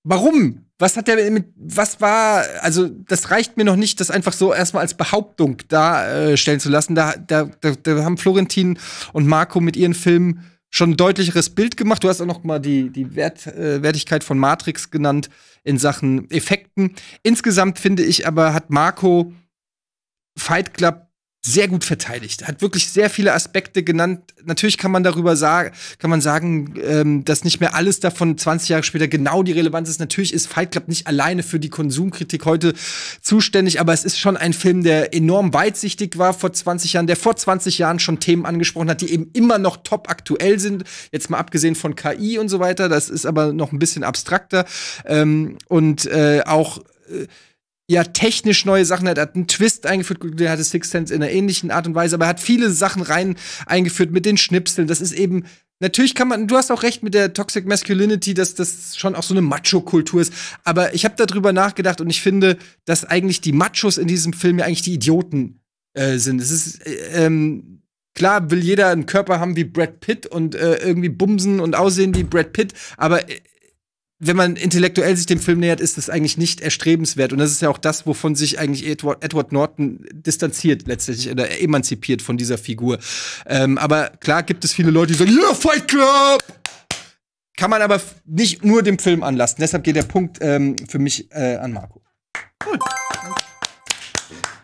warum? Was hat der mit, was war, also das reicht mir noch nicht, das einfach so erstmal als Behauptung darstellen äh, zu lassen. Da, da, da, da, haben Florentin und Marco mit ihren Filmen schon ein deutlicheres Bild gemacht. Du hast auch noch mal die, die Wert, äh, Wertigkeit von Matrix genannt in Sachen Effekten. Insgesamt finde ich aber, hat Marco Fight Club sehr gut verteidigt. Hat wirklich sehr viele Aspekte genannt. Natürlich kann man darüber sagen, kann man sagen, ähm, dass nicht mehr alles davon 20 Jahre später genau die Relevanz ist. Natürlich ist Fight Club nicht alleine für die Konsumkritik heute zuständig, aber es ist schon ein Film, der enorm weitsichtig war vor 20 Jahren, der vor 20 Jahren schon Themen angesprochen hat, die eben immer noch top aktuell sind. Jetzt mal abgesehen von KI und so weiter. Das ist aber noch ein bisschen abstrakter. Ähm, und äh, auch äh, ja technisch neue Sachen hat. Er hat einen Twist eingeführt, der hatte Six Sense in einer ähnlichen Art und Weise, aber er hat viele Sachen rein eingeführt mit den Schnipseln. Das ist eben Natürlich kann man, du hast auch recht mit der Toxic Masculinity, dass das schon auch so eine Macho-Kultur ist. Aber ich habe darüber nachgedacht und ich finde, dass eigentlich die Machos in diesem Film ja eigentlich die Idioten äh, sind. Es ist äh, ähm, klar, will jeder einen Körper haben wie Brad Pitt und äh, irgendwie bumsen und aussehen wie Brad Pitt, aber äh, wenn man intellektuell sich dem Film nähert, ist das eigentlich nicht erstrebenswert. Und das ist ja auch das, wovon sich eigentlich Edward, Edward Norton distanziert letztlich oder emanzipiert von dieser Figur. Ähm, aber klar gibt es viele Leute, die sagen, ja, yeah, Fight Club! Kann man aber nicht nur dem Film anlasten. Deshalb geht der Punkt ähm, für mich äh, an Marco. Cool.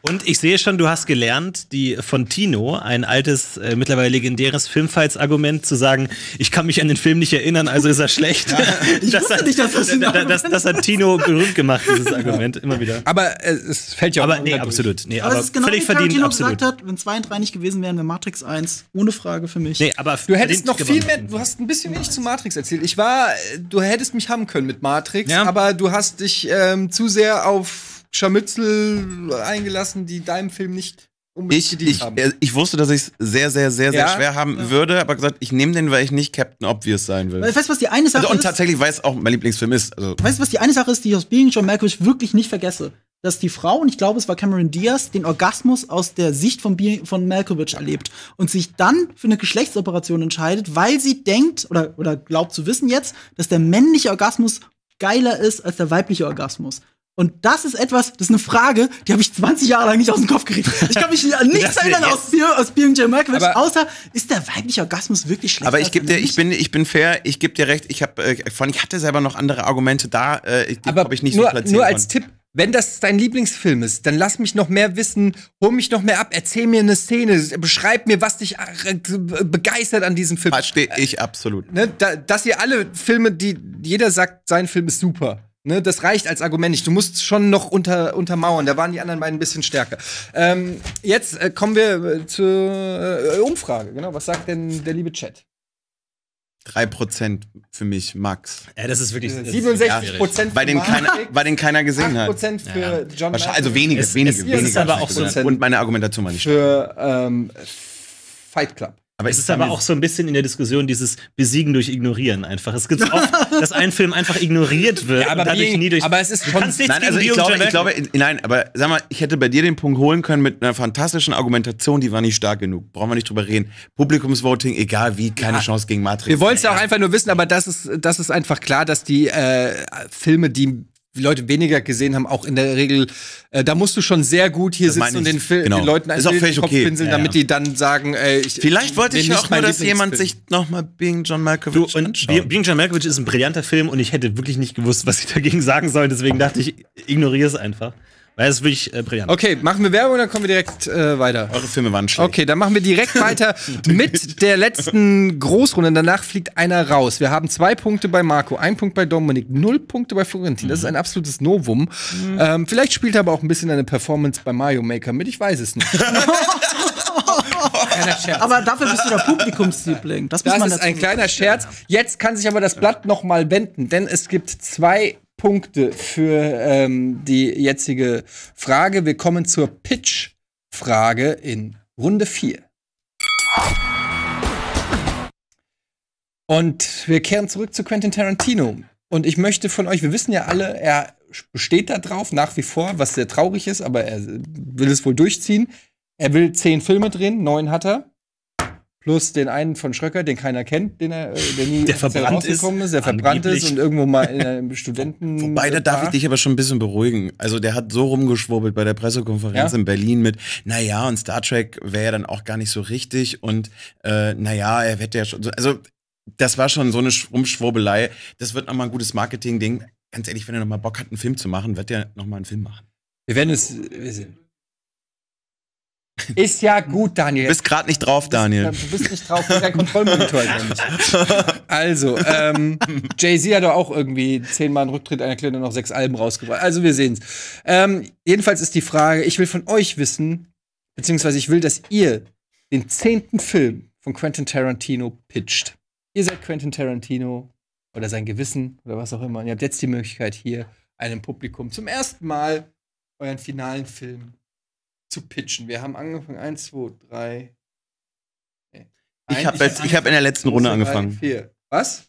Und ich sehe schon, du hast gelernt, die von Tino, ein altes, äh, mittlerweile legendäres Filmfights-Argument zu sagen, ich kann mich an den Film nicht erinnern, also ist er schlecht. [LAUGHS] Ja, ich das hat, nicht, dass das, das, das hat Tino [LAUGHS] berühmt gemacht, dieses Argument, immer wieder. Aber äh, es fällt ja auch Aber nee, absolut. Nee, aber, aber es ist genau völlig wie verdient, Tino absolut. gesagt hat, wenn 2 und 3 nicht gewesen wären, wäre Matrix 1 ohne Frage für mich. Nee, aber du hättest noch viel mehr, du hast ein bisschen wenig zu Matrix erzählt. Ich war, äh, du hättest mich haben können mit Matrix, ja. aber du hast dich ähm, zu sehr auf Scharmützel eingelassen, die deinem Film nicht ich, ich, äh, ich, wusste, dass ich es sehr, sehr, sehr, sehr ja, schwer haben ja. würde, aber gesagt, ich nehme den, weil ich nicht Captain Obvious sein will. Weißt du, was die eine also, Sache also, und ist? Und tatsächlich weil es auch mein Lieblingsfilm ist. Also. Weißt du, was die eine Sache ist, die ich aus Being John Malkovich wirklich nicht vergesse? Dass die Frau, und ich glaube, es war Cameron Diaz, den Orgasmus aus der Sicht von, von Malkovich erlebt und sich dann für eine Geschlechtsoperation entscheidet, weil sie denkt oder, oder glaubt zu wissen jetzt, dass der männliche Orgasmus geiler ist als der weibliche Orgasmus. Und das ist etwas, das ist eine Frage, die habe ich 20 Jahre lang nicht aus dem Kopf gekriegt. Ich kann mich [LAUGHS] an nichts erinnern aus, aus BMJ Malkovich, außer ist der weibliche Orgasmus wirklich schlecht? Aber ich gebe dir, ich bin, ich bin fair, ich gebe dir recht, ich hab, äh, von, ich hatte selber noch andere Argumente da, äh, die habe ich nicht nur, so platziert. Nur als kann. Tipp, wenn das dein Lieblingsfilm ist, dann lass mich noch mehr wissen, hol mich noch mehr ab, erzähl mir eine Szene, beschreib mir, was dich äh, äh, begeistert an diesem Film. Verstehe ich absolut. Ne, da, dass ihr alle Filme, die jeder sagt, sein Film ist super Ne, das reicht als Argument nicht. Du musst schon noch unter, untermauern. Da waren die anderen beiden ein bisschen stärker. Ähm, jetzt äh, kommen wir äh, zur äh, Umfrage. Genau, was sagt denn der liebe Chat? 3% für mich, Max. Ja, das ist wirklich. Äh, das 67% ist für bei den, keiner, bei den keiner gesehen hat. 8% für ja. John Wahrscheinlich, Also wenige, es, wenige, es wenige. aber auch so. Und meine Argumentation war nicht. Für ähm, Fight Club. Aber es ist aber auch so ein bisschen in der Diskussion dieses Besiegen durch Ignorieren einfach. Es gibt oft, [LAUGHS] dass ein Film einfach ignoriert wird ja, aber dadurch nie durch. Aber es ist schon. Nein, also ich glaube, ich glaube, nein, aber sag mal, ich hätte bei dir den Punkt holen können mit einer fantastischen Argumentation, die war nicht stark genug. Brauchen wir nicht drüber reden. Publikumsvoting, egal wie, keine ja. Chance gegen Matrix. Wir wollen es ja auch einfach nur wissen, aber das ist, das ist einfach klar, dass die äh, Filme, die Leute weniger gesehen haben, auch in der Regel, äh, da musst du schon sehr gut hier das sitzen und den, Fil genau. den Leuten als Kopf okay. pinseln, ja, damit ja. die dann sagen, ey, äh, ich Vielleicht wollte ich auch mal, dass jemand sich nochmal Being John Malkovich du, und Be Being John Malkovich ist ein brillanter Film und ich hätte wirklich nicht gewusst, was ich dagegen sagen soll, deswegen dachte ich, ignoriere es einfach. Das ist wirklich äh, brillant. Okay, machen wir Werbung, dann kommen wir direkt äh, weiter. Eure Filme waren schlecht. Okay, dann machen wir direkt [LAUGHS] weiter mit der letzten Großrunde. Danach fliegt einer raus. Wir haben zwei Punkte bei Marco, ein Punkt bei Dominik, null Punkte bei Florentin. Das ist mhm. ein absolutes Novum. Mhm. Ähm, vielleicht spielt er aber auch ein bisschen eine Performance bei Mario Maker mit. Ich weiß es nicht. [LAUGHS] aber dafür bist du der Publikumsliebling. Das, das ist ein kleiner Scherz. Jetzt kann sich aber das Blatt noch mal wenden, denn es gibt zwei Punkte für ähm, die jetzige Frage. Wir kommen zur Pitch-Frage in Runde 4. Und wir kehren zurück zu Quentin Tarantino. Und ich möchte von euch, wir wissen ja alle, er besteht da drauf nach wie vor, was sehr traurig ist, aber er will es wohl durchziehen. Er will zehn Filme drehen, neun hat er plus den einen von Schröcker, den keiner kennt, den er, äh, der nie [LAUGHS] der verbrannt ist, ist, der verbrannt angeblich. ist und irgendwo mal in einem Studenten. [LAUGHS] Wobei, da darf ich dich aber schon ein bisschen beruhigen. Also der hat so rumgeschwurbelt bei der Pressekonferenz ja? in Berlin mit, naja, und Star Trek wäre ja dann auch gar nicht so richtig und äh, naja, er hätte ja schon. also das war schon so eine Rumschwurbelei. Das wird nochmal ein gutes Marketing-Ding. Ganz ehrlich, wenn er nochmal Bock hat, einen Film zu machen, wird er nochmal einen Film machen. Wir werden es. Wir ist ja gut, Daniel. Du bist gerade nicht drauf, Daniel. Äh, du bist nicht drauf, dein Kontrollmonitor ist nicht. Also, ähm, [LAUGHS] Jay-Z hat doch auch irgendwie zehnmal einen Rücktritt erklärt und noch sechs Alben rausgebracht. Also, wir sehen's. Ähm, jedenfalls ist die Frage, ich will von euch wissen, beziehungsweise ich will, dass ihr den zehnten Film von Quentin Tarantino pitcht. Ihr seid Quentin Tarantino oder sein Gewissen oder was auch immer. Und ihr habt jetzt die Möglichkeit, hier einem Publikum zum ersten Mal euren finalen Film zu pitchen. Wir haben angefangen, 1, 2, 3. Ich habe hab in der letzten Runde angefangen. Drei, vier. Was?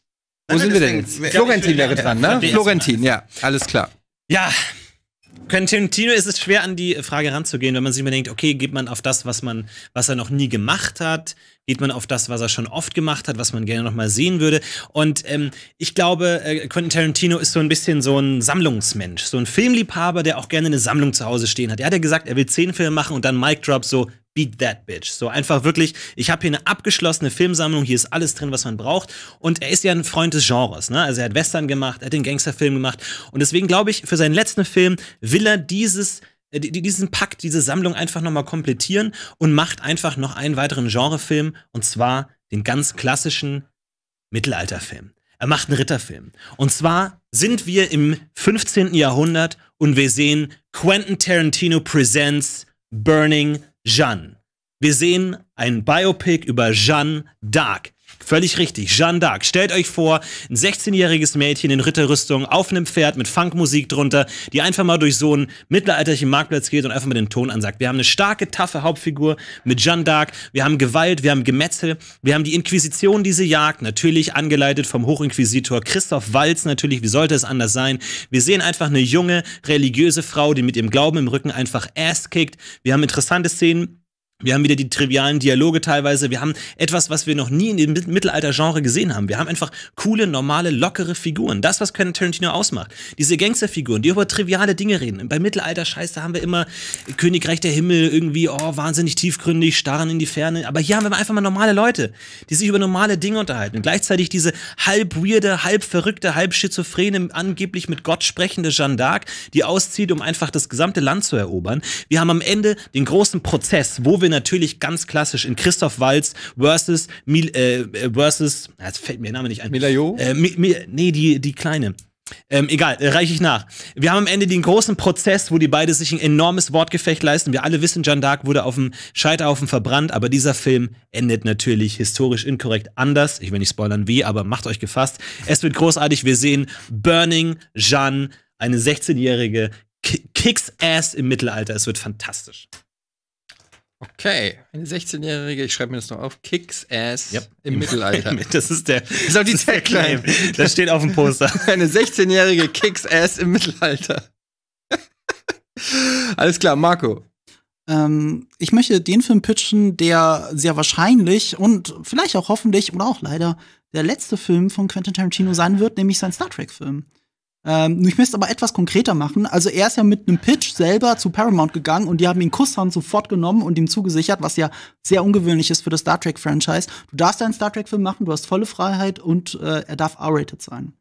Wo Nein, sind wir denn jetzt? Florentin wäre dran, ne? Florentin, ja, alles klar. Ja, Quentin ist es schwer, an die Frage ranzugehen, wenn man sich immer denkt, okay, geht man auf das, was man, was er noch nie gemacht hat, geht man auf das, was er schon oft gemacht hat, was man gerne nochmal sehen würde. Und ähm, ich glaube, äh, Quentin Tarantino ist so ein bisschen so ein Sammlungsmensch, so ein Filmliebhaber, der auch gerne eine Sammlung zu Hause stehen hat. Er hat ja gesagt, er will zehn Filme machen und dann Mic Drop so, Beat That Bitch. So einfach wirklich, ich habe hier eine abgeschlossene Filmsammlung, hier ist alles drin, was man braucht. Und er ist ja ein Freund des Genres. Ne? Also er hat Western gemacht, er hat den Gangsterfilm gemacht. Und deswegen glaube ich, für seinen letzten Film will er dieses äh, diesen Pakt, diese Sammlung einfach nochmal komplettieren und macht einfach noch einen weiteren Genrefilm und zwar den ganz klassischen Mittelalterfilm. Er macht einen Ritterfilm. Und zwar sind wir im 15. Jahrhundert und wir sehen Quentin Tarantino presents Burning Jeanne. Wir sehen ein Biopic über Jeanne d'Arc. Völlig richtig. Jeanne d'Arc. Stellt euch vor, ein 16-jähriges Mädchen in Ritterrüstung auf einem Pferd mit Funkmusik drunter, die einfach mal durch so einen mittelalterlichen Marktplatz geht und einfach mal den Ton ansagt. Wir haben eine starke, taffe Hauptfigur mit Jeanne d'Arc. Wir haben Gewalt, wir haben Gemetzel, wir haben die Inquisition, diese Jagd, natürlich angeleitet vom Hochinquisitor Christoph Walz, natürlich, wie sollte es anders sein. Wir sehen einfach eine junge, religiöse Frau, die mit ihrem Glauben im Rücken einfach Ass kickt. Wir haben interessante Szenen wir haben wieder die trivialen Dialoge teilweise. Wir haben etwas, was wir noch nie in dem Mittelalter-Genre gesehen haben. Wir haben einfach coole, normale, lockere Figuren. Das, was Quentin Tarantino ausmacht. Diese Gangsterfiguren, die über triviale Dinge reden. Bei mittelalter scheiße haben wir immer Königreich der Himmel, irgendwie, oh, wahnsinnig tiefgründig, starren in die Ferne. Aber hier haben wir einfach mal normale Leute, die sich über normale Dinge unterhalten. Und gleichzeitig diese halb weirde, halb verrückte, halb schizophrene, angeblich mit Gott sprechende Jeanne d'Arc, die auszieht, um einfach das gesamte Land zu erobern. Wir haben am Ende den großen Prozess, wo wir wir natürlich ganz klassisch in Christoph Walz versus Mil, äh, äh versus, jetzt fällt mir der Name nicht ein. Milayo? Äh, Mi, Mi, nee, die, die kleine. Ähm, egal, äh, reiche ich nach. Wir haben am Ende den großen Prozess, wo die beiden sich ein enormes Wortgefecht leisten. Wir alle wissen, Jeanne d'Arc wurde auf dem Scheiterhaufen verbrannt, aber dieser Film endet natürlich historisch inkorrekt anders. Ich will nicht spoilern wie, aber macht euch gefasst. Es wird großartig. Wir sehen Burning Jeanne, eine 16-jährige Kicks-Ass im Mittelalter. Es wird fantastisch. Okay, eine 16-Jährige, ich schreibe mir das noch auf, kicks ass yep. im Mittelalter. [LAUGHS] Das ist der. Das ist auch die Tagline. Das steht auf dem Poster. [LAUGHS] Eine 16-Jährige kicks ass im Mittelalter. [LAUGHS] Alles klar, Marco. Ähm, ich möchte den Film pitchen, der sehr wahrscheinlich und vielleicht auch hoffentlich oder auch leider der letzte Film von Quentin Tarantino sein wird, nämlich sein Star Trek-Film. Ähm, ich müsste aber etwas konkreter machen. Also er ist ja mit einem Pitch selber zu Paramount gegangen und die haben ihn Kusshand sofort genommen und ihm zugesichert, was ja sehr ungewöhnlich ist für das Star Trek-Franchise. Du darfst einen Star Trek-Film machen, du hast volle Freiheit und äh, er darf R-rated sein.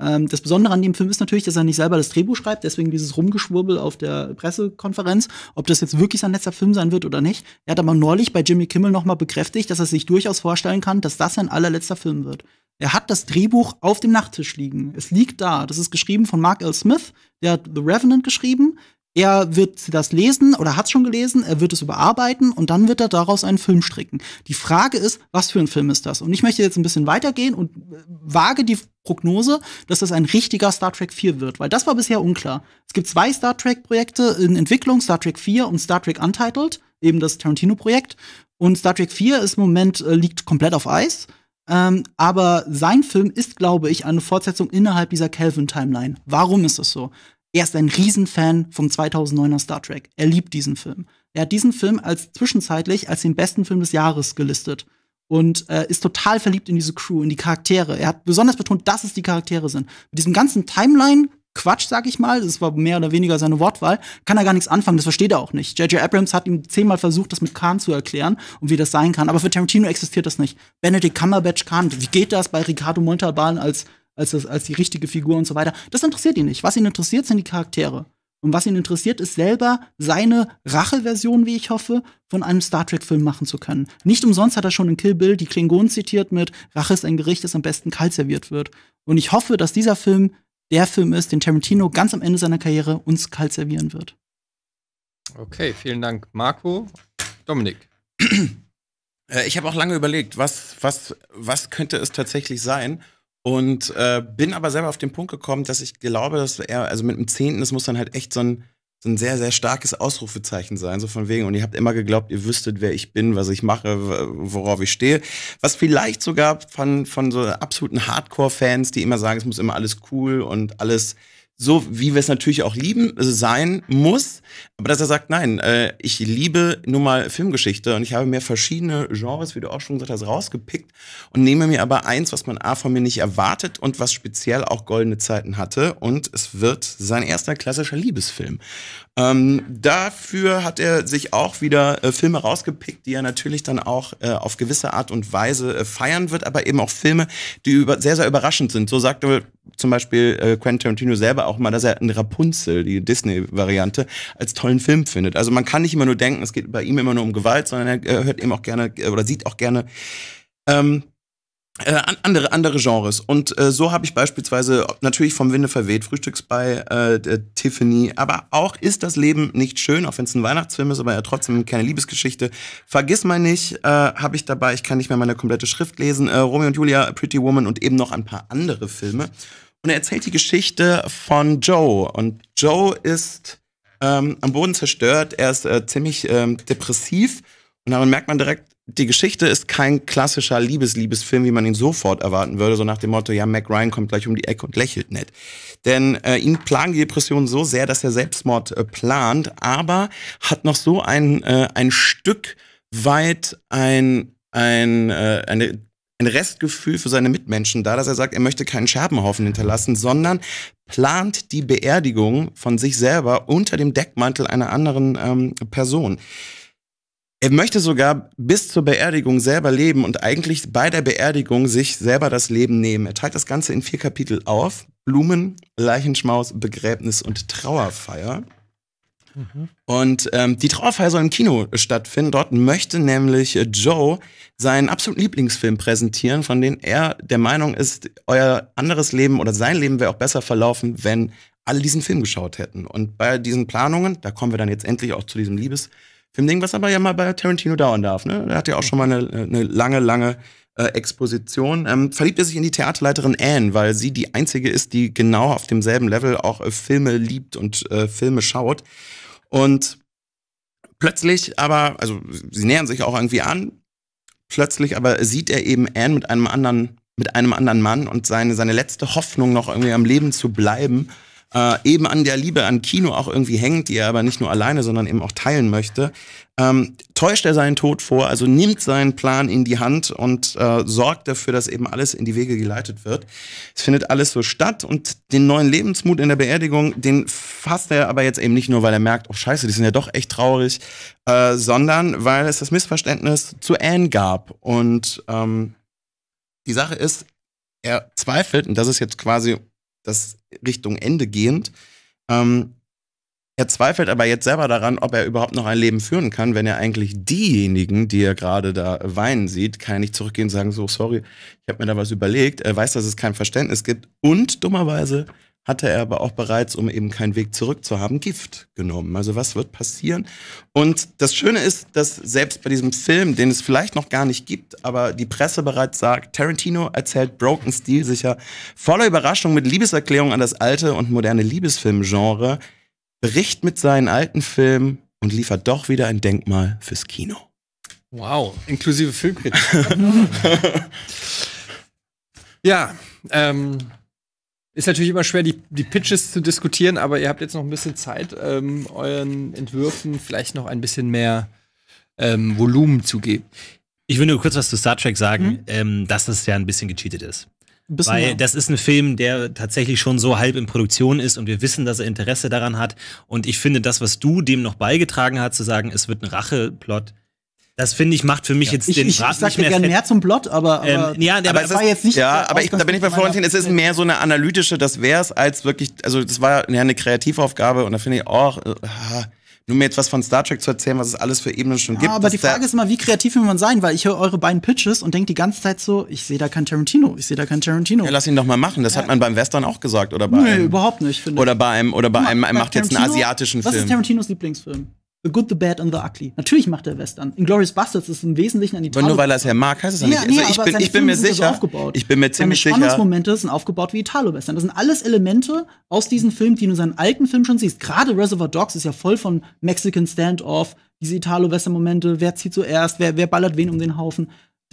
Ähm, das Besondere an dem Film ist natürlich, dass er nicht selber das Drehbuch schreibt, deswegen dieses Rumgeschwurbel auf der Pressekonferenz, ob das jetzt wirklich sein letzter Film sein wird oder nicht. Er hat aber neulich bei Jimmy Kimmel nochmal bekräftigt, dass er sich durchaus vorstellen kann, dass das sein allerletzter Film wird. Er hat das Drehbuch auf dem Nachttisch liegen. Es liegt da. Das ist geschrieben von Mark L. Smith. Der hat The Revenant geschrieben. Er wird das lesen oder hat es schon gelesen, er wird es überarbeiten und dann wird er daraus einen Film stricken. Die Frage ist, was für ein Film ist das? Und ich möchte jetzt ein bisschen weitergehen und äh, wage die Prognose, dass das ein richtiger Star Trek 4 wird, weil das war bisher unklar. Es gibt zwei Star Trek-Projekte in Entwicklung, Star Trek 4 und Star Trek Untitled, eben das Tarantino-Projekt. Und Star Trek 4 ist im Moment äh, liegt komplett auf Eis. Ähm, aber sein Film ist, glaube ich, eine Fortsetzung innerhalb dieser Kelvin-Timeline. Warum ist das so? Er ist ein Riesenfan vom 2009er Star Trek. Er liebt diesen Film. Er hat diesen Film als zwischenzeitlich als den besten Film des Jahres gelistet und äh, ist total verliebt in diese Crew, in die Charaktere. Er hat besonders betont, dass es die Charaktere sind. Mit diesem ganzen Timeline Quatsch, sag ich mal, das war mehr oder weniger seine Wortwahl, kann er gar nichts anfangen, das versteht er auch nicht. J.J. Abrams hat ihm zehnmal versucht, das mit Khan zu erklären und wie das sein kann, aber für Tarantino existiert das nicht. Benedict Cumberbatch Khan, wie geht das bei Ricardo Montalban als, als, als die richtige Figur und so weiter? Das interessiert ihn nicht. Was ihn interessiert, sind die Charaktere. Und was ihn interessiert, ist selber seine Racheversion, wie ich hoffe, von einem Star Trek-Film machen zu können. Nicht umsonst hat er schon in Kill Bill die Klingonen zitiert mit Rache ist ein Gericht, das am besten kalt serviert wird. Und ich hoffe, dass dieser Film der Film ist, den Tarantino ganz am Ende seiner Karriere uns kalt servieren wird. Okay, vielen Dank, Marco. Dominik. [CLEARS THROAT] Äh, ich habe auch lange überlegt, was, was, was könnte es tatsächlich sein? Und äh, bin aber selber auf den Punkt gekommen, dass ich glaube, dass er, also mit dem Zehnten, das muss dann halt echt so ein so ein sehr, sehr starkes Ausrufezeichen sein, so von wegen. Und ihr habt immer geglaubt, ihr wüsstet, wer ich bin, was ich mache, worauf ich stehe. Was vielleicht sogar von, von so absoluten Hardcore-Fans, die immer sagen, es muss immer alles cool und alles so wie wir es natürlich auch lieben, sein muss. Aber dass er sagt, nein, äh, ich liebe nun mal Filmgeschichte und ich habe mir verschiedene Genres, wie du auch schon gesagt hast, rausgepickt und nehme mir aber eins, was man A von mir nicht erwartet und was speziell auch goldene Zeiten hatte. Und es wird sein erster klassischer Liebesfilm. Ähm, dafür hat er sich auch wieder äh, Filme rausgepickt, die er natürlich dann auch äh, auf gewisse Art und Weise äh, feiern wird, aber eben auch Filme, die über, sehr, sehr überraschend sind. So sagt er zum Beispiel äh, Quentin Tarantino selber auch mal, dass er in Rapunzel, die Disney-Variante, als tollen Film findet. Also man kann nicht immer nur denken, es geht bei ihm immer nur um Gewalt, sondern er hört eben auch gerne äh, oder sieht auch gerne ähm, äh, andere, andere Genres. Und äh, so habe ich beispielsweise natürlich vom Winde verweht, Frühstücks bei äh, Tiffany, aber auch ist das Leben nicht schön, auch wenn es ein Weihnachtsfilm ist, aber ja trotzdem keine Liebesgeschichte. Vergiss mal nicht, äh, habe ich dabei, ich kann nicht mehr meine komplette Schrift lesen, äh, Romeo und Julia, Pretty Woman und eben noch ein paar andere Filme. Und er erzählt die Geschichte von Joe. Und Joe ist ähm, am Boden zerstört, er ist äh, ziemlich ähm, depressiv und daran merkt man direkt, die Geschichte ist kein klassischer Liebesliebesfilm, wie man ihn sofort erwarten würde, so nach dem Motto, ja, Mac Ryan kommt gleich um die Ecke und lächelt nett. Denn äh, ihn plagen die Depressionen so sehr, dass er Selbstmord äh, plant, aber hat noch so ein, äh, ein Stück weit ein, ein, äh, eine, ein Restgefühl für seine Mitmenschen da, dass er sagt, er möchte keinen Scherbenhaufen hinterlassen, sondern plant die Beerdigung von sich selber unter dem Deckmantel einer anderen ähm, Person. Er möchte sogar bis zur Beerdigung selber leben und eigentlich bei der Beerdigung sich selber das Leben nehmen. Er teilt das Ganze in vier Kapitel auf. Blumen, Leichenschmaus, Begräbnis und Trauerfeier. Mhm. Und ähm, die Trauerfeier soll im Kino stattfinden. Dort möchte nämlich äh, Joe seinen absoluten Lieblingsfilm präsentieren, von dem er der Meinung ist, euer anderes Leben oder sein Leben wäre auch besser verlaufen, wenn alle diesen Film geschaut hätten. Und bei diesen Planungen, da kommen wir dann jetzt endlich auch zu diesem Liebes- Filmding, was aber ja mal bei Tarantino dauern darf. Ne? Er hat ja auch schon mal eine, eine lange, lange äh, Exposition. Ähm, verliebt er sich in die Theaterleiterin Anne, weil sie die einzige ist, die genau auf demselben Level auch äh, Filme liebt und äh, Filme schaut. Und plötzlich aber, also sie nähern sich auch irgendwie an, plötzlich aber sieht er eben Anne mit einem anderen, mit einem anderen Mann und seine, seine letzte Hoffnung noch irgendwie am Leben zu bleiben äh, eben an der Liebe an Kino auch irgendwie hängt, die er aber nicht nur alleine, sondern eben auch teilen möchte, ähm, täuscht er seinen Tod vor, also nimmt seinen Plan in die Hand und äh, sorgt dafür, dass eben alles in die Wege geleitet wird. Es findet alles so statt und den neuen Lebensmut in der Beerdigung, den fasst er aber jetzt eben nicht nur, weil er merkt, oh scheiße, die sind ja doch echt traurig, äh, sondern weil es das Missverständnis zu Anne gab. Und ähm, die Sache ist, er zweifelt, und das ist jetzt quasi das Richtung Ende gehend. Ähm, er zweifelt aber jetzt selber daran, ob er überhaupt noch ein Leben führen kann, wenn er eigentlich diejenigen, die er gerade da weinen sieht, kann er nicht zurückgehen und sagen, so, sorry, ich habe mir da was überlegt, er weiß, dass es kein Verständnis gibt und dummerweise hatte er aber auch bereits, um eben keinen Weg zurück zu haben, Gift genommen. Also was wird passieren? Und das Schöne ist, dass selbst bei diesem Film, den es vielleicht noch gar nicht gibt, aber die Presse bereits sagt, Tarantino erzählt Broken Steel sicher voller Überraschung mit Liebeserklärung an das alte und moderne Liebesfilmgenre, bricht mit seinen alten Filmen und liefert doch wieder ein Denkmal fürs Kino. Wow, inklusive Filmkritik. [LAUGHS] ja, ähm, ist natürlich immer schwer, die, die Pitches zu diskutieren, aber ihr habt jetzt noch ein bisschen Zeit, ähm, euren Entwürfen vielleicht noch ein bisschen mehr ähm, Volumen zu geben. Ich will nur kurz was zu Star Trek sagen, mhm. ähm, dass das ja ein bisschen gecheatet ist. Bisschen Weil mehr. das ist ein Film, der tatsächlich schon so halb in Produktion ist und wir wissen, dass er Interesse daran hat. Und ich finde, das, was du dem noch beigetragen hast, zu sagen, es wird ein Racheplot, das finde ich macht für mich ja. jetzt ich, den ich, ich nicht mehr. Gern mehr zum Plot, aber, aber ähm, ja, aber, aber es war jetzt nicht. Ja, aber ich, da bin ich bei Florentin. Es ist mehr so eine analytische, das wär's als wirklich. Also das war ja eine Kreativaufgabe und da finde ich auch. Oh, äh, ah, nur mir jetzt was von Star Trek zu erzählen, was es alles für Ebenen schon ja, gibt. Aber die Frage ist immer, wie kreativ will man sein? Weil ich höre eure beiden Pitches und denke die ganze Zeit so, ich sehe da kein Tarantino, ich sehe da kein Tarantino. Ja, lass ihn doch mal machen. Das ja. hat man beim Western auch gesagt, oder bei Nee, einem, überhaupt nicht, finde ich. Oder bei einem, oder bei einem, einem macht Tarantino, jetzt einen asiatischen was Film. Was ist Tarantinos Lieblingsfilm? The Good, the Bad and the Ugly. Natürlich macht er Western. In Inglourious Bastards ist im Wesentlichen an die Aber nur weil er es ja mag, heißt es ja nicht. Also nee, ich, bin, ich, bin, mir sicher. So ich bin mir ziemlich sicher. Spannungsmomente sind aufgebaut wie Italo-Western. Das sind alles Elemente aus diesem Film, die du in seinen alten Filmen schon siehst. Gerade Reservoir Dogs ist ja voll von Mexican Standoff, diese Italo-Western-Momente. Wer zieht zuerst? Wer, wer ballert wen um den Haufen?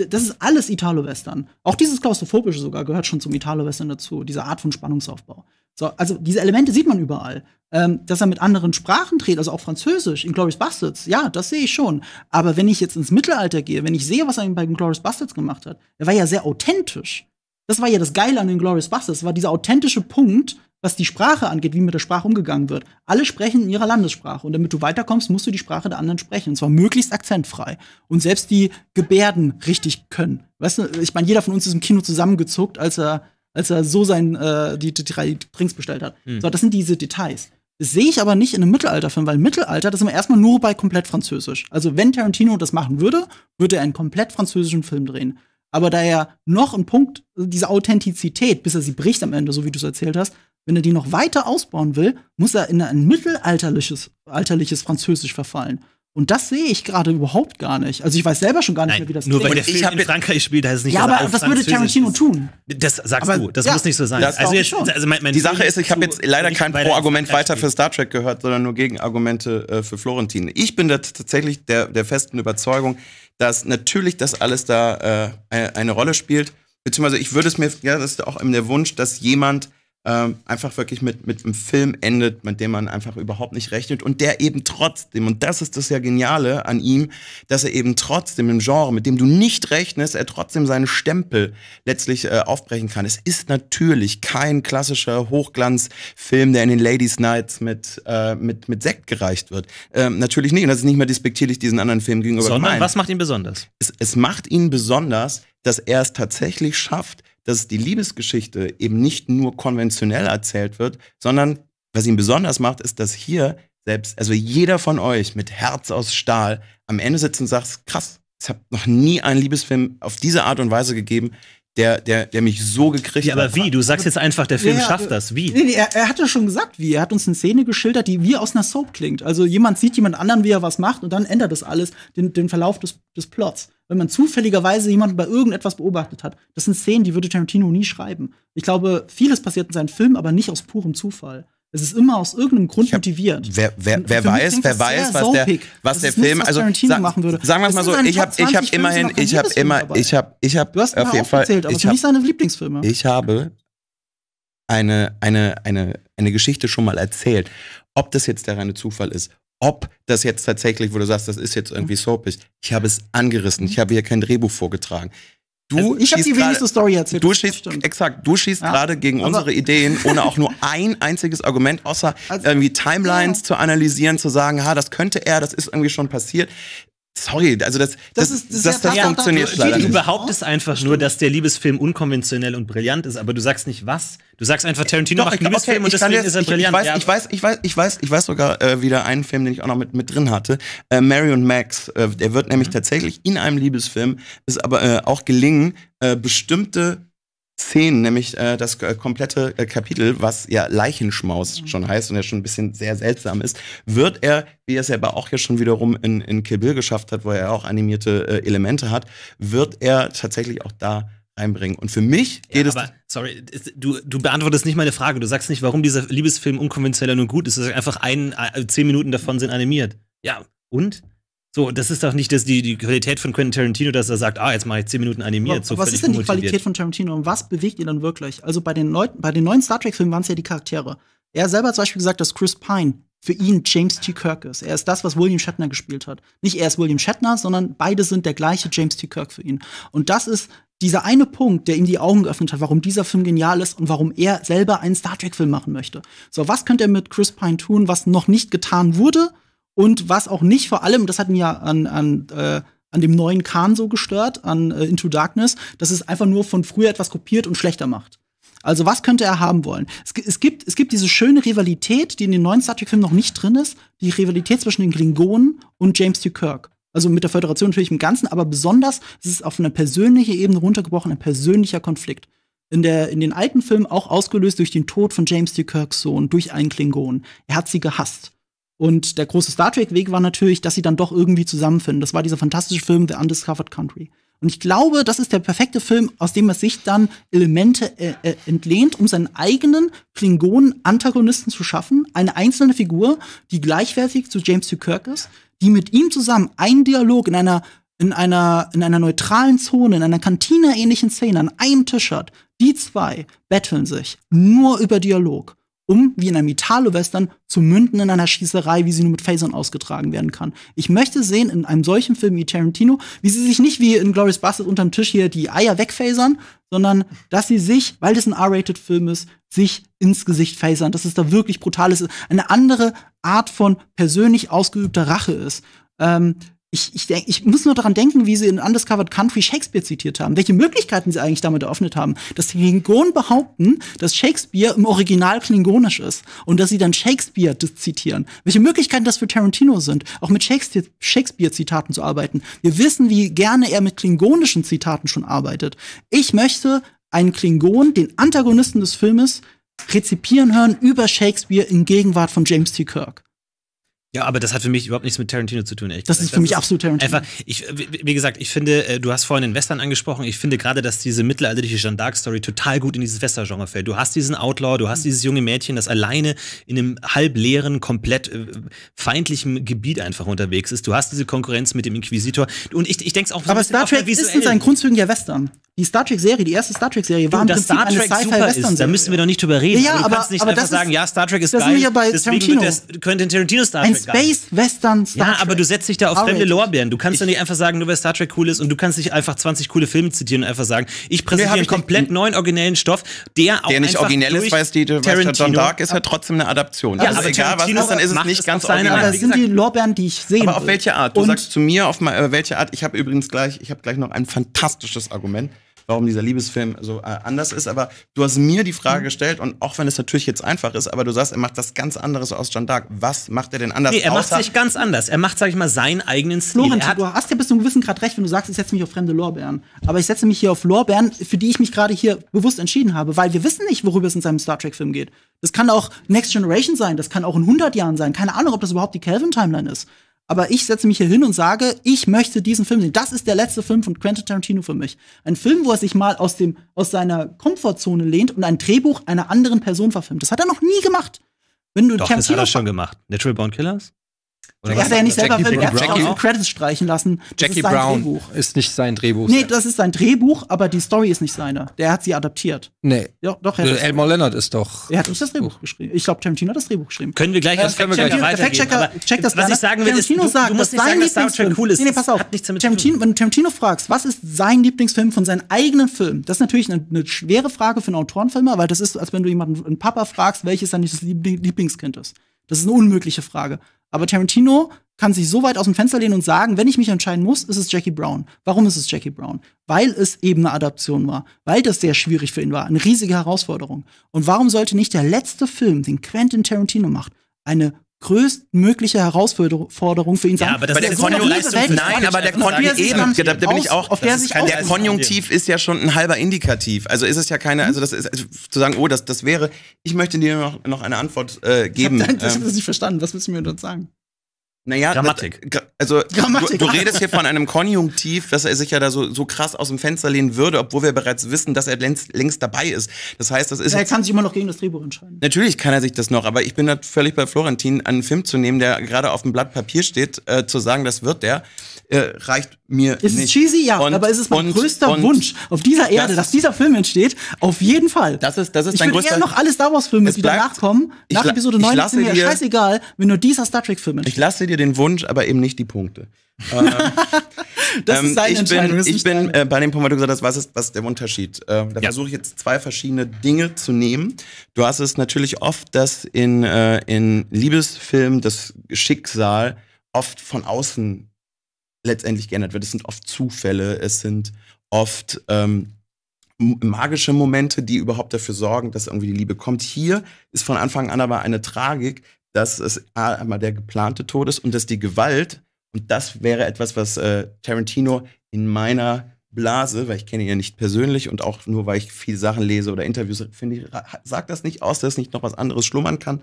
Das ist alles Italo-Western. Auch dieses Klaustrophobische sogar gehört schon zum Italo-Western dazu. Diese Art von Spannungsaufbau. So, also diese Elemente sieht man überall ähm, dass er mit anderen Sprachen dreht, also auch Französisch in Glorious Bastards, ja, das sehe ich schon. Aber wenn ich jetzt ins Mittelalter gehe, wenn ich sehe, was er bei Glorious Bastards gemacht hat, er war ja sehr authentisch. Das war ja das Geile an den Glorious Bastards, war dieser authentische Punkt, was die Sprache angeht, wie mit der Sprache umgegangen wird. Alle sprechen in ihrer Landessprache. Und damit du weiterkommst, musst du die Sprache der anderen sprechen. Und zwar möglichst akzentfrei. Und selbst die Gebärden richtig können. Weißt du, ich meine, jeder von uns ist im Kino zusammengezuckt, als er, als er so sein, äh, die, die drei Drinks bestellt hat. Hm. So, das sind diese Details. Sehe ich aber nicht in einem Mittelalterfilm, weil Mittelalter, das ist immer erstmal nur bei komplett französisch. Also, wenn Tarantino das machen würde, würde er einen komplett französischen Film drehen. Aber da er noch einen Punkt, diese Authentizität, bis er sie bricht am Ende, so wie du es erzählt hast, wenn er die noch weiter ausbauen will, muss er in ein mittelalterliches, alterliches Französisch verfallen. Und das sehe ich gerade überhaupt gar nicht. Also ich weiß selber schon gar nicht Nein, mehr, wie das Nur klingt. weil der Film ich in Frankreich spielt, heißt es nicht, ja, dass aber was würde Tarantino tun? Das sagst aber, du, das ja, muss nicht so sein. also jetzt, also mein, mein die Sache ist, ich habe jetzt leider kein Pro-Argument weiter für Star Trek gehört, sondern nur Gegenargumente äh, für Florentin. Ich bin da tatsächlich der, der festen Überzeugung, dass natürlich das alles da äh, e-, eine Rolle spielt. Beziehungsweise ich würde es mir, ja, das ist auch eben der Wunsch, dass jemand ähm, einfach wirklich mit, mit einem Film endet, mit dem man einfach überhaupt nicht rechnet und der eben trotzdem, und das ist das ja Geniale an ihm, dass er eben trotzdem im Genre, mit dem du nicht rechnest, er trotzdem seine Stempel letztlich äh, aufbrechen kann. Es ist natürlich kein klassischer Hochglanzfilm, der in den Ladies Nights mit, äh, mit, mit Sekt gereicht wird. Ähm, natürlich nicht, und das ist nicht mehr despektierlich diesen anderen Filmen gegenüber. Sondern gemein. was macht ihn besonders? Es, es macht ihn besonders, dass er es tatsächlich schafft, dass die Liebesgeschichte eben nicht nur konventionell erzählt wird, sondern was ihn besonders macht, ist, dass hier selbst, also jeder von euch mit Herz aus Stahl am Ende sitzt und sagt, krass, es hat noch nie einen Liebesfilm auf diese Art und Weise gegeben, der, der, der mich so gekriegt ja, hat. aber wie? Du sagst jetzt einfach, der Film ja, schafft äh, das. Wie? Nee, nee, er, er hat ja schon gesagt, wie. Er hat uns eine Szene geschildert, die wie aus einer Soap klingt. Also jemand sieht jemand anderen, wie er was macht, und dann ändert das alles den, den Verlauf des, des Plots wenn man zufälligerweise jemanden bei irgendetwas beobachtet hat. Das sind Szenen, die würde Tarantino nie schreiben. Ich glaube, vieles passiert in seinen Filmen, aber nicht aus purem Zufall. Es ist immer aus irgendeinem Grund hab, motiviert. Wer, wer, wer weiß, wer weiß, was der, was der Film, nichts, was also machen würde. sagen wir es mal so, ich habe, ich habe immerhin, ich habe immer, ich habe, ich habe, du hast auf jeden Fall, erzählt, aber ich hab, nicht seine Lieblingsfilme. Ich habe eine, eine, eine, eine Geschichte schon mal erzählt. Ob das jetzt der reine Zufall ist ob das jetzt tatsächlich, wo du sagst, das ist jetzt irgendwie mhm. soapig. Ich habe es angerissen. Ich mhm. habe hier kein Drehbuch vorgetragen. Du also ich habe die wenigste Story erzählt. Du schießt, exakt, du schießt ja. gerade gegen also. unsere Ideen, ohne auch nur ein einziges Argument, außer also, irgendwie Timelines ja. zu analysieren, zu sagen, ha, das könnte er, das ist irgendwie schon passiert. Sorry, also das, das, das, ist, das, das, das ja funktioniert ja, leider Du behauptest einfach nur, dass der Liebesfilm unkonventionell und brillant ist, aber du sagst nicht was. Du sagst einfach, Tarantino Doch, macht einen Liebesfilm okay, und deswegen jetzt, ist er ich, brillant. Ich weiß, ja. ich weiß, ich weiß, ich weiß, ich weiß sogar äh, wieder einen Film, den ich auch noch mit, mit drin hatte. Äh, Mary und Max, äh, der wird nämlich mhm. tatsächlich in einem Liebesfilm, ist aber äh, auch gelingen, äh, bestimmte Szenen, nämlich äh, das äh, komplette äh, Kapitel, was ja Leichenschmaus mhm. schon heißt und ja schon ein bisschen sehr seltsam ist, wird er, wie er es ja aber auch ja schon wiederum in, in Kill Bill geschafft hat, wo er ja auch animierte äh, Elemente hat, wird er tatsächlich auch da einbringen. Und für mich geht ja, aber, es. Sorry, du, du beantwortest nicht meine Frage. Du sagst nicht, warum dieser Liebesfilm unkonventioneller und gut ist. Es ist einfach ein, äh, zehn Minuten davon sind animiert. Ja, und? So, das ist doch nicht das, die, die Qualität von Quentin Tarantino, dass er sagt, ah, jetzt mache ich zehn Minuten animiert. Aber, so was ist denn die motiviert. Qualität von Tarantino und was bewegt ihn dann wirklich? Also bei den, Leuten, bei den neuen Star Trek-Filmen waren es ja die Charaktere. Er selber hat zum Beispiel gesagt, dass Chris Pine für ihn James T. Kirk ist. Er ist das, was William Shatner gespielt hat. Nicht er ist William Shatner, sondern beide sind der gleiche James T. Kirk für ihn. Und das ist dieser eine Punkt, der ihm die Augen geöffnet hat, warum dieser Film genial ist und warum er selber einen Star Trek-Film machen möchte. So, was könnte er mit Chris Pine tun, was noch nicht getan wurde? Und was auch nicht vor allem, das hat hatten ja an, an, äh, an dem neuen Khan so gestört, an äh, Into Darkness, dass es einfach nur von früher etwas kopiert und schlechter macht. Also was könnte er haben wollen? Es, es, gibt, es gibt diese schöne Rivalität, die in den neuen Star Trek-Filmen noch nicht drin ist, die Rivalität zwischen den Klingonen und James T. Kirk. Also mit der Föderation natürlich im Ganzen, aber besonders es ist auf eine persönliche Ebene runtergebrochen, ein persönlicher Konflikt. In, der, in den alten Filmen auch ausgelöst durch den Tod von James T. Kirks Sohn, durch einen Klingon. Er hat sie gehasst. Und der große Star Trek-Weg war natürlich, dass sie dann doch irgendwie zusammenfinden. Das war dieser fantastische Film The Undiscovered Country. Und ich glaube, das ist der perfekte Film, aus dem er sich dann Elemente äh, äh, entlehnt, um seinen eigenen Klingonen-Antagonisten zu schaffen. Eine einzelne Figur, die gleichwertig zu James T. Kirk ist, die mit ihm zusammen einen Dialog in einer, in einer, in einer neutralen Zone, in einer Kantine-ähnlichen Szene an einem Tisch hat. Die zwei betteln sich nur über Dialog um, wie in einem Italo-Western, zu münden in einer Schießerei, wie sie nur mit Phasern ausgetragen werden kann. Ich möchte sehen, in einem solchen Film wie Tarantino, wie sie sich nicht wie in Glorious Bastards unterm Tisch hier die Eier wegphasern, sondern dass sie sich, weil das ein R-Rated-Film ist, sich ins Gesicht phasern, dass es da wirklich brutal ist, eine andere Art von persönlich ausgeübter Rache ist. Ähm, ich, ich, denk, ich muss nur daran denken, wie sie in Undiscovered Country Shakespeare zitiert haben, welche Möglichkeiten sie eigentlich damit eröffnet haben, dass die Klingonen behaupten, dass Shakespeare im Original klingonisch ist und dass sie dann Shakespeare zitieren. Welche Möglichkeiten das für Tarantino sind, auch mit Shakespeare-Zitaten zu arbeiten. Wir wissen, wie gerne er mit klingonischen Zitaten schon arbeitet. Ich möchte einen Klingon, den Antagonisten des Filmes, rezipieren hören über Shakespeare in Gegenwart von James T. Kirk. Ja, aber das hat für mich überhaupt nichts mit Tarantino zu tun, ehrlich Das gesagt. ist für also mich das absolut Tarantino. Einfach, ich, wie gesagt, ich finde, äh, du hast vorhin den Western angesprochen, ich finde gerade, dass diese mittelalterliche Jeanne d'Arc-Story total gut in dieses Western-Genre fällt. Du hast diesen Outlaw, du hast mhm. dieses junge Mädchen, das alleine in einem halbleeren, komplett äh, feindlichen Gebiet einfach unterwegs ist. Du hast diese Konkurrenz mit dem Inquisitor und ich, ich denke es auch Aber Star Trek ist in seinen Grundzügen ja Western. Die Star Trek-Serie, die erste Star Trek-Serie war im Prinzip Star Trek eine sci fi western Da müssen wir doch nicht drüber reden. Ja, ja also aber, du kannst nicht aber einfach ist, sagen, ja, Star Trek ist geil, ja deswegen Tarantino. Das, könnte Tarantino Star Trek Space Western Star Ja, Trek. aber du setzt dich da auf fremde Lorbeeren. Du kannst ja nicht einfach sagen, nur weil Star Trek cool ist und du kannst nicht einfach 20 coole Filme zitieren und einfach sagen, ich präsentiere nee, einen komplett neuen originellen Stoff, der auch Der nicht originell ist, weil es die John Dark ist ja trotzdem eine Adaption. Ja, also aber egal Tarantino was ist, dann ist es nicht ganz originell. Aber das sind die Lorbeeren, die ich sehe. Aber auf welche Art? Du sagst zu mir, auf äh, welche Art? Ich habe übrigens gleich, ich habe gleich noch ein fantastisches Argument warum dieser Liebesfilm so äh, anders ist. Aber du hast mir die Frage mhm. gestellt und auch wenn es natürlich jetzt einfach ist, aber du sagst, er macht das ganz anderes aus John Dark. Was macht er denn anders? Nee, er macht sich ganz anders. Er macht, sag ich mal, seinen eigenen Stil. Lorenz, du hast ja bis zu einem gewissen Grad recht, wenn du sagst, ich setze mich auf fremde Lorbeeren. Aber ich setze mich hier auf Lorbeeren, für die ich mich gerade hier bewusst entschieden habe, weil wir wissen nicht, worüber es in seinem Star Trek-Film geht. Das kann auch Next Generation sein, das kann auch in 100 Jahren sein. Keine Ahnung, ob das überhaupt die Kelvin-Timeline ist aber ich setze mich hier hin und sage, ich möchte diesen Film sehen. Das ist der letzte Film von Quentin Tarantino für mich. Ein Film, wo er sich mal aus, dem, aus seiner Komfortzone lehnt und ein Drehbuch einer anderen Person verfilmt. Das hat er noch nie gemacht. Wenn du Doch, Tarantino das hat er schon gemacht. Natural Born Killers? Oder was? er ja nicht selber Jackie will, er hat auch aus Credits streichen lassen. Das Jackie ist Brown Drehbuch. ist nicht sein Drehbuch. Nee, das ist sein Drehbuch, aber die Story ist nicht seine. Der hat sie adaptiert. Nee. Ja, doch, er also Elmore Leonard ist doch. Er hat uns das Drehbuch oh. geschrieben. Ich glaube, Tarantino hat das Drehbuch geschrieben. Können wir gleich ja, äh, als Fact-Checker weitergehen. Der Fact-Checker das Was ich sagen will, ist, du, sagt, du musst nicht sagen, dass Star cool ist. Nee, nee, pass auf. Tarantino, wenn du Tarantino fragst, was ist sein Lieblingsfilm von seinem eigenen Film? Das ist natürlich eine, eine schwere Frage für einen Autorenfilmer, weil das ist, als wenn du jemanden, einen Papa fragst, welches sein Lieblingskind ist. Das ist eine unmögliche Frage. Aber Tarantino kann sich so weit aus dem Fenster lehnen und sagen, wenn ich mich entscheiden muss, ist es Jackie Brown. Warum ist es Jackie Brown? Weil es eben eine Adaption war, weil das sehr schwierig für ihn war, eine riesige Herausforderung. Und warum sollte nicht der letzte Film, den Quentin Tarantino macht, eine größtmögliche Herausforderung für ihn sein. Ja, aber das ist der Konjunktiv, nein, aber der Konjunktiv eben, da, bin ich auch, auf der, sich der Konjunktiv ist ja schon ein halber Indikativ. Also ist es ja keine, also das ist also zu sagen, oh, das, das wäre, ich möchte dir noch, noch eine Antwort äh, geben. Ähm. Ich habe das, das nicht verstanden, was willst du mir dort sagen? Naja, Grammatik. Äh, also Grammatik. Du, du, redest hier von einem Konjunktiv, dass er sich ja da so, so krass aus dem Fenster lehnen würde, obwohl wir bereits wissen, dass er längst, längst dabei ist. Das heißt, das ist. Ja, er kann sich immer noch gegen das Drehbuch entscheiden. Natürlich kann er sich das noch, aber ich bin da völlig bei Florentin, einen Film zu nehmen, der gerade auf dem Blatt Papier steht, äh, zu sagen, das wird der äh, reicht mir ist nicht. Ist cheesy, ja, und, aber ist es mein und, größter und Wunsch auf dieser Erde, das, dass dieser Film entsteht? Auf jeden Fall. Das ist, das ist ich dein größter... Ich will eher noch alle Star Wars Filme, die bleibt, danach kommen, nach Episode 9, ist mir dir, scheißegal, wenn nur dieser Star Trek Film entsteht. Ich lasse dir den Wunsch, aber eben nicht die Punkte. ähm, [LAUGHS] das ist ähm, seine ich bin, ich bin äh, bei dem Punkt, wo du gesagt hast, was ist, was ist der Unterschied? Ähm, da ja. versuche ich jetzt zwei verschiedene Dinge zu nehmen. Du hast es natürlich oft, dass in, äh, in Liebesfilmen das Schicksal oft von außen letztendlich geändert wird. Es sind oft Zufälle, es sind oft ähm, magische Momente, die überhaupt dafür sorgen, dass irgendwie die Liebe kommt. Hier ist von Anfang an aber eine Tragik, dass es einmal der geplante Tod ist und dass die Gewalt, und das wäre etwas, was äh, Tarantino in meiner Blase, weil ich kenne ihn ja nicht persönlich und auch nur, weil ich viele Sachen lese oder Interviews, finde ich, sagt das nicht aus, dass nicht noch was anderes schlummern kann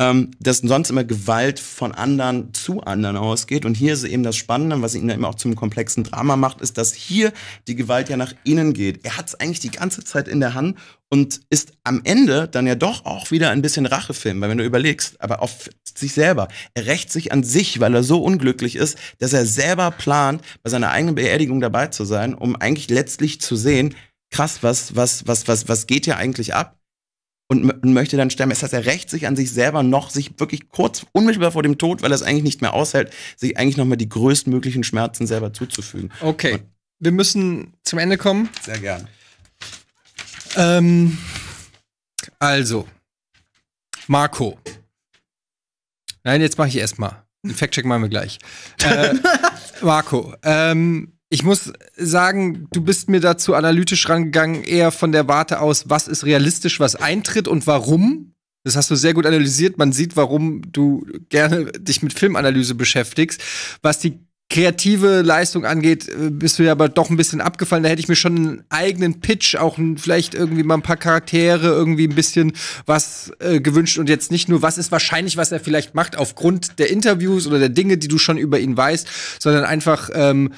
ähm, dass sonst immer Gewalt von anderen zu anderen ausgeht. Und hier ist eben das Spannende, was ihn dann immer auch zum komplexen Drama macht, ist, dass hier die Gewalt ja nach innen geht. Er hat es eigentlich die ganze Zeit in der Hand und ist am Ende dann ja doch auch wieder ein bisschen Rachefilm, weil wenn du überlegst, aber auf sich selber. Er rächt sich an sich, weil er so unglücklich ist, dass er selber plant, bei seiner eigenen Beerdigung dabei zu sein, um eigentlich letztlich zu sehen, krass, was, was, was, was, was geht hier eigentlich ab? und möchte dann sterben. Es das heißt, er rächt sich an sich selber noch, sich wirklich kurz, unmittelbar vor dem Tod, weil er es eigentlich nicht mehr aushält, sich eigentlich nochmal die größtmöglichen Schmerzen selber zuzufügen. Okay. Und wir müssen zum Ende kommen. Sehr gern. Ähm, also, Marco. Nein, jetzt mache ich erstmal. Den Fact-Check machen wir gleich. Äh, [LAUGHS] Marco, ähm, ich muss sagen, du bist mir dazu analytisch rangegangen, eher von der Warte aus, was ist realistisch, was eintritt und warum. Das hast du sehr gut analysiert. Man sieht, warum du gerne dich mit Filmanalyse beschäftigst. Was die kreative Leistung angeht, äh, bist du ja aber doch ein bisschen abgefallen. Da hätte ich mir schon einen eigenen Pitch, auch ein, vielleicht irgendwie mal ein paar Charaktere, irgendwie ein bisschen was äh, gewünscht und jetzt nicht nur, was ist wahrscheinlich, was er vielleicht macht, aufgrund der Interviews oder der Dinge, die du schon über ihn weißt, sondern einfach ähm,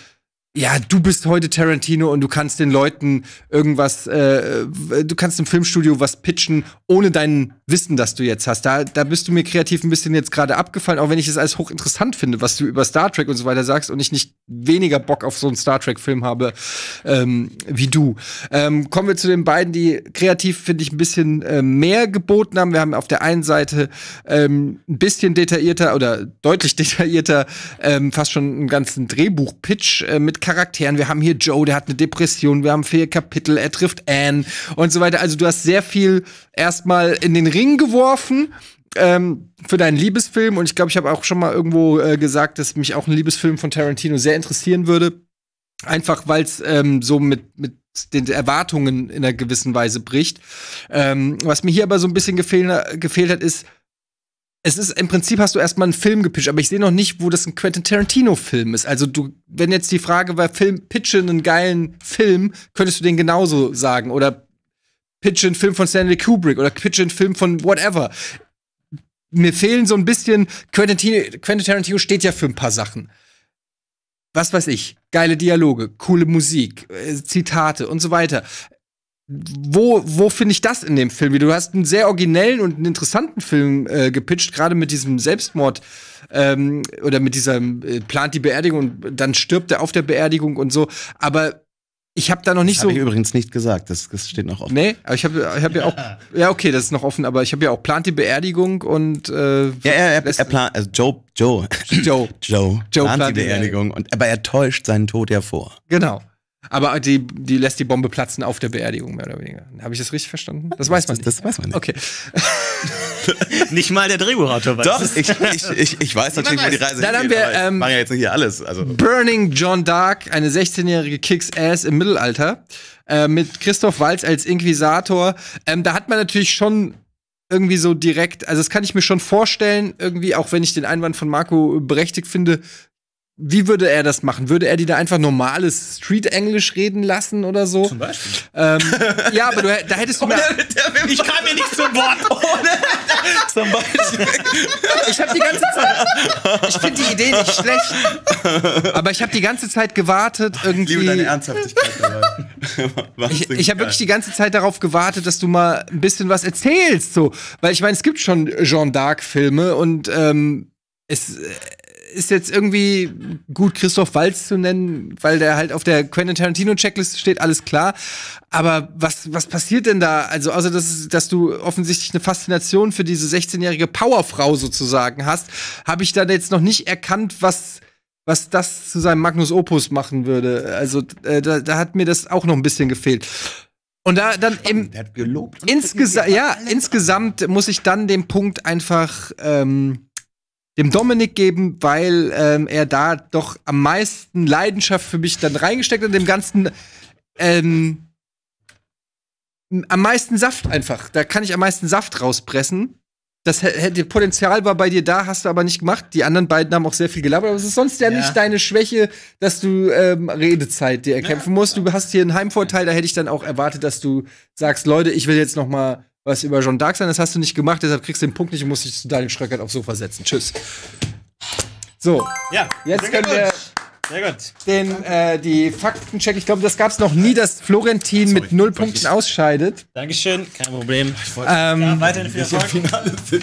ja, du bist heute Tarantino und du kannst den Leuten irgendwas, äh, du kannst im Filmstudio was pitchen, ohne deinen Wissen, das du jetzt hast. Da, da bist du mir kreativ ein bisschen jetzt gerade abgefallen, auch wenn ich es als hochinteressant finde, was du über Star Trek und so weiter sagst und ich nicht weniger Bock auf so einen Star Trek-Film habe ähm, wie du. Ähm, kommen wir zu den beiden, die kreativ, finde ich, ein bisschen äh, mehr geboten haben. Wir haben auf der einen Seite ähm, ein bisschen detaillierter oder deutlich [LAUGHS] detaillierter ähm, fast schon einen ganzen Drehbuch-Pitch äh, mit Charakteren. Wir haben hier Joe, der hat eine Depression, wir haben vier Kapitel, er trifft Anne und so weiter. Also du hast sehr viel erstmal in den Ring geworfen. Ähm, für deinen Liebesfilm und ich glaube, ich habe auch schon mal irgendwo äh, gesagt, dass mich auch ein Liebesfilm von Tarantino sehr interessieren würde. Einfach weil es ähm, so mit, mit den Erwartungen in einer gewissen Weise bricht. Ähm, was mir hier aber so ein bisschen gefehl, gefehlt hat, ist, es ist im Prinzip hast du erstmal einen Film gepitcht, aber ich sehe noch nicht, wo das ein Quentin Tarantino-Film ist. Also du, wenn jetzt die Frage war, Film, pitche einen geilen Film, könntest du den genauso sagen. Oder pitche einen Film von Stanley Kubrick oder pitche einen Film von whatever. Mir fehlen so ein bisschen, Quentin, Quentin Tarantino steht ja für ein paar Sachen. Was weiß ich, geile Dialoge, coole Musik, äh, Zitate und so weiter. Wo, wo finde ich das in dem Film? Du hast einen sehr originellen und einen interessanten Film äh, gepitcht, gerade mit diesem Selbstmord ähm, oder mit dieser äh, plant die Beerdigung und dann stirbt er auf der Beerdigung und so. Aber ich habe da noch nicht das so. Habe ich übrigens nicht gesagt. Das, das steht noch offen. Nee, aber ich habe ich hab ja. ja. auch. Ja, okay, das ist noch offen. Aber ich habe ja auch plant die Beerdigung und. Äh, ja, er, er, er plant. Also Joe, Joe, Joe, [LAUGHS] Joe, Joe plant, plant die Beerdigung. Und aber er täuscht seinen Tod ja vor. Genau. Aber die, die lässt die Bombe platzen auf der Beerdigung, mehr oder weniger. Habe ich das richtig verstanden? Das weiß man das, nicht. Das weiß man nicht. Okay. [LAUGHS] nicht mal der Drehbuchautor weiß. Doch, ich, ich, ich, ich weiß natürlich, weiß. wo die Reise Dann haben wir ähm, machen ja jetzt nicht hier alles. Also. Burning John Dark, eine 16-jährige Kicks-Ass im Mittelalter, äh, mit Christoph Walz als Inquisitor. Ähm, da hat man natürlich schon irgendwie so direkt, also das kann ich mir schon vorstellen, irgendwie, auch wenn ich den Einwand von Marco berechtigt finde, wie würde er das machen? Würde er die da einfach normales Street-Englisch reden lassen oder so? Zum Beispiel. Ähm, ja, aber du, da hättest du. Ohne, [LAUGHS] ich kam mir nicht zum Wort. Ohne, [LAUGHS] zum Beispiel. Ich habe die ganze Zeit. Ich finde die Idee nicht schlecht. Aber ich habe die ganze Zeit gewartet, irgendwie. Ich liebe deine Ernsthaftigkeit dabei. [LAUGHS] ich ich habe wirklich die ganze Zeit darauf gewartet, dass du mal ein bisschen was erzählst. So. Weil ich meine, es gibt schon Jean d'Arc-Filme und ähm, es äh, ist jetzt irgendwie gut, Christoph Walz zu nennen, weil der halt auf der Quentin Tarantino-Checkliste steht, alles klar. Aber was, was passiert denn da? Also, außer dass, dass du offensichtlich eine Faszination für diese 16-jährige Powerfrau sozusagen hast, habe ich da jetzt noch nicht erkannt, was, was das zu seinem Magnus Opus machen würde. Also, äh, da, da hat mir das auch noch ein bisschen gefehlt. Und da dann im insgesamt ja insgesamt muss ich dann den Punkt einfach ähm, dem Dominik geben, weil ähm, er da doch am meisten Leidenschaft für mich dann reingesteckt hat, dem ganzen ähm, am meisten Saft einfach. Da kann ich am meisten Saft rauspressen. Das hätte Potenzial war bei dir da, hast du aber nicht gemacht. Die anderen beiden haben auch sehr viel gelabert, aber es ist sonst ja, ja. nicht deine Schwäche, dass du ähm, Redezeit dir erkämpfen ja, musst. Du hast hier einen Heimvorteil, da hätte ich dann auch erwartet, dass du sagst, Leute, ich will jetzt noch mal was über John Dark sein. Das hast du nicht gemacht, deshalb kriegst du den Punkt nicht und musst dich zu Daniel Schröckert halt aufs Sofa setzen. Tschüss. So. Ja, jetzt können wir. Sehr gut. Den, äh, die Faktencheck, ich glaube, das gab es noch nie, dass Florentin Sorry, mit null Punkten ich. ausscheidet. Dankeschön, kein Problem. Ich wollte ähm, ja, weiterhin viel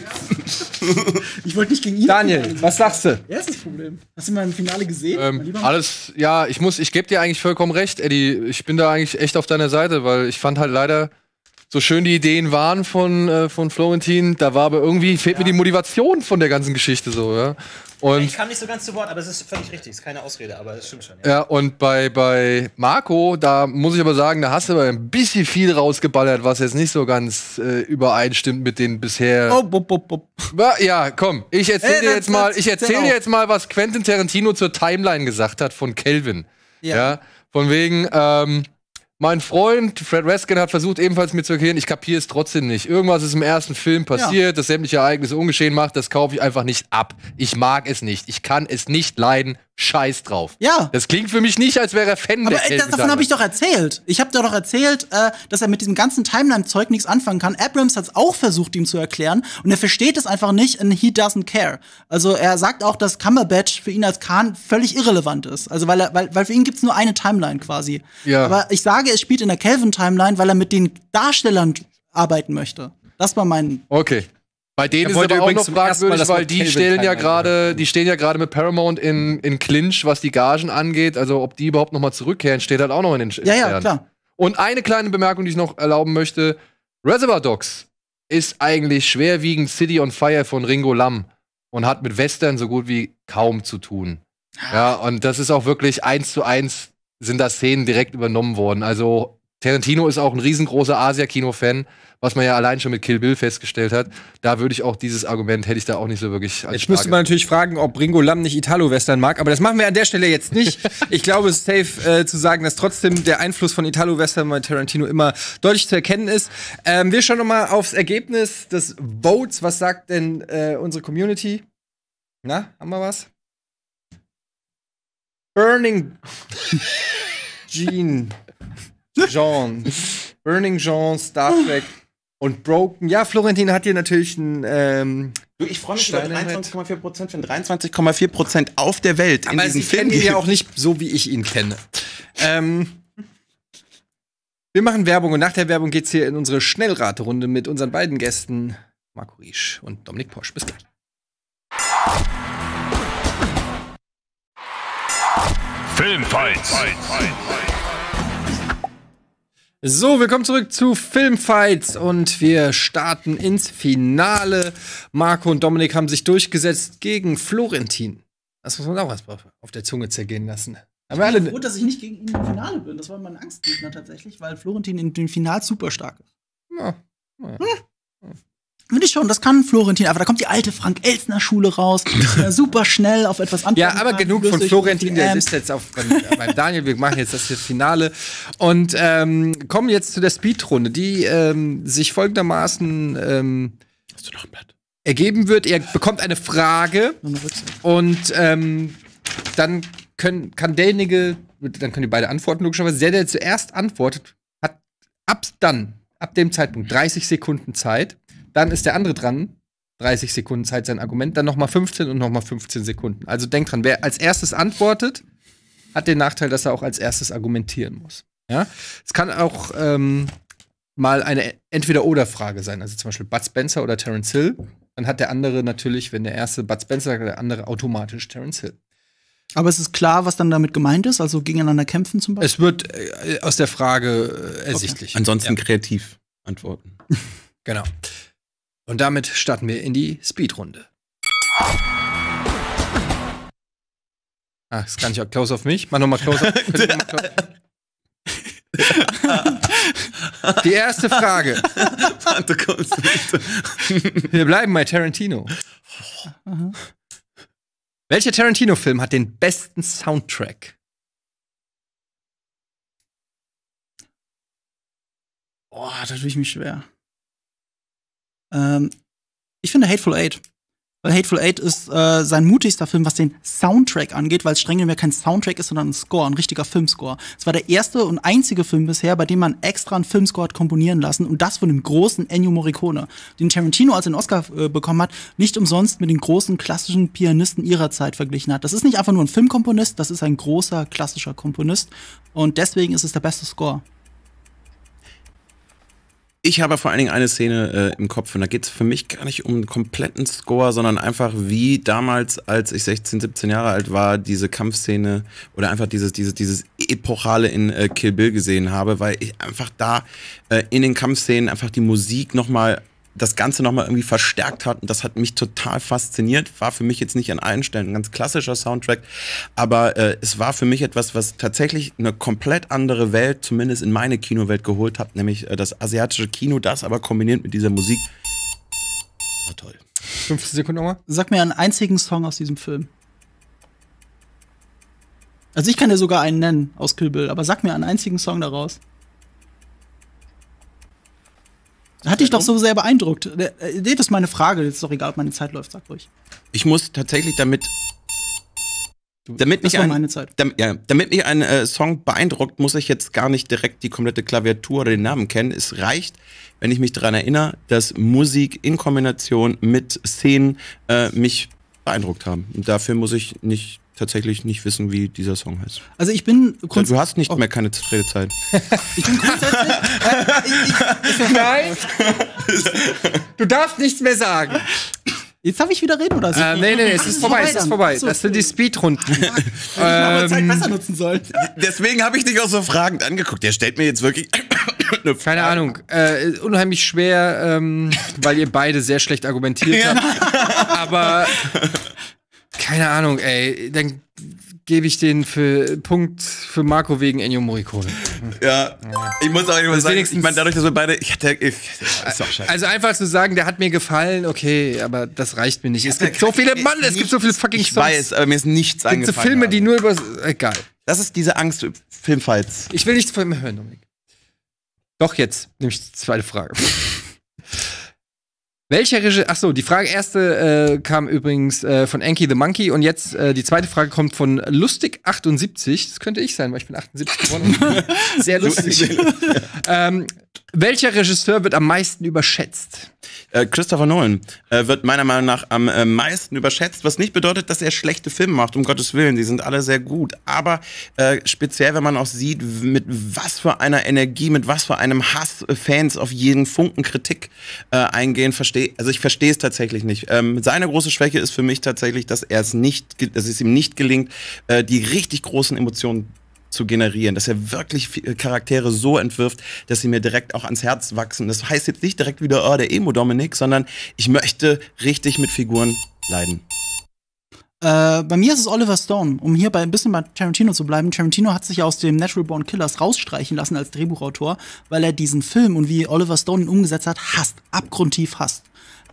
ich wollte nicht gegen ihn. Daniel, was sagst du? Erstes Problem. Hast du mal ein Finale gesehen? Ähm, alles, ja, ich muss, ich gebe dir eigentlich vollkommen recht, Eddie. Ich bin da eigentlich echt auf deiner Seite, weil ich fand halt leider so schön die Ideen waren von, äh, von Florentin, da war aber irgendwie, fehlt ja. mir die Motivation von der ganzen Geschichte so, ja. Und ich kam nicht so ganz zu Wort, aber es ist völlig richtig, es ist keine Ausrede, aber es stimmt schon. Ja. ja, und bei, bei Marco, da muss ich aber sagen, da hast du aber ein bisschen viel rausgeballert, was jetzt nicht so ganz äh, übereinstimmt mit den bisher. Oh, bo, bo, bo. Ja, komm, ich erzähle hey, dir jetzt mal, ich erzähl genau. dir jetzt mal, was Quentin Tarantino zur Timeline gesagt hat von Kelvin. Ja. ja. Von wegen, ähm, mein Freund Fred Reskin hat versucht, ebenfalls mir zu erklären, ich kapiere es trotzdem nicht. Irgendwas ist im ersten Film passiert, ja. das sämtliche Ereignisse ungeschehen macht, das kaufe ich einfach nicht ab. Ich mag es nicht. Ich kann es nicht leiden. Scheiß drauf. Ja. Das klingt für mich nicht, als wäre er Fan Aber der äh, davon habe ich doch erzählt. Ich habe doch erzählt, äh, dass er mit diesem ganzen Timeline-Zeug nichts anfangen kann. Abrams hat es auch versucht, ihm zu erklären. Und er versteht es einfach nicht und he doesn't care. Also er sagt auch, dass Cumberbatch für ihn als Khan völlig irrelevant ist. Also weil, er, weil, weil für ihn gibt es nur eine Timeline quasi. Ja. Aber ich sage, es spielt in der Kelvin-Timeline, weil er mit den Darstellern arbeiten möchte. Das war mein. Okay. Bei denen ist aber auch noch fragwürdig, weil die stellen, ja grade, also. die stehen ja gerade mit Paramount in, in Clinch, was die Gagen angeht. Also ob die überhaupt noch mal zurückkehren, steht halt auch noch in den Sternen. Ja, ja, klar. Und eine kleine Bemerkung, die ich noch erlauben möchte. Reservoir Dogs ist eigentlich schwerwiegend City on Fire von Ringo Lamm und hat mit Western so gut wie kaum zu tun. Ah. Ja, und das ist auch wirklich eins zu eins sind da Szenen direkt übernommen worden. Also Tarantino ist auch ein riesengroßer Asia-Kino-Fan was man ja allein schon mit Kill Bill festgestellt hat, da würde ich auch dieses Argument, hätte ich da auch nicht so wirklich. Als jetzt müsste man natürlich fragen, ob Ringo Lamm nicht Italo-Western mag, aber das machen wir an der Stelle jetzt nicht. [LAUGHS] ich glaube, es ist safe äh, zu sagen, dass trotzdem der Einfluss von Italo-Western bei Tarantino immer deutlich zu erkennen ist. Ähm, wir schauen nochmal aufs Ergebnis des Votes. Was sagt denn äh, unsere Community? Na, haben wir was? Burning [LAUGHS] Jean. Jean. Burning Jean, Star Trek und Broken, ja, Florentin hat hier natürlich ein. Ähm, du, ich freue mich Steinheit. über 23,4 von 23,4 auf der Welt Aber in diesem Film. Ich kenne ihn ja auch nicht so, wie ich ihn kenne. ähm, wir machen Werbung und nach der Werbung geht es hier in unsere Schnellraterunde mit unseren beiden Gästen, Marco Riesch und Dominik Posch. Bis gleich. Filmfights. Filmfights. So, willkommen zurück zu Filmfights und wir starten ins Finale. Marco und Dominik haben sich durchgesetzt gegen Florentin. Das muss man auch erstmal auf der Zunge zergehen lassen. Haben wir alle ich bin froh, dass ich nicht gegen ihn im Finale bin. Das war mein Angstgegner tatsächlich, weil Florentin in dem Final super stark ist. Ja. ja. Hm? Finde ich schon, das kann Florentin. Aber da kommt die alte Frank-Elstner-Schule raus, [LAUGHS] super schnell auf etwas anderes. Ja, aber genug von Florentin, der ist jetzt auf, beim, äh, beim, Daniel. Wir machen jetzt das Finale und ähm, kommen jetzt zu der Speedrunde, die ähm, sich folgendermaßen ähm, Hast du noch ein Blatt? ergeben wird. Er bekommt eine Frage und ähm, dann können, kann derjenige, dann können die beide antworten, logischerweise. Der, der zuerst antwortet, hat ab dann, ab dem Zeitpunkt 30 Sekunden Zeit dann ist der andere dran, 30 Sekunden Zeit sein Argument, dann nochmal 15 und nochmal 15 Sekunden. Also denkt dran, wer als erstes antwortet, hat den Nachteil, dass er auch als erstes argumentieren muss. Ja? Es kann auch ähm, mal eine Entweder-Oder-Frage sein. Also zum Beispiel Bud Spencer oder Terence Hill. Dann hat der andere natürlich, wenn der erste Bud Spencer sagt, der andere automatisch Terence Hill. Aber es ist klar, was dann damit gemeint ist, also gegeneinander kämpfen zum Beispiel? Es wird äh, aus der Frage äh, ersichtlich. Okay. Ansonsten ja. kreativ antworten. [LAUGHS] genau. Und damit starten wir in die Speedrunde. Ah, ist gar nicht auch close auf mich. Mach nochmal close auf. Die erste Frage. Warte, kommst nicht. Wir bleiben bei Tarantino. Aha. Welcher Tarantino-Film hat den besten Soundtrack? Boah, da tue ich mich schwer. Ähm, ich finde Hateful Eight. Weil Hateful Eight ist äh, sein mutigster Film, was den Soundtrack angeht, weil es streng genommen kein Soundtrack ist, sondern ein Score, ein richtiger Filmscore. Es war der erste und einzige Film bisher, bei dem man extra einen Filmscore hat komponieren lassen und das von dem großen Ennio Morricone, den Tarantino als den Oscar äh, bekommen hat, nicht umsonst mit den großen klassischen Pianisten ihrer Zeit verglichen hat. Das ist nicht einfach nur ein Filmkomponist, das ist ein großer klassischer Komponist und deswegen ist es der beste Score. Ich habe vor allen Dingen eine Szene äh, im Kopf und da geht es für mich gar nicht um einen kompletten Score, sondern einfach wie damals, als ich 16, 17 Jahre alt war, diese Kampfszene oder einfach dieses, dieses, dieses Epochale in äh, Kill Bill gesehen habe, weil ich einfach da äh, in den Kampfszenen einfach die Musik nochmal das Ganze nochmal irgendwie verstärkt hat. Und das hat mich total fasziniert. War für mich jetzt nicht an allen Stellen ein ganz klassischer Soundtrack, aber äh, es war für mich etwas, was tatsächlich eine komplett andere Welt, zumindest in meine Kinowelt geholt hat, nämlich äh, das asiatische Kino, das aber kombiniert mit dieser Musik. War toll. 15 Sekunden nochmal. Sag mir einen einzigen Song aus diesem Film. Also ich kann dir sogar einen nennen aus Kill Bill, aber sag mir einen einzigen Song daraus. Hat dich doch so sehr beeindruckt. Äh, äh, das ist meine Frage. Ist doch egal, ob meine Zeit läuft, sag ruhig. Ich muss tatsächlich damit. Damit mich, ein, damit, ja, damit mich ein äh, Song beeindruckt, muss ich jetzt gar nicht direkt die komplette Klaviatur oder den Namen kennen. Es reicht, wenn ich mich daran erinnere, dass Musik in Kombination mit Szenen äh, mich beeindruckt haben. Und dafür muss ich nicht tatsächlich nicht wissen, wie dieser Song heißt. Also ich bin Du hast nicht oh. mehr keine Redezeit. [LAUGHS] ich bin grundsätzlich. Äh, Nein! du darfst nichts mehr sagen. Jetzt darf ich wieder reden, oder? Äh, nee, nee, nee, es ist vorbei, es ist vorbei. Das sind die Speedrunden. ich ähm, Zeit besser nutzen sollen. Deswegen habe ich dich auch so fragend angeguckt. Der stellt mir jetzt wirklich Keine Ahnung. Äh, unheimlich schwer, ähm, weil ihr beide sehr schlecht argumentiert habt. Aber keine Ahnung, ey, dann gebe ich den für Punkt für Marco wegen Ennio Morricone. Ja, ja. ich muss auch immer also sagen, ich meine, dadurch, dass wir beide, ich hatte, ich, ist doch scheiße. Also einfach zu sagen, der hat mir gefallen, okay, aber das reicht mir nicht. Es gibt so viele, Mann, es gibt so viele fucking ich Songs. Ich weiß, aber mir ist nichts angefallen. Es gibt so Filme, die nur über, egal. Das ist diese Angst, Filmfights. Ich will nichts von ihm hören, Dominik. Doch jetzt, nämlich die zweite Frage. Welcher Regisseur? Achso, die Frage erste äh, kam übrigens äh, von Anki the Monkey und jetzt äh, die zweite Frage kommt von Lustig78. Das könnte ich sein, weil ich bin 78 geworden. [LAUGHS] Sehr lustig. ähm, welcher Regisseur wird am meisten überschätzt? Äh, Christopher Nolan äh, wird meiner Meinung nach am äh, meisten überschätzt, was nicht bedeutet, dass er schlechte Filme macht, um Gottes Willen, die sind alle sehr gut. Aber speziell, wenn man auch sieht, mit was für einer Energie, mit was für einem Hass Fans auf jeden Funken Kritik eingehen, verstehe, also ich verstehe es tatsächlich nicht. Ähm, seine große Schwäche ist für mich tatsächlich, dass er es nicht, dass es ihm nicht gelingt, die richtig großen Emotionen zu generieren, dass er wirklich äh, Charaktere so entwirft, dass sie mir direkt auch ans Herz wachsen. Das heißt jetzt nicht direkt wieder, oh, der Emo-Dominik, sondern ich möchte richtig mit Figuren leiden. Äh, bei mir ist es Oliver Stone, um hier bei, ein bisschen bei Tarantino zu bleiben. Tarantino hat sich aus dem Natural Born Killers rausstreichen lassen als Drehbuchautor, weil er diesen Film und wie Oliver Stone ihn umgesetzt hat, hasst, abgrundtief hasst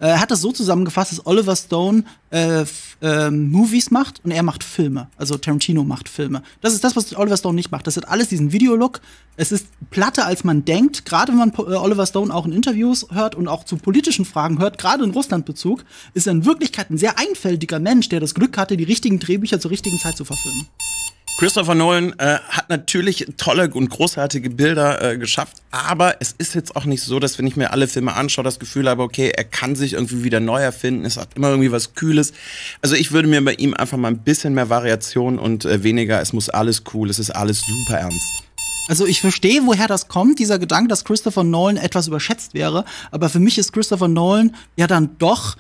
äh, hat das so zusammengefasst, dass Oliver Stone äh, äh, Movies macht und er macht Filme. Also Tarantino macht Filme. Das ist das, was Oliver Stone nicht macht. Das hat alles diesen Videolook. Es ist platter, als man denkt. Gerade wenn man äh, Oliver Stone auch in Interviews hört und auch zu politischen Fragen hört, gerade in Russlandbezug, ist er in Wirklichkeit ein sehr einfältiger Mensch, der das Glück hatte, die richtigen Drehbücher zur richtigen Zeit zu verfilmen. Christopher Nolan äh, hat natürlich tolle und großartige Bilder äh, geschafft, aber es ist jetzt auch nicht so, dass wenn ich mir alle Filme anschaue, das Gefühl habe, okay, er kann sich irgendwie wieder neu erfinden, es hat immer irgendwie was Kühles. Also ich würde mir bei ihm einfach mal ein bisschen mehr Variation und äh, weniger, es muss alles cool, es ist alles super ernst. Also ich verstehe, woher das kommt, dieser Gedanke, dass Christopher Nolan etwas überschätzt wäre, aber für mich ist Christopher Nolan ja dann doch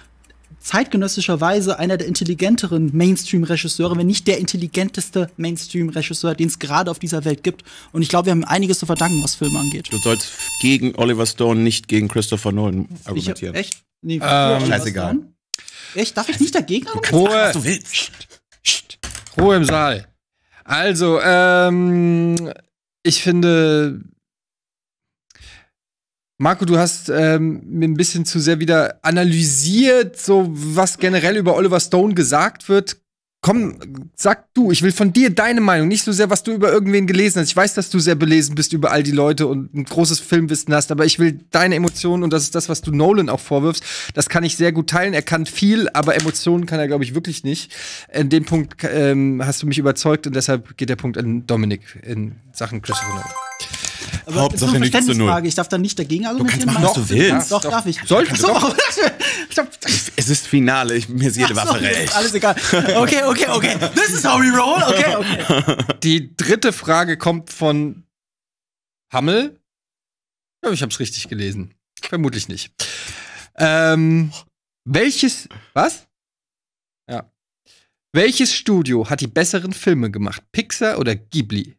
zeitgenössischerweise einer der intelligenteren Mainstream-Regisseure, wenn nicht der intelligenteste Mainstream-Regisseur, den es gerade auf dieser Welt gibt. Und ich glaube, wir haben einiges zu verdanken, was Filme angeht. Du sollst gegen Oliver Stone, nicht gegen Christopher Nolan argumentieren. Ich, echt? Nee, ähm, scheißegal. Stone? Echt? Darf ich nicht dagegen argumentieren? Ruhe. du willst. Ruhe im Saal. Also, ähm, ich finde, Marco, du hast ähm, mir ein bisschen zu sehr wieder analysiert, so was generell über Oliver Stone gesagt wird. Komm, sag du, ich will von dir deine Meinung, nicht so sehr, was du über irgendwen gelesen hast. Ich weiß, dass du sehr belesen bist über all die Leute und ein großes Filmwissen hast, aber ich will deine Emotionen und das ist das, was du Nolan auch vorwirfst. Das kann ich sehr gut teilen. Er kann viel, aber Emotionen kann er, glaube ich, wirklich nicht. In dem Punkt ähm, hast du mich überzeugt und deshalb geht der Punkt an Dominik in Sachen Christopher Nolan. Aber Hauptsache das zu eine Ich darf da nicht dagegen argumentieren. Du kannst machen, was du willst. Doch, doch, darf ich. Solltest so, du. [LAUGHS] es ist Finale. Ich, mir ist jede Waffe so, recht. Alles egal. Okay, okay, okay. This is how we roll. Okay, okay. [LAUGHS] Die dritte Frage kommt von Hammel. glaube, ich habe es richtig gelesen. Vermutlich nicht. Ähm, welches. Was? Ja. Welches Studio hat die besseren Filme gemacht? Pixar oder Ghibli?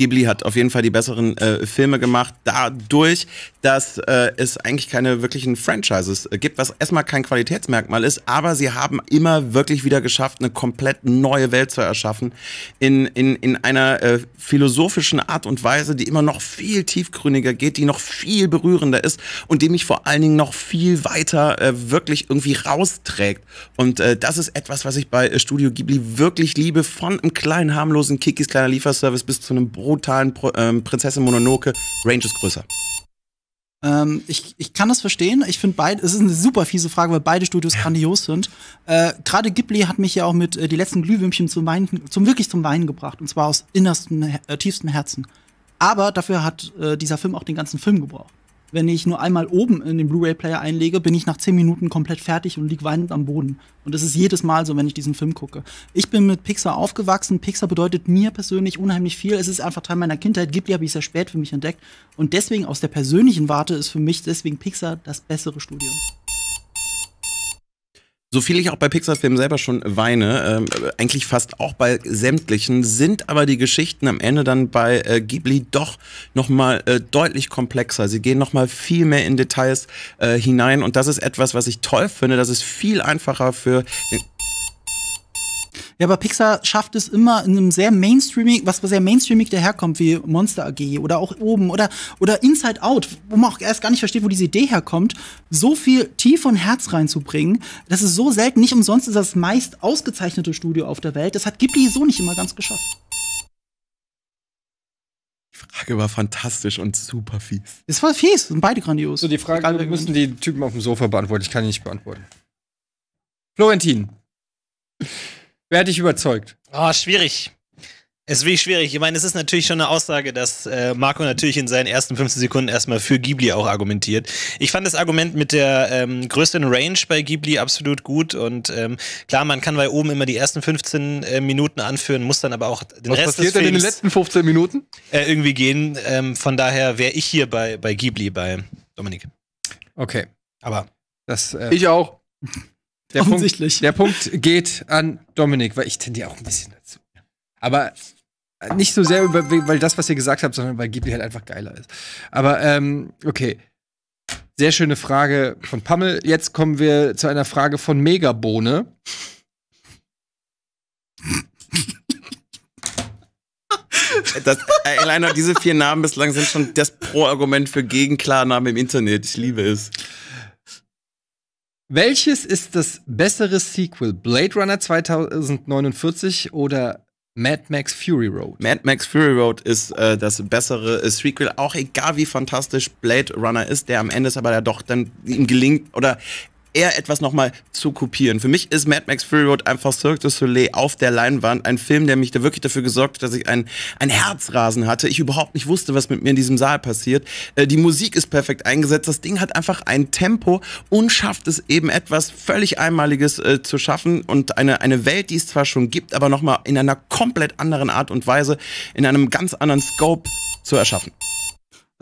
Ghibli hat auf jeden Fall die besseren äh, Filme gemacht, dadurch, dass äh, es eigentlich keine wirklichen Franchises äh, gibt, was erstmal kein Qualitätsmerkmal ist, aber sie haben immer wirklich wieder geschafft, eine komplett neue Welt zu erschaffen, in, in, in einer äh, philosophischen Art und Weise, die immer noch viel tiefgründiger geht, die noch viel berührender ist und die mich vor allen Dingen noch viel weiter äh, wirklich irgendwie rausträgt. Und äh, das ist etwas, was ich bei äh, Studio Ghibli wirklich liebe, von einem kleinen harmlosen Kikis kleiner Lieferservice bis zu einem Brot brutalen Pro, ähm, Prinzessin Mononoke Range ist größer? Ähm, ich, ich kann das verstehen. Ich finde beide, es ist eine super fiese Frage, weil beide Studios grandios sind. Äh, Gerade Ghibli hat mich ja auch mit äh, die letzten Glühwürmchen zum Weinen, zum wirklich zum Weinen gebracht. Und zwar aus innerstem, äh, tiefstem Herzen. Aber dafür hat äh, dieser Film auch den ganzen Film gebraucht wenn ich nur einmal oben in den Blu-ray-Player einlege, bin ich nach zehn Minuten komplett fertig und lieg weinend am Boden. Und das ist jedes Mal so, wenn ich diesen Film gucke. Ich bin mit Pixar aufgewachsen. Pixar bedeutet mir persönlich unheimlich viel. Es ist einfach Teil meiner Kindheit. Ghibli habe ich sehr spät für mich entdeckt. Und deswegen aus der persönlichen Warte ist für mich deswegen Pixar das bessere Studio. So viel ich auch bei Pixar-Filmen selber schon weine, äh, eigentlich fast auch bei sämtlichen, sind aber die Geschichten am Ende dann bei äh, Ghibli doch nochmal äh, deutlich komplexer. Sie gehen nochmal viel mehr in Details äh, hinein und das ist etwas, was ich toll finde, Das ist viel einfacher für den ja, aber Pixar schafft es immer in einem sehr mainstreaming, was sehr mainstreamig daherkommt, wie Monster AG oder auch oben oder, oder Inside Out, wo man auch erst gar nicht versteht, wo diese Idee herkommt, so viel Tief und Herz reinzubringen. Das ist so selten. Nicht umsonst ist das meist ausgezeichnete Studio auf der Welt. Das hat Ghibli so nicht immer ganz geschafft. Die Frage war fantastisch und super fies. Ist war fies, sind beide grandios. So, die Frage Gerade müssen die Typen auf dem Sofa beantworten. Ich kann die nicht beantworten. Florentin. Wer hat dich überzeugt? Oh, schwierig. Es ist wirklich schwierig. Ich meine, es ist natürlich schon eine Aussage, dass äh, Marco natürlich in seinen ersten 15 Sekunden erstmal für Ghibli auch argumentiert. Ich fand das Argument mit der ähm, größeren Range bei Ghibli absolut gut und ähm, klar, man kann bei oben immer die ersten 15 äh, Minuten anführen, muss dann aber auch den Was Rest passiert des Films, in den letzten 15 Minuten? Äh, irgendwie gehen. Ähm, von daher wäre ich hier bei, bei Ghibli, bei Dominik. Okay. Aber. Das, äh, ich auch. Der Offensichtlich. Punkt, der Punkt geht an Dominik, weil ich tendiere auch ein bisschen dazu. Aber äh, nicht so sehr, über, weil das, was ihr gesagt habt, sondern weil Ghibli halt einfach geiler ist. Aber ähm, okay. Sehr schöne Frage von Pammel. Jetzt kommen wir zu einer Frage von Megabohne. Das, äh, alleine diese vier Namen bislang sind schon das Pro-Argument für Gegenklarnamen im Internet. Ich liebe es. Welches ist das bessere Sequel? Blade Runner 2049 oder Mad Max Fury Road? Mad Max Fury Road ist äh, das bessere äh, Sequel, auch egal wie fantastisch Blade Runner ist, der am Ende ist aber ja doch dann ihm gelingt oder eher etwas nochmal zu kopieren. Für mich ist Mad Max Fury Road einfach Cirque du Soleil auf der Leinwand. Ein Film, der mich da wirklich dafür gesorgt hat, dass ich ein, ein Herzrasen hatte. Ich überhaupt nicht wusste, was mit mir in diesem Saal passiert. Äh, die Musik ist perfekt eingesetzt. Das Ding hat einfach ein Tempo und schafft es eben etwas völlig Einmaliges äh, zu schaffen und eine, eine Welt, die es zwar schon gibt, aber nochmal in einer komplett anderen Art und Weise, in einem ganz anderen Scope zu erschaffen.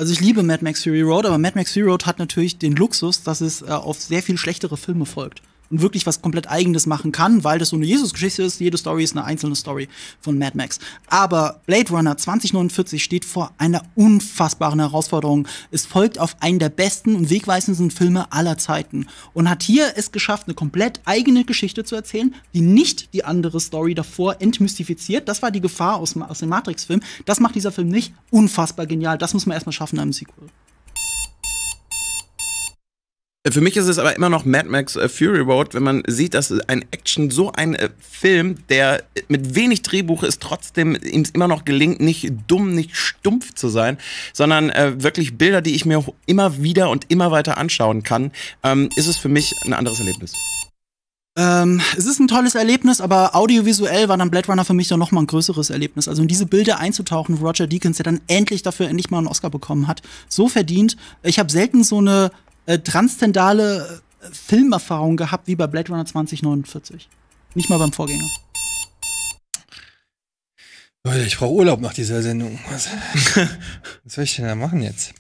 Also ich liebe Mad Max Fury Road, aber Mad Max Fury Road hat natürlich den Luxus, dass es äh, auf sehr viel schlechtere Filme folgt und wirklich was komplett Eigenes machen kann, weil das so eine Jesus-Geschichte ist. Jede Story ist eine einzelne Story von Mad Max. Aber Blade Runner 2049 steht vor einer unfassbaren Herausforderung. Es folgt auf einen der besten und wegweisendsten Filme aller Zeiten und hat hier es geschafft, eine komplett eigene Geschichte zu erzählen, die nicht die andere Story davor entmystifiziert. Das war die Gefahr aus, aus dem Matrix-Film. Das macht dieser Film nicht. Unfassbar genial. Das muss man erstmal schaffen in einem Sequel. Für mich ist es aber immer noch Mad Max äh, Fury Road, wenn man sieht, dass ein Action, so ein äh, Film, der äh, mit wenig Drehbuch ist, trotzdem ihm immer noch gelingt, nicht dumm, nicht stumpf zu sein, sondern äh, wirklich Bilder, die ich mir immer wieder und immer weiter anschauen kann, ähm, ist es für mich ein anderes Erlebnis. Ähm, es ist ein tolles Erlebnis, aber audiovisuell war dann Blade Runner für mich dann nochmal ein größeres Erlebnis. Also in diese Bilder einzutauchen, Roger Deakins, der dann endlich dafür endlich mal einen Oscar bekommen hat, so verdient. Ich habe selten so eine äh, transzendale äh, Filmerfahrung gehabt wie bei Blade Runner 2049. Nicht mal beim Vorgänger. Leute, ich brauche Urlaub nach dieser Sendung. Was, [LAUGHS] was soll ich denn da machen jetzt?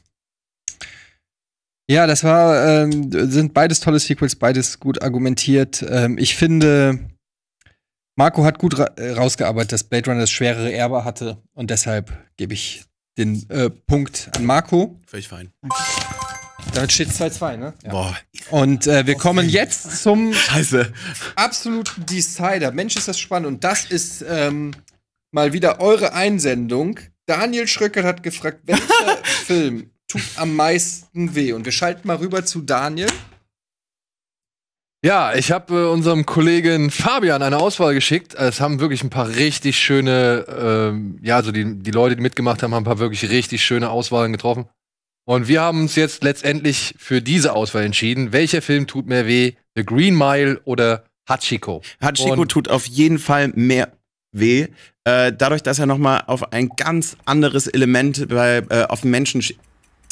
Ja, das war, ähm, sind beides tolle Sequels, beides gut argumentiert. Ähm, ich finde, Marco hat gut ra äh, rausgearbeitet, dass Blade Runner das schwerere Erbe hatte und deshalb gebe ich den äh, Punkt an Marco. Völlig fein. Okay. Damit steht 2-2, ne? Ja. Boah. Und äh, wir kommen jetzt zum Scheiße. absoluten Decider. Mensch, ist das spannend. Und das ist ähm, mal wieder eure Einsendung. Daniel Schröckert hat gefragt, welcher [LAUGHS] Film tut am meisten weh? Und wir schalten mal rüber zu Daniel. Ja, ich habe äh, unserem Kollegen Fabian eine Auswahl geschickt. Es haben wirklich ein paar richtig schöne, ähm, ja, also die, die Leute, die mitgemacht haben, haben ein paar wirklich richtig schöne Auswahlen getroffen. Und wir haben uns jetzt letztendlich für diese Auswahl entschieden. Welcher Film tut mehr weh? The Green Mile oder Hachiko? Hachiko Und tut auf jeden Fall mehr weh. Äh, dadurch, dass er nochmal auf ein ganz anderes Element bei, äh, auf Menschen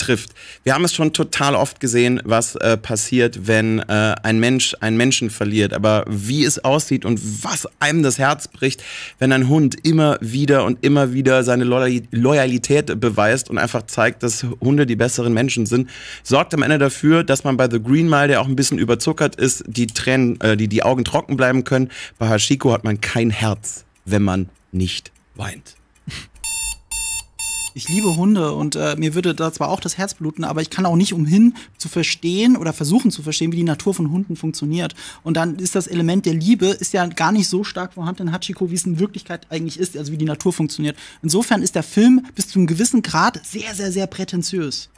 trifft. Wir haben es schon total oft gesehen, was äh, passiert, wenn äh, ein Mensch einen Menschen verliert. Aber wie es aussieht und was einem das Herz bricht, wenn ein Hund immer wieder und immer wieder seine Loyalität beweist und einfach zeigt, dass Hunde die besseren Menschen sind, sorgt am Ende dafür, dass man bei The Green Mile, der auch ein bisschen überzuckert ist, die Tränen, äh, die, die Augen trocken bleiben können. Bei Hashiko hat man kein Herz, wenn man nicht weint ich liebe Hunde und äh, mir würde da zwar auch das Herz bluten, aber ich kann auch nicht umhin zu verstehen oder versuchen zu verstehen, wie die Natur von Hunden funktioniert. Und dann ist das Element der Liebe ist ja gar nicht so stark vorhanden in Hachiko, wie es in Wirklichkeit eigentlich ist, also wie die Natur funktioniert. Insofern ist der Film bis zu einem gewissen Grad sehr, sehr, sehr prätentiös.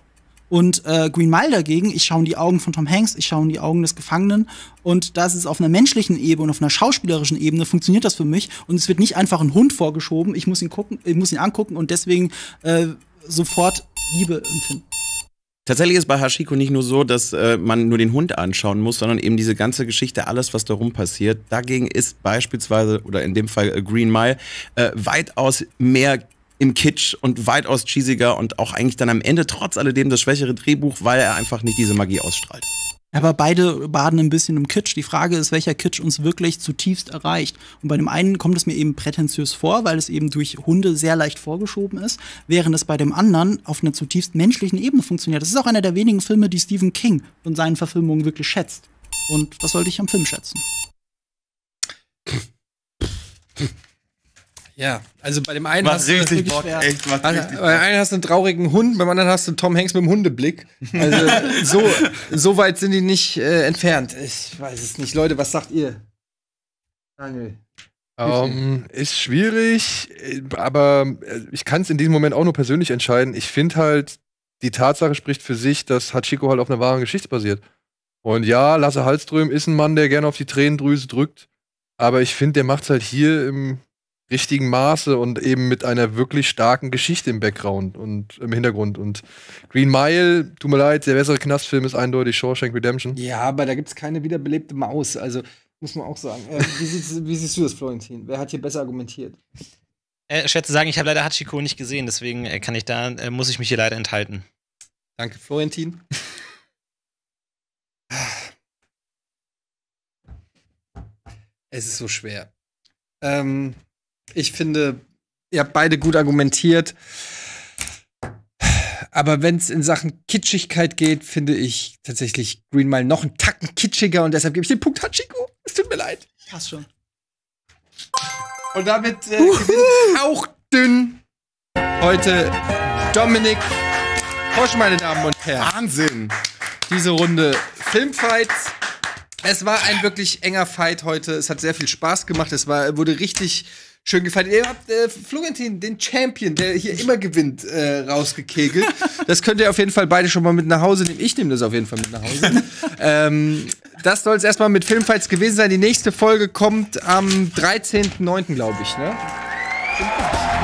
Und äh, Green Mile dagegen, ich schaue in die Augen von Tom Hanks, ich schaue in die Augen des Gefangenen. Und das ist auf einer menschlichen Ebene, und auf einer schauspielerischen Ebene funktioniert das für mich. Und es wird nicht einfach ein Hund vorgeschoben. Ich muss ihn gucken, ich muss ihn angucken und deswegen äh, sofort Liebe empfinden. Tatsächlich ist bei Hashiko nicht nur so, dass äh, man nur den Hund anschauen muss, sondern eben diese ganze Geschichte, alles, was darum passiert. Dagegen ist beispielsweise, oder in dem Fall äh, Green Mile, äh, weitaus mehr im Kitsch und weitaus cheesiger und auch eigentlich dann am Ende trotz alledem das schwächere Drehbuch, weil er einfach nicht diese Magie ausstrahlt. Aber beide baden ein bisschen im Kitsch. Die Frage ist, welcher Kitsch uns wirklich zutiefst erreicht. Und bei dem einen kommt es mir eben prätentiös vor, weil es eben durch Hunde sehr leicht vorgeschoben ist, während es bei dem anderen auf einer zutiefst menschlichen Ebene funktioniert. Das ist auch einer der wenigen Filme, die Stephen King und seinen Verfilmungen wirklich schätzt. Und das sollte ich am Film schätzen. [LAUGHS] Ja, also bei dem einen macht hast richtig du Bock, echt, also, macht also, richtig bei dem einen hast du einen traurigen Hund, beim anderen hast du Tom Hanks mit dem Hundeblick. Also [LAUGHS] so, so weit sind die nicht äh, entfernt. Ich weiß es nicht. Leute, was sagt ihr? Daniel. Um, ähm, ist schwierig, aber äh, ich kann es in diesem Moment auch nur persönlich entscheiden. Ich finde halt, die Tatsache spricht für sich, dass Hachiko halt auf einer wahren Geschichte basiert. Und ja, Lasse Halström ist ein Mann, der gerne auf die Tränendrüse drückt, aber ich finde, der macht es halt hier im richtigen Maße und eben mit einer wirklich starken Geschichte im Background und im Hintergrund. Und Green Mile, tut mir leid, der bessere Knastfilm ist eindeutig Shawshank Redemption. Ja, aber da gibt es keine wiederbelebte Maus. Also muss man auch sagen. Äh, wie, siehst, wie, siehst, du das, Florentin? Wer hat hier besser argumentiert? Äh, schwer zu sagen, ich habe leider Hachiko nicht gesehen, deswegen äh, kann ich da, äh, muss ich mich hier leider enthalten. Danke, Florentin. es ist so schwer. Ähm, ich finde, ihr habt beide gut argumentiert. Aber wenn es in Sachen Kitschigkeit geht, finde ich tatsächlich Green Mile noch einen Tacken kitschiger und deshalb gebe ich den Punkt Hachiko. Es tut mir leid. Passt schon. Und damit äh, auch dünn heute Dominik Posch, meine Damen und Herren. Wahnsinn. Diese Runde Filmfight. Es war ein wirklich enger Fight heute. Es hat sehr viel Spaß gemacht. Es war, wurde richtig schön gefallen. Ihr habt äh, Florentin, den Champion, der hier immer gewinnt, äh, rausgekegelt. Das könnt ihr auf jeden Fall beide schon mal mit nach Hause nehmen. Ich nehme das auf jeden Fall mit nach Hause. [LAUGHS] ähm, das soll es erstmal mit Filmfights gewesen sein. Die nächste Folge kommt am 13.09., glaube ich, ne?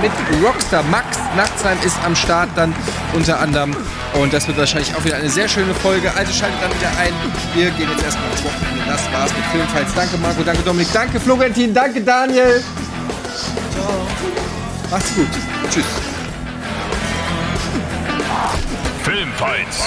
Mit Rockstar Max Nachtsheim ist am Start dann unter anderem. Und das wird wahrscheinlich auch wieder eine sehr schöne Folge. Also schaltet dann wieder ein. Wir gehen jetzt erstmal ins Wochenende. Das war's mit Filmfights. Danke Marco, danke Dominik, danke Florentin, danke Daniel. Ciao. Macht's gut. Tschüss. Filmfights.